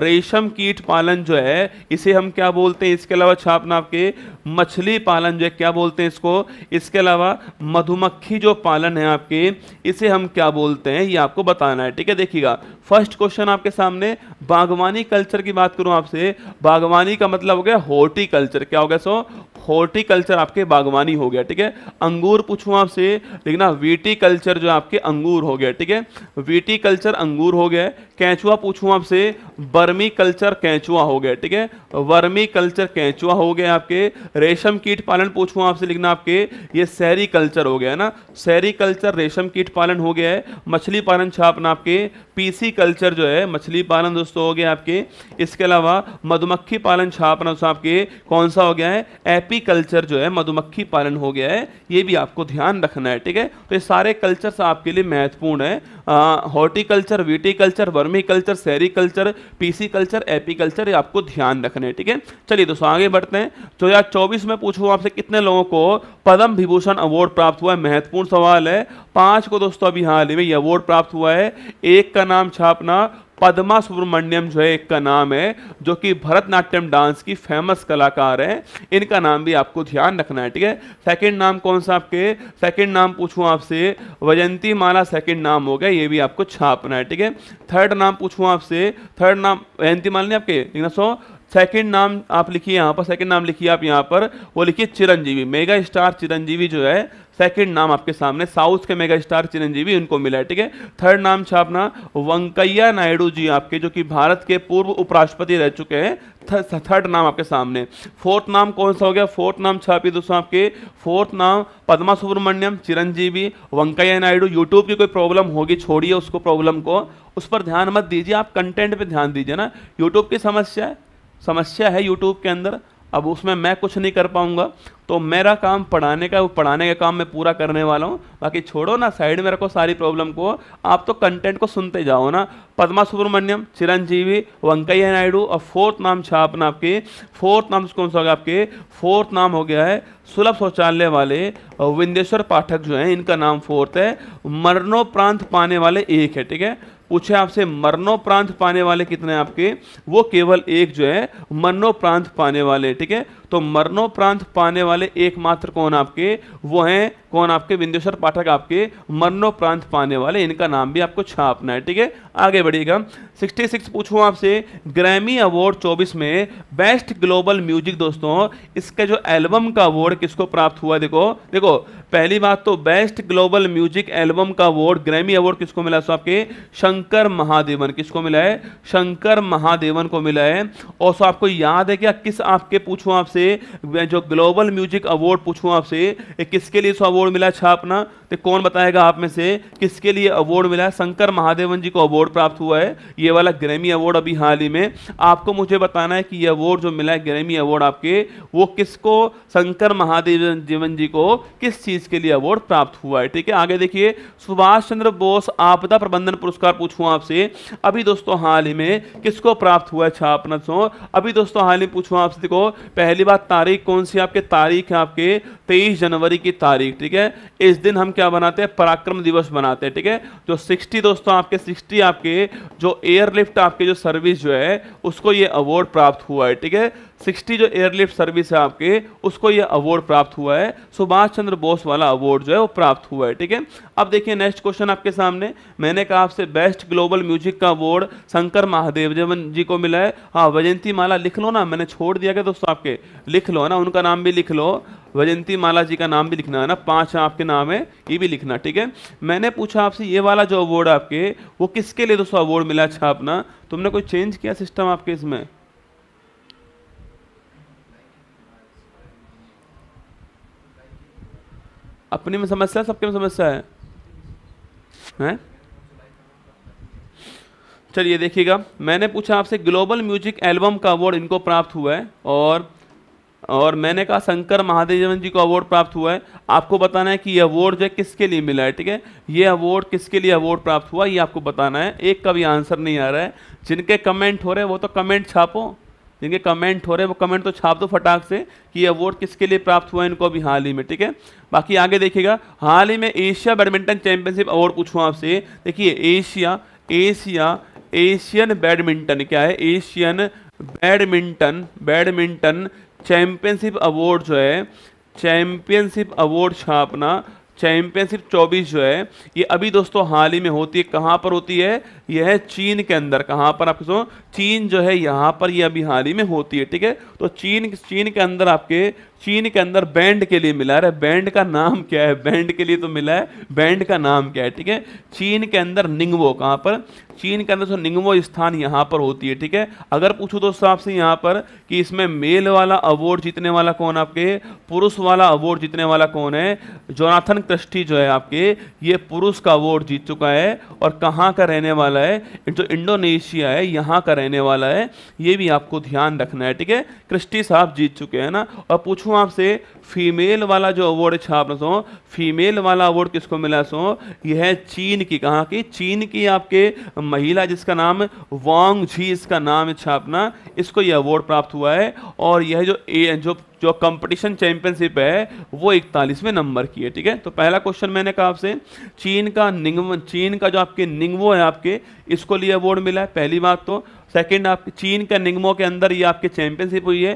रेशम कीट पालन जो है इसे हम क्या बोलते हैं इसके अलावा छापना आपके मछली पालन जो है क्या बोलते हैं इसको इसके अलावा मधुमक्खी जो पालन है आपके इसे हम क्या बोलते हैं ये आपको बताना है ठीक है देखिएगा फर्स्ट क्वेश्चन आपके सामने बागवानी कल्चर की बात करूं आपसे बागवानी का मतलब हो गया हॉर्टिकल्चर क्या हो गया सो हॉर्टिकल्चर आपके बागवानी हो गया ठीक है अंगूर पूछूं आपसे लेकिन ना वीटिकल्चर जो आपके अंगूर हो गया ठीक है वीटिकल्चर अंगूर हो गया कैचुआ पूछूं आपसे वर्मी कल्चर कैचुआ हो गया ठीक है वर्मी कल्चर कैचुआ हो गया आपके रेशम कीट पालन पूछूं आपसे लिखना आपके ये शहरी कल्चर हो गया ना शहरी कल्चर रेशम कीट पालन हो गया है मछली पालन छापना आपके पीसी कल्चर जो है मछली पालन दोस्तों हो गया आपके इसके अलावा मधुमक्खी पालन छापना तो आपके कौन सा हो गया है एपी एपीकल्चर जो है मधुमक्खी पालन हो गया है ये भी आपको ध्यान रखना है ठीक है तो ये सारे कल्चर्स आपके लिए महत्वपूर्ण है horticulture viticulture vermiculture sericulture pisciculture apiculture ये आपको ध्यान रखना है ठीक है चलिए दोस्तों आगे बढ़ते हैं दो तो हज़ार चौबीस में पूछूँ आपसे कितने लोगों को पद्म विभूषण अवार्ड प्राप्त हुआ है महत्वपूर्ण सवाल है पाँच को दोस्तों अभी हाल ही में ये अवार्ड प्राप्त हुआ है एक का नाम छापना पद्मा सुब्रमण्यम जो है एक का नाम है जो कि भरतनाट्यम डांस की फेमस कलाकार हैं इनका नाम भी आपको ध्यान रखना है ठीक है सेकंड नाम कौन सा आपके सेकंड नाम पूछूँ आपसे वजंती माला सेकंड नाम हो गया ये भी आपको छापना है ठीक है थर्ड नाम पूछूँ आपसे थर्ड नाम वजंती माला नहीं आपके सो सेकेंड नाम आप लिखिए यहाँ पर सेकेंड नाम लिखिए आप यहाँ पर वो लिखिए चिरंजीवी मेगा स्टार चिरंजीवी जो है सेकंड नाम आपके सामने साउथ के मेगा स्टार चिरंजीवी उनको मिला है ठीक है थर्ड नाम छापना वंकैया वेंकैया नायडू जी आपके जो कि भारत के पूर्व उपराष्ट्रपति रह चुके हैं थर्ड नाम आपके सामने फोर्थ नाम कौन सा हो गया फोर्थ नाम छापी दोस्तों आपके फोर्थ नाम पद्मा सुब्रमण्यम चिरंजीवी वेंकैया नायडू यूट्यूब की कोई प्रॉब्लम होगी छोड़िए उसको प्रॉब्लम को उस पर ध्यान मत दीजिए आप कंटेंट पर ध्यान दीजिए ना यूट्यूब की समस्या समस्या है यूट्यूब के अंदर अब उसमें मैं कुछ नहीं कर पाऊंगा तो मेरा काम पढ़ाने का पढ़ाने का काम मैं पूरा करने वाला हूँ बाकी छोड़ो ना साइड में रखो सारी प्रॉब्लम को आप तो कंटेंट को सुनते जाओ ना पद्मा सुब्रमण्यम चिरंजीवी वेंकैया नायडू और फोर्थ नाम छापना आपके फोर्थ नाम कौन सा होगा आपके फोर्थ नाम हो गया है सुलभ शौचालय वाले विंदेश्वर पाठक जो हैं इनका नाम फोर्थ है मरणोपरांत पाने वाले एक है ठीक है पूछे आपसे मरणोप्रांत पाने वाले कितने आपके वो केवल एक जो है मरणोप्रांत पाने वाले ठीक है तो मरणोप्रांत पाने वाले एकमात्र कौन आपके वो हैं कौन आपके बिंदुसर पाठक आपके मरणोप्रांत पाने वाले इनका नाम भी आपको छापना है ठीक है आगे बढ़िएगा 66 सिक्स पूछू आपसे ग्रैमी अवार्ड 24 में बेस्ट ग्लोबल म्यूजिक दोस्तों इसके जो एल्बम का अवार्ड किसको प्राप्त हुआ देखो देखो पहली बात तो बेस्ट ग्लोबल म्यूजिक एल्बम का अवार्ड ग्रैमी अवार्ड किसको मिला सो आपके शंकर महादेवन किसको मिला है शंकर महादेवन को मिला है और सो आपको याद है क्या किस आपके पूछू आपसे जो ग्लोबल म्यूजिक अवार्ड पूछू आपसे किसके लिए सो बोर्ड मिला छापना तो कौन बताएगा आप में से किसके लिए अवार्ड मिला है शंकर महादेवन जी को अवार्ड प्राप्त हुआ है ये वाला ग्रेमी अवार्ड अभी हाल ही में आपको मुझे बताना है कि ये अवार्ड जो मिला है ग्रेमी अवार्ड आपके वो किसको शंकर महादेवन जीवन जी को किस चीज़ के लिए अवार्ड प्राप्त हुआ है ठीक है आगे देखिए सुभाष चंद्र बोस आपदा प्रबंधन पुरस्कार पूछू आपसे अभी दोस्तों हाल ही में किसको प्राप्त हुआ है छापना सो अभी दोस्तों हाल ही पूछू आपसे देखो पहली बात तारीख कौन सी आपके तारीख है आपके तेईस जनवरी की तारीख ठीक है इस दिन हम क्या क्या बनाते हैं पराक्रम दिवस बनाते हैं ठीक है जो 60 दोस्तों आपके 60 आपके जो एयरलिफ्ट आपके जो सर्विस जो है उसको ये अवार्ड प्राप्त हुआ है ठीक है सिक्सटी जो एयरलिफ्ट सर्विस है आपके उसको ये अवार्ड प्राप्त हुआ है सुभाष चंद्र बोस वाला अवार्ड जो है वो प्राप्त हुआ है ठीक है अब देखिए नेक्स्ट क्वेश्चन आपके सामने मैंने कहा आपसे बेस्ट ग्लोबल म्यूजिक का अवार्ड शंकर महादेव जवन जी को मिला है हाँ वजयंती माला लिख लो ना मैंने छोड़ दिया गया दोस्तों आपके लिख लो ना उनका नाम भी लिख लो वजयंती माला जी का नाम भी लिखना है ना पांच आपके नाम है ये भी लिखना ठीक है मैंने पूछा आपसे ये वाला जो अवार्ड आपके वो किसके लिए दोस्तों अवार्ड मिला अच्छा अपना तुमने कोई चेंज किया सिस्टम आपके इसमें अपने में समस्या है सबके में समस्या है हैं चलिए देखिएगा मैंने पूछा आपसे ग्लोबल म्यूजिक एल्बम का अवार्ड इनको प्राप्त हुआ है और और मैंने कहा शंकर महादेवन जी को अवार्ड प्राप्त हुआ है आपको बताना है कि ये अवार्ड जो है किसके लिए मिला है ठीक है ये अवार्ड किसके लिए अवार्ड प्राप्त हुआ ये आपको बताना है एक का भी आंसर नहीं आ रहा है जिनके कमेंट हो रहे हैं वो तो कमेंट छापो जिनके कमेंट हो रहे हैं वो कमेंट तो छाप दो फटाक से कि ये अवार्ड किसके लिए प्राप्त हुआ इनको अभी हाल ही में ठीक है बाकी आगे देखिएगा हाल ही में एशिया बैडमिंटन चैंपियनशिप अवार्ड पूछूँ आपसे देखिए एशिया एशिया एशियन बैडमिंटन क्या है Asian badminton badminton championship award जो है चैंपियनशिप अवार्ड छापना चैंपियनशिप 24 जो है ये अभी दोस्तों हाल ही में होती है कहाँ पर होती है ये है चीन के अंदर कहाँ पर आपके सो चीन जो है यहाँ पर ये अभी हाल ही में होती है ठीक है तो चीन चीन के अंदर आपके चीन के अंदर बैंड के लिए मिला है बैंड का नाम क्या है बैंड के लिए तो मिला है बैंड का नाम क्या है ठीक है चीन के अंदर निंगवो कहाँ पर चीन के अंदर जो निंगवो स्थान यहाँ पर होती है ठीक है अगर पूछो तो हिसाब से यहाँ पर कि इसमें मेल वाला अवार्ड जीतने वाला कौन आपके पुरुष वाला अवार्ड जीतने वाला कौन है जोनाथन क्रिस्टी जो है आपके ये पुरुष का अवार्ड जीत चुका है और कहाँ का रहने वाला वाला है जो इंडोनेशिया है यहाँ का रहने वाला है ये भी आपको ध्यान रखना है ठीक है क्रिस्टी साहब जीत चुके हैं ना और पूछूँ आपसे फीमेल वाला जो अवार्ड छाप रहा सो फीमेल वाला अवार्ड किसको मिला सो यह है चीन की कहाँ की चीन की आपके महिला जिसका नाम वांग झी इसका नाम छापना इसको यह अवार्ड प्राप्त हुआ है और यह जो ए, जो जो कंपटीशन चैंपियनशिप है वो इकतालीसवें नंबर की है ठीक है तो पहला क्वेश्चन मैंने कहा आपसे चीन का निंगव चीन का जो आपके निंगवो है आपके इसको लिए अवार्ड मिला है पहली बात तो सेकेंड आपके चीन के निगमो के अंदर ये आपके चैंपियनशिप हुई है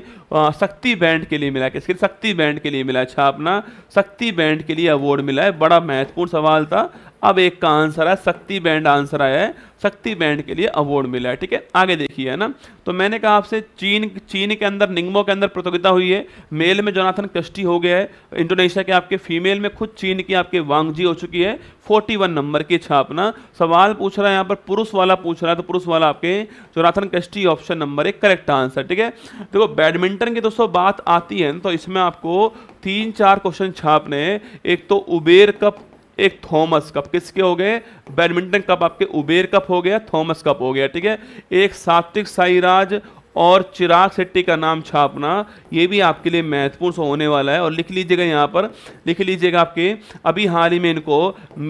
शक्ति बैंड के लिए मिला किसके शक्ति बैंड के लिए मिला अच्छा अपना शक्ति बैंड के लिए अवार्ड मिला है बड़ा महत्वपूर्ण सवाल था अब एक का आंसर आया शक्ति बैंड आंसर आया है शक्ति बैंड के लिए अवार्ड मिला है ठीक है आगे देखिए है ना तो मैंने कहा आपसे चीन चीन के अंदर निगमों के अंदर प्रतियोगिता हुई है मेल में जोनाथन क्रिस्टी हो गया है इंडोनेशिया के आपके फीमेल में खुद चीन की आपके वांगजी हो चुकी है 41 नंबर की छापना सवाल पूछ रहा है यहाँ पर पुरुष वाला पूछ रहा है तो पुरुष वाला आपके जोनाथन क्रिस्टी ऑप्शन नंबर एक करेक्ट आंसर ठीक है देखो बैडमिंटन की दोस्तों बात आती है तो इसमें आपको तीन चार क्वेश्चन छापने एक तो उबेर कप एक थॉमस कप किसके हो गए बैडमिंटन कप आपके उबेर कप हो गया थॉमस कप हो गया ठीक है एक सात्विक साईराज और चिराग शेट्टी का नाम छापना ये भी आपके लिए महत्वपूर्ण होने वाला है और लिख लीजिएगा यहाँ पर लिख लीजिएगा आपके अभी हाल ही में इनको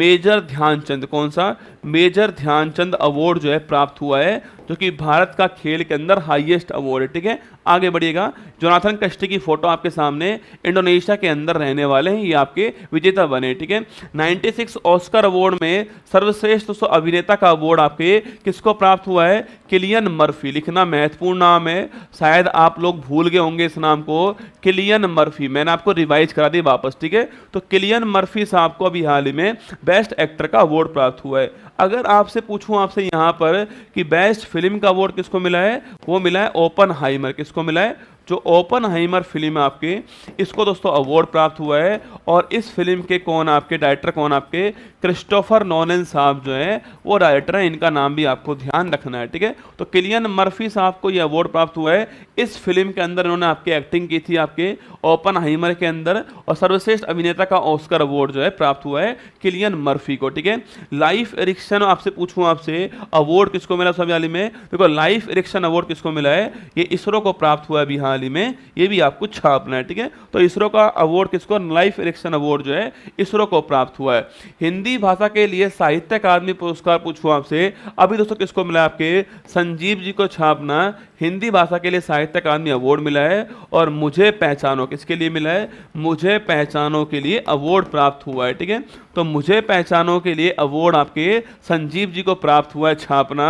मेजर ध्यानचंद कौन सा मेजर ध्यानचंद अवार्ड जो है प्राप्त हुआ है जो कि भारत का खेल के अंदर हाईएस्ट अवार्ड है ठीक है आगे बढ़िएगा जोनाथन कश्ती की फोटो आपके सामने इंडोनेशिया के अंदर रहने वाले हैं ये आपके विजेता बने ठीक है 96 ऑस्कर अवार्ड में सर्वश्रेष्ठ तो अभिनेता का अवार्ड आपके किसको प्राप्त हुआ है किलियन मर्फी लिखना महत्वपूर्ण नाम है शायद आप लोग भूल गए होंगे इस नाम को किलियन मर्फी मैंने आपको रिवाइज करा दी वापस ठीक है तो किलियन मर्फी साहब को अभी हाल ही में बेस्ट एक्टर का अवार्ड प्राप्त हुआ है अगर आपसे पूछूं आपसे यहाँ पर कि बेस्ट फिल्म का अवार्ड किसको मिला है वो मिला है ओपन हाइमर किसको मिला है जो ओपन हाइमर फिल्म है आपकी इसको दोस्तों अवार्ड प्राप्त हुआ है और इस फिल्म के कौन आपके डायरेक्टर कौन आपके क्रिस्टोफर नॉनन साहब जो है वो डायरेक्टर हैं इनका नाम भी आपको ध्यान रखना है ठीक है तो किलियन मर्फी साहब को ये अवार्ड प्राप्त हुआ है इस फिल्म के अंदर इन्होंने आपकी एक्टिंग की थी आपके ओपन हाइमर के अंदर और सर्वश्रेष्ठ अभिनेता का ऑस्कर अवार्ड जो है प्राप्त हुआ है किलियन मर्फी को ठीक है लाइफ एरिक्शन आपसे पूछू आपसे अवार्ड किसको मिला सभी में देखो लाइफ एरिक्शन अवार्ड किसको मिला है ये इसरो को प्राप्त हुआ है बिहार प्रणाली में ये भी आपको छापना है ठीक है तो इसरो का अवार्ड किसको लाइफ इलेक्शन अवार्ड जो है इसरो को प्राप्त हुआ है हिंदी भाषा के लिए साहित्य अकादमी पुरस्कार पूछूँ आपसे अभी दोस्तों किसको मिला आपके संजीव जी को छापना हिंदी भाषा के लिए साहित्य अकादमी अवार्ड मिला है और मुझे पहचानो किसके लिए मिला है मुझे पहचानो के लिए अवार्ड प्राप्त हुआ है ठीक है तो मुझे पहचानो के लिए अवार्ड आपके संजीव जी को प्राप्त हुआ है छापना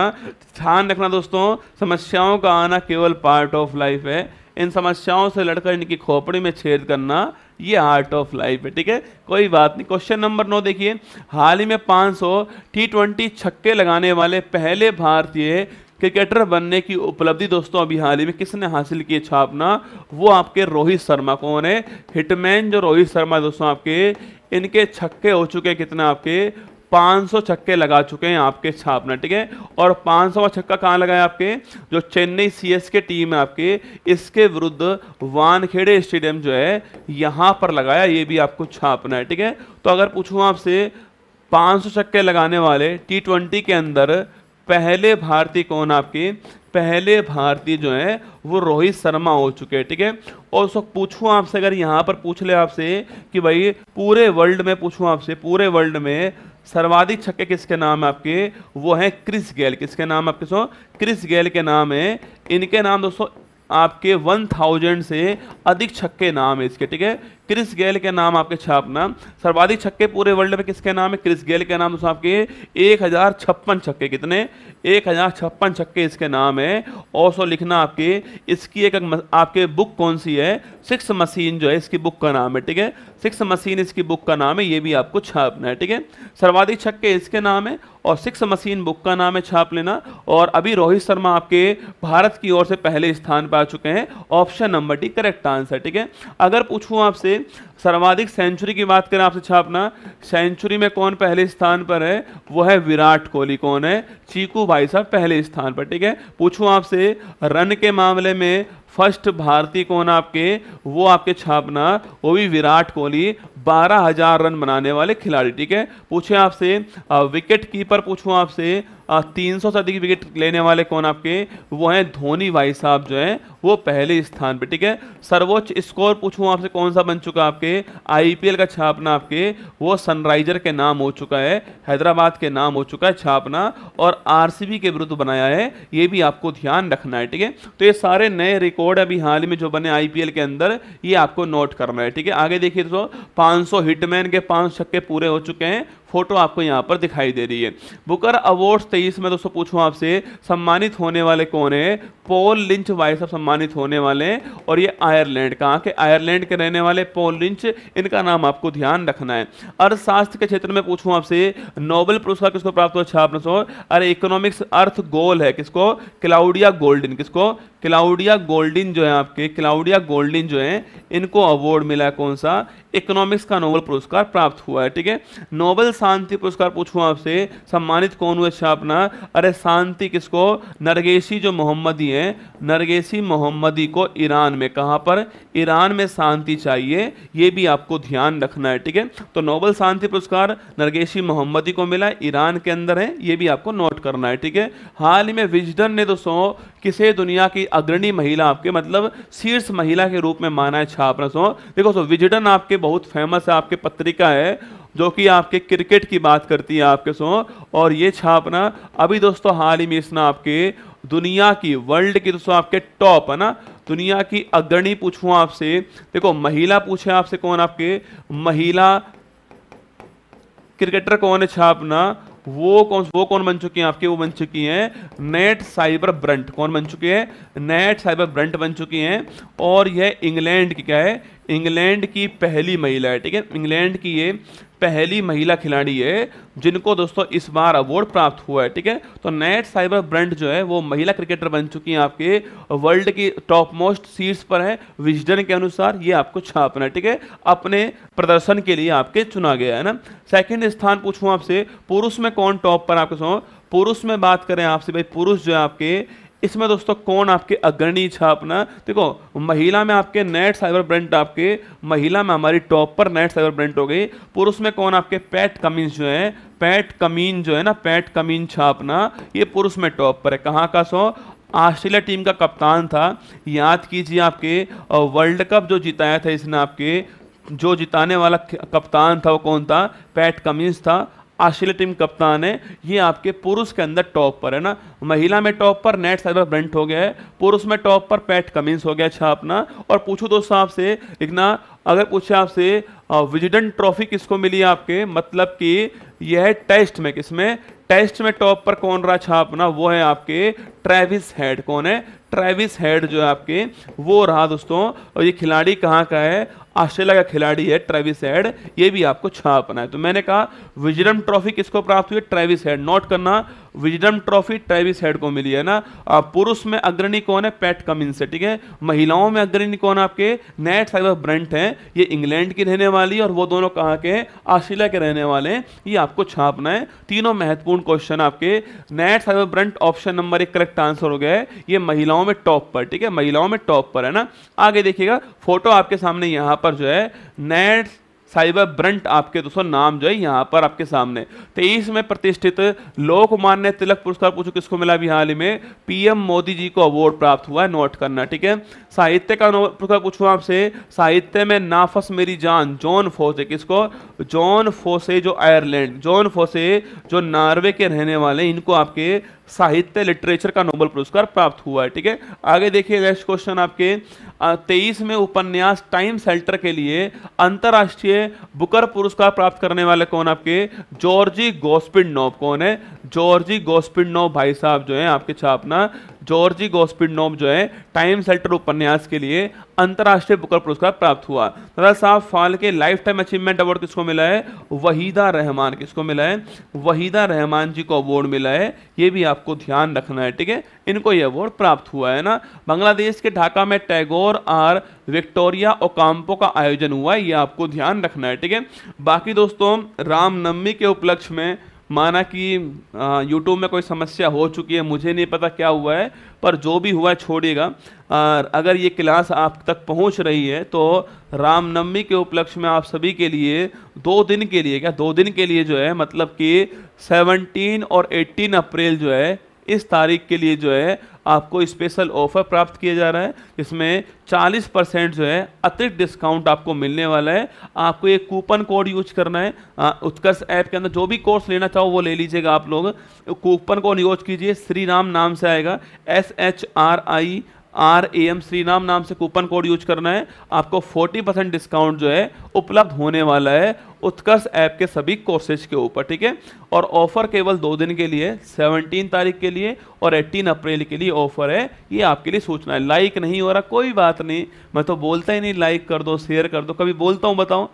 ध्यान रखना दोस्तों समस्याओं का आना केवल पार्ट ऑफ लाइफ है इन समस्याओं से लड़कर इनकी खोपड़ी में छेद करना ये आर्ट ऑफ लाइफ है ठीक है कोई बात नहीं क्वेश्चन नंबर नौ देखिए हाल ही में 500 टी ट्वेंटी छक्के लगाने वाले पहले भारतीय क्रिकेटर बनने की उपलब्धि दोस्तों अभी हाल ही में किसने हासिल की छापना वो आपके रोहित शर्मा कौन है हिटमैन जो रोहित शर्मा दोस्तों आपके इनके छक्के हो चुके हैं कितना आपके 500 छक्के लगा चुके हैं आपके छापना ठीक है और सौ छक्का कहाँ लगाया आपके जो चेन्नई एस के टीम है आपके इसके विरुद्ध वानखेड़े स्टेडियम जो है यहाँ पर लगाया ये भी आपको छापना है ठीक है तो अगर पूछूँ आपसे 500 छक्के लगाने वाले टी के अंदर पहले भारतीय कौन आपके पहले भारतीय जो है वो रोहित शर्मा हो चुके हैं ठीक है और उसको पूछूँ आपसे अगर यहाँ पर पूछ ले आपसे कि भाई पूरे वर्ल्ड में पूछूँ आपसे पूरे वर्ल्ड में सर्वाधिक छक्के किसके नाम है आपके वो हैं क्रिस गेल किसके नाम आपके सो क्रिस गेल के नाम है इनके नाम दोस्तों आपके वन थाउजेंड से अधिक छक्के नाम है इसके ठीक है क्रिस गेल के नाम आपके छापना सर्वाधिक छक्के पूरे वर्ल्ड में किसके नाम है क्रिस गेल के नाम दोस्तों आपके एक हज़ार छप्पन छक्के कितने एक हज़ार छप्पन छक्के इसके नाम है और सो लिखना आपके इसकी एक आपके बुक कौन सी है सिक्स मशीन जो है इसकी बुक का नाम है ठीक है सिक्स मशीन इसकी बुक का नाम है ये भी आपको छापना है ठीक है सर्वाधिक छक्के इसके नाम है और सिक्स मशीन बुक का नाम है छाप लेना और अभी रोहित शर्मा आपके भारत की ओर से पहले स्थान पर आ चुके हैं option number D correct answer ठीक है अगर पूछूं आपसे você सर्वाधिक सेंचुरी की बात करें आपसे छापना सेंचुरी में कौन पहले स्थान पर है वो है विराट कोहली कौन है चीकू भाई साहब पहले स्थान पर ठीक है पूछूं आपसे रन के मामले में फर्स्ट भारतीय कौन आपके वो आपके छापना वो भी विराट कोहली बारह हजार रन बनाने वाले खिलाड़ी ठीक है पूछे आपसे विकेट कीपर पूछू आपसे तीन सौ से अधिक विकेट लेने वाले कौन आपके वो हैं धोनी भाई साहब जो हैं वो पहले स्थान पे ठीक है सर्वोच्च स्कोर पूछू आपसे कौन सा बन चुका आपके आपके आईपीएल का छापना आपके वो सनराइजर के नाम हो चुका है हैदराबाद के नाम हो चुका है छापना और आरसीबी के विरुद्ध बनाया है ये भी आपको ध्यान रखना है ठीक है तो ये सारे नए रिकॉर्ड अभी हाल में जो बने आईपीएल के अंदर ये आपको नोट करना है ठीक है आगे देखिए दोस्तों पाँच हिटमैन के पाँच छक्के पूरे हो चुके हैं फोटो आपको यहाँ पर दिखाई दे रही है बुकर अवार्ड्स तेईस में दोस्तों पूछूँ आपसे सम्मानित होने वाले कौन है पॉल लिंच वाइस सम्मानित होने वाले और ये आयरलैंड कहाँ के आयरलैंड के रहने वाले पॉल लिंच इनका नाम आपको ध्यान रखना है अर्थशास्त्र के क्षेत्र में पूछूँ आपसे नोबल पुरस्कार किसको प्राप्त हुआ अच्छा आपने अरे इकोनॉमिक्स अर्थ गोल है किसको क्लाउडिया गोल्डन किसको क्लाउडिया गोल्डन जो है आपके क्लाउडिया गोल्डन जो है इनको अवार्ड मिला कौन सा इकोनॉमिक्स का नोबल पुरस्कार प्राप्त हुआ है ठीक है नोबल शांति पुरस्कार पूछूँ आपसे सम्मानित कौन हुए अच्छा अपना अरे शांति किसको नरगेशी जो मोहम्मदी है नरगेशी मोहम्मदी को ईरान में कहाँ पर ईरान में शांति चाहिए ये भी आपको ध्यान रखना है ठीक है तो नोबल शांति पुरस्कार नरगेशी मोहम्मदी को मिला ईरान के अंदर है ये भी आपको नोट करना है ठीक है हाल ही में विजडन ने दोस्तों किसे दुनिया की अग्रणी महिला आपके मतलब शीर्ष महिला के रूप में माना है रसो देखो सो तो विजडन आपके बहुत फेमस है आपके पत्रिका है जो कि आपके क्रिकेट की बात करती है आपके सो और ये छापना अभी दोस्तों हाल ही में इसना आपके दुनिया की वर्ल्ड की दोस्तों आपके टॉप है ना दुनिया की अग्रणी पूछूँ आपसे देखो महिला पूछे आपसे कौन आपके महिला क्रिकेटर कौन है छापना वो कौन वो कौन बन चुकी हैं आपकी वो बन चुकी हैं नेट साइबर ब्रंट कौन बन चुकी है नेट साइबर ब्रंट बन चुकी हैं और यह इंग्लैंड की क्या है इंग्लैंड की पहली महिला है ठीक है इंग्लैंड की ये पहली महिला खिलाड़ी है जिनको दोस्तों इस बार अवार्ड प्राप्त हुआ है ठीक है तो नेट साइबर ब्रांड जो है वो महिला क्रिकेटर बन चुकी है आपके वर्ल्ड की टॉप मोस्ट सीट्स पर है विजडन के अनुसार ये आपको छापना है ठीक है अपने प्रदर्शन के लिए आपके चुना गया है ना सेकेंड स्थान पूछूँ आपसे पुरुष में कौन टॉप पर आपके सुनो पुरुष में बात करें आपसे भाई पुरुष जो है आपके इसमें दोस्तों कौन आपके अग्रणी छापना देखो महिला में आपके नेट साइबर ब्रांड आपके महिला में हमारी टॉप पर नेट साइबर ब्रांड हो गई पुरुष में कौन आपके पैट कमीन जो है पैट कमीन जो है ना पैट कमीन छापना ये पुरुष में टॉप पर है कहाँ का सो ऑस्ट्रेलिया टीम का कप्तान था याद कीजिए आपके वर्ल्ड कप जो जिताया था इसने आपके जो जिताने वाला कप्तान था वो कौन था पैट कमिंस था ऑस्ट्रेलिया टीम कप्तान है ये आपके पुरुष के अंदर टॉप पर है ना महिला में टॉप पर नेट साइबर ब्रंट हो गया है पुरुष में टॉप पर पैट कमिंस हो गया अच्छा अपना और पूछो दोस्तों आपसे इतना अगर पूछे आपसे विजिडन ट्रॉफी किसको मिली आपके मतलब कि यह टेस्ट में किसमें टेस्ट में टॉप पर कौन रहा छापना वो है आपके ट्रेविस हेड कौन है ट्रेविस हेड जो है आपके वो रहा दोस्तों और ये खिलाड़ी कहाँ का है ऑस्ट्रेलिया का खिलाड़ी है ट्रेविस हेड ये भी आपको छापना है तो मैंने कहा विजडम ट्रॉफी किसको प्राप्त हुई ट्रेविस हेड नोट करना विजडम ट्रॉफी ट्रेविस हेड को मिली है ना पुरुष में अग्रणी कौन है पैट कमिन से ठीक है महिलाओं में अग्रणी कौन आपके नेट साइबर ब्रंट है ये इंग्लैंड की रहने वाली है और वो दोनों कहाँ के हैं ऑस्ट्रेलिया के रहने वाले हैं ये आपको छापना है तीनों महत्वपूर्ण क्वेश्चन आपके Nat Sciver Brunt option number एक करेक्ट आंसर हो गया है ये महिलाओं में टॉप पर ठीक है महिलाओं में टॉप पर है ना आगे देखिएगा फोटो आपके सामने यहाँ पर पर जो है नेट साइबर ब्रंट आपके दोस्तों नाम जो है यहाँ पर आपके सामने तेईस में प्रतिष्ठित लोकमान्य तिलक पुरस्कार पूछो किसको मिला अभी हाल ही में पीएम मोदी जी को अवार्ड प्राप्त हुआ है नोट करना ठीक है साहित्य का पुरस्कार पूछो आपसे साहित्य में नाफस मेरी जान जॉन फोसे किसको जॉन फोसे जो आयरलैंड जॉन फोसे जो नॉर्वे के रहने वाले इनको आपके साहित्य लिटरेचर का नोबल पुरस्कार प्राप्त हुआ है ठीक है आगे देखिए नेक्स्ट क्वेश्चन आपके तेईस में उपन्यास टाइम सेल्टर के लिए अंतर्राष्ट्रीय बुकर पुरस्कार प्राप्त करने वाले कौन आपके जॉर्जी गोस्पिड कौन है जॉर्जी गोस्पिड भाई साहब जो है आपके छापना जॉर्जी नोम जो है टाइम सेल्टर उपन्यास के लिए अंतर्राष्ट्रीय बुकर पुरस्कार प्राप्त हुआ दादा साहब के लाइफ टाइम अचीवमेंट अवार्ड किसको मिला है वहीदा रहमान किसको मिला है वहीदा रहमान जी को अवार्ड मिला है ये भी आपको ध्यान रखना है ठीक है इनको ये अवार्ड प्राप्त हुआ है ना बांग्लादेश के ढाका में टैगोर आर विक्टोरिया और काम्पो का आयोजन हुआ है ये आपको ध्यान रखना है ठीक है बाकी दोस्तों रामनवमी के उपलक्ष्य में माना कि यूट्यूब में कोई समस्या हो चुकी है मुझे नहीं पता क्या हुआ है पर जो भी हुआ है छोड़िएगा अगर ये क्लास आप तक पहुंच रही है तो रामनवमी के उपलक्ष्य में आप सभी के लिए दो दिन के लिए क्या दो दिन के लिए जो है मतलब कि 17 और 18 अप्रैल जो है इस तारीख के लिए जो है आपको स्पेशल ऑफर प्राप्त किया जा रहा है इसमें 40 परसेंट जो है अतिरिक्त डिस्काउंट आपको मिलने वाला है आपको एक कूपन कोड यूज करना है उत्कर्ष ऐप के अंदर जो भी कोर्स लेना चाहो वो ले लीजिएगा आप लोग कूपन कोड यूज कीजिए श्री राम नाम से आएगा S H R I R A M श्रीनाम नाम से कूपन कोड यूज करना है आपको 40 परसेंट डिस्काउंट जो है उपलब्ध होने वाला है उत्कर्ष ऐप के सभी कोर्सेज के ऊपर ठीक है और ऑफर केवल दो दिन के लिए 17 तारीख के लिए और 18 अप्रैल के लिए ऑफर है ये आपके लिए सूचना है लाइक नहीं हो रहा कोई बात नहीं मैं तो बोलता ही नहीं लाइक कर दो शेयर कर दो कभी बोलता हूँ बताऊँ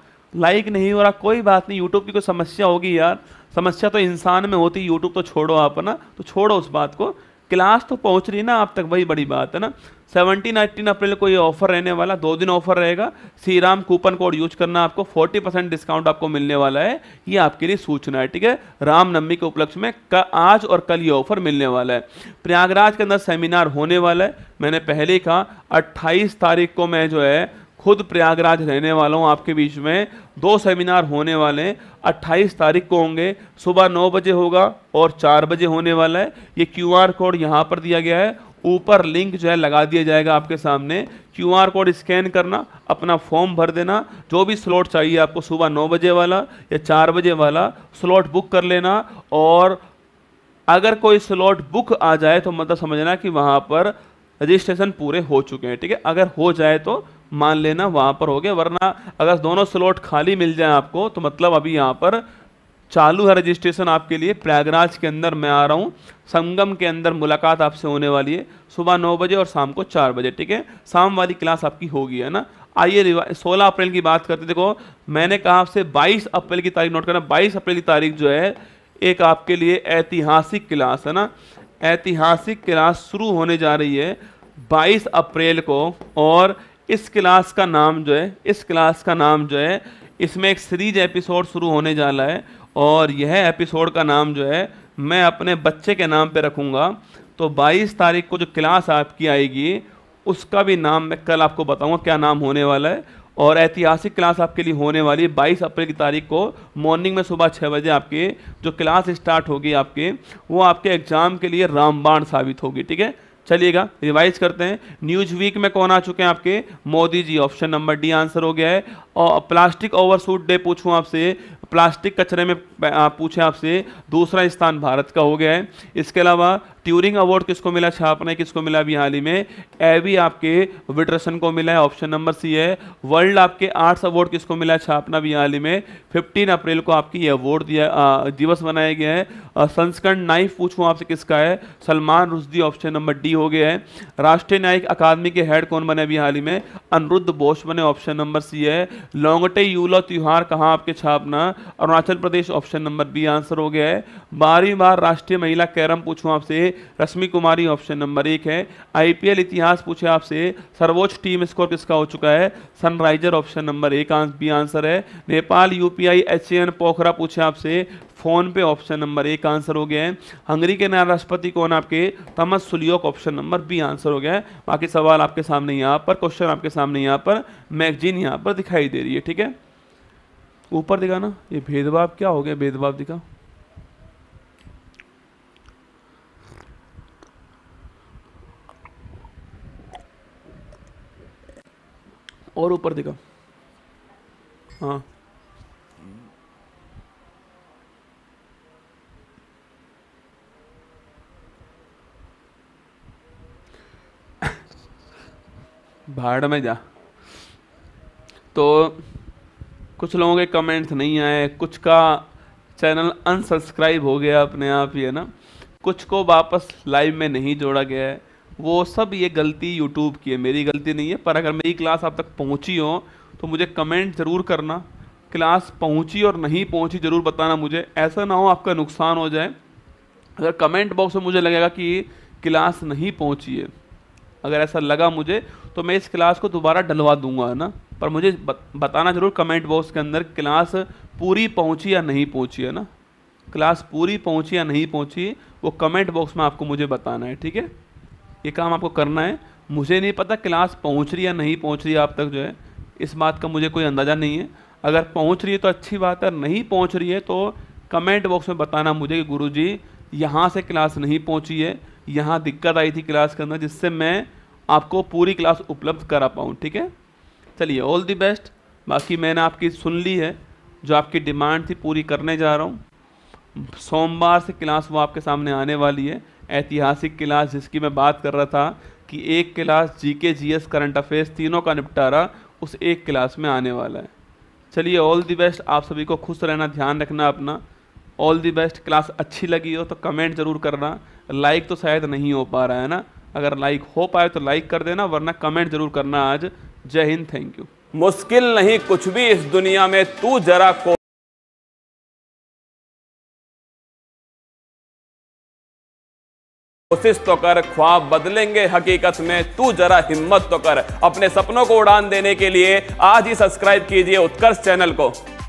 लाइक नहीं हो रहा कोई बात नहीं यूट्यूब की कोई समस्या होगी यार समस्या तो इंसान में होती यूट्यूब तो छोड़ो आप ना तो छोड़ो उस बात को क्लास तो पहुंच रही है ना आप तक वही बड़ी बात है ना सेवनटीन एटीन अप्रैल को ये ऑफर रहने वाला दो दिन ऑफर रहेगा Shri Ram coupon code use करना आपको 40 परसेंट डिस्काउंट आपको मिलने वाला है ये आपके लिए सूचना है ठीक है रामनवमी के उपलक्ष्य में आज और कल ये ऑफर मिलने वाला है प्रयागराज के अंदर सेमिनार होने वाला है मैंने पहले कहा अट्ठाईस तारीख को मैं जो है खुद प्रयागराज रहने वाला हूँ आपके बीच में दो सेमिनार होने वाले हैं अट्ठाईस तारीख को होंगे सुबह नौ बजे होगा और चार बजे होने वाला है ये क्यू आर कोड यहाँ पर दिया गया है ऊपर लिंक जो है लगा दिया जाएगा आपके सामने क्यू आर कोड स्कैन करना अपना फॉर्म भर देना जो भी स्लॉट चाहिए आपको सुबह नौ बजे वाला या चार बजे वाला स्लॉट बुक कर लेना और अगर कोई स्लॉट बुक आ जाए तो मतलब समझना कि वहाँ पर रजिस्ट्रेशन पूरे हो चुके हैं ठीक है अगर हो जाए तो मान लेना वहाँ पर हो गया वरना अगर दोनों स्लॉट खाली मिल जाए आपको तो मतलब अभी यहाँ पर चालू है रजिस्ट्रेशन आपके लिए प्रयागराज के अंदर मैं आ रहा हूँ संगम के अंदर मुलाकात आपसे होने वाली है सुबह नौ बजे और शाम को चार बजे ठीक है शाम वाली क्लास आपकी होगी है ना आइए सोलह अप्रैल की बात करते देखो मैंने कहा आपसे बाईस अप्रैल की तारीख नोट करना बाईस अप्रैल की तारीख जो है एक आपके लिए ऐतिहासिक क्लास है ना ऐतिहासिक क्लास शुरू होने जा रही है बाईस अप्रैल को और इस क्लास का नाम जो है इस क्लास का नाम जो है इसमें एक सीरीज एपिसोड शुरू होने जा रहा है और यह एपिसोड का नाम जो है मैं अपने बच्चे के नाम पे रखूँगा तो 22 तारीख को जो क्लास आपकी आएगी उसका भी नाम मैं कल आपको बताऊँगा क्या नाम होने वाला है और ऐतिहासिक क्लास आपके लिए होने वाली है बाईस अप्रैल की तारीख को मॉर्निंग में सुबह छः बजे आपके जो क्लास स्टार्ट होगी आपके वो आपके एग्ज़ाम के लिए रामबाण साबित होगी ठीक है चलिएगा रिवाइज करते हैं न्यूज वीक में कौन आ चुके हैं आपके Modi ji option number D answer हो गया है और प्लास्टिक ओवरसूट डे पूछूं आपसे प्लास्टिक कचरे में पूछे आपसे दूसरा स्थान भारत का हो गया है इसके अलावा ट्यूरिंग अवार्ड किसको मिला छापने किसको मिला अभी हाल ही में एवी आपके विटरसन को मिला है ऑप्शन नंबर सी है वर्ल्ड आपके आर्ट्स अवार्ड किसको मिला छापना भी हाल ही में 15 अप्रैल को आपकी ये अवार्ड दिया दिवस मनाया गया है संस्करण नाइफ पूछूँ आपसे किसका है Salman Rushdie option number D हो गया है राष्ट्रीय न्यायिक अकादमी के हेड कौन बने अभी हाल ही में अनिरुद्ध बोस बने ऑप्शन नंबर सी है लोंगटे यूलो त्यौहार कहाँ आपके छापना Arunachal Pradesh option number B answer हो गया है बारहवीं बार राष्ट्रीय महिला कैरम पूछूं आपसे रश्मि कुमारी ऑप्शन नंबर एक है आईपीएल इतिहास पूछे आपसे सर्वोच्च टीम स्कोर किसका हो चुका है सनराइजर ऑप्शन नंबर एक बी आंसर है नेपाल यूपीआई एचएन पोखरा पूछे आपसे फोन पे ऑप्शन नंबर एक आंसर हो गया है हंगरी के नया राष्ट्रपति कौन आपके Tamas Sulyok option number B answer हो गया है बाकी सवाल आपके सामने यहाँ पर क्वेश्चन आपके सामने यहाँ पर मैगजीन यहाँ पर दिखाई दे रही है ठीक है ऊपर दिखा ना ये भेदभाव क्या हो गया भेदभाव दिखा और ऊपर दिखा हाँ भाड़ में जा तो कुछ लोगों के कमेंट्स नहीं आए कुछ का चैनल अनसब्सक्राइब हो गया अपने आप ही है ना कुछ को वापस लाइव में नहीं जोड़ा गया है वो सब ये गलती यूट्यूब की है मेरी गलती नहीं है पर अगर मेरी क्लास आप तक पहुंची हो तो मुझे कमेंट ज़रूर करना क्लास पहुंची और नहीं पहुंची ज़रूर बताना मुझे ऐसा ना हो आपका नुकसान हो जाए अगर कमेंट बॉक्स में मुझे लगेगा कि क्लास नहीं पहुंची है अगर ऐसा लगा मुझे तो मैं इस क्लास को दोबारा डलवा दूंगा है ना पर मुझे बताना ज़रूर कमेंट बॉक्स के अंदर क्लास पूरी पहुंची या नहीं पहुंची है ना क्लास पूरी पहुंची या नहीं पहुंची वो कमेंट बॉक्स में आपको मुझे बताना है ठीक है ये काम आपको करना है मुझे नहीं पता क्लास पहुंच रही या नहीं पहुंच रही आप तक जो है इस बात का मुझे कोई अंदाज़ा नहीं है अगर पहुंच रही है तो अच्छी बात है नहीं पहुंच रही है तो कमेंट बॉक्स में बताना मुझे कि गुरु जी यहाँ से क्लास नहीं पहुँची है यहाँ दिक्कत आई थी क्लास के अंदर जिससे मैं आपको पूरी क्लास उपलब्ध करा पाऊँ ठीक है चलिए ऑल दी बेस्ट बाकी मैंने आपकी सुन ली है जो आपकी डिमांड थी पूरी करने जा रहा हूँ सोमवार से क्लास वो आपके सामने आने वाली है ऐतिहासिक क्लास जिसकी मैं बात कर रहा था कि एक क्लास जी के जी एस करंट अफेयर्स तीनों का निपटारा उस एक क्लास में आने वाला है चलिए ऑल दी बेस्ट आप सभी को खुश रहना ध्यान रखना अपना ऑल दी बेस्ट क्लास अच्छी लगी हो तो कमेंट ज़रूर करना लाइक तो शायद नहीं हो पा रहा है ना अगर लाइक हो पाए तो लाइक कर देना वरना कमेंट ज़रूर करना आज जय हिंद थैंक यू मुश्किल नहीं कुछ भी इस दुनिया में तू जरा को कोशिश तो कर ख्वाब बदलेंगे हकीकत में तू जरा हिम्मत तो कर अपने सपनों को उड़ान देने के लिए आज ही सब्सक्राइब कीजिए उत्कर्ष चैनल को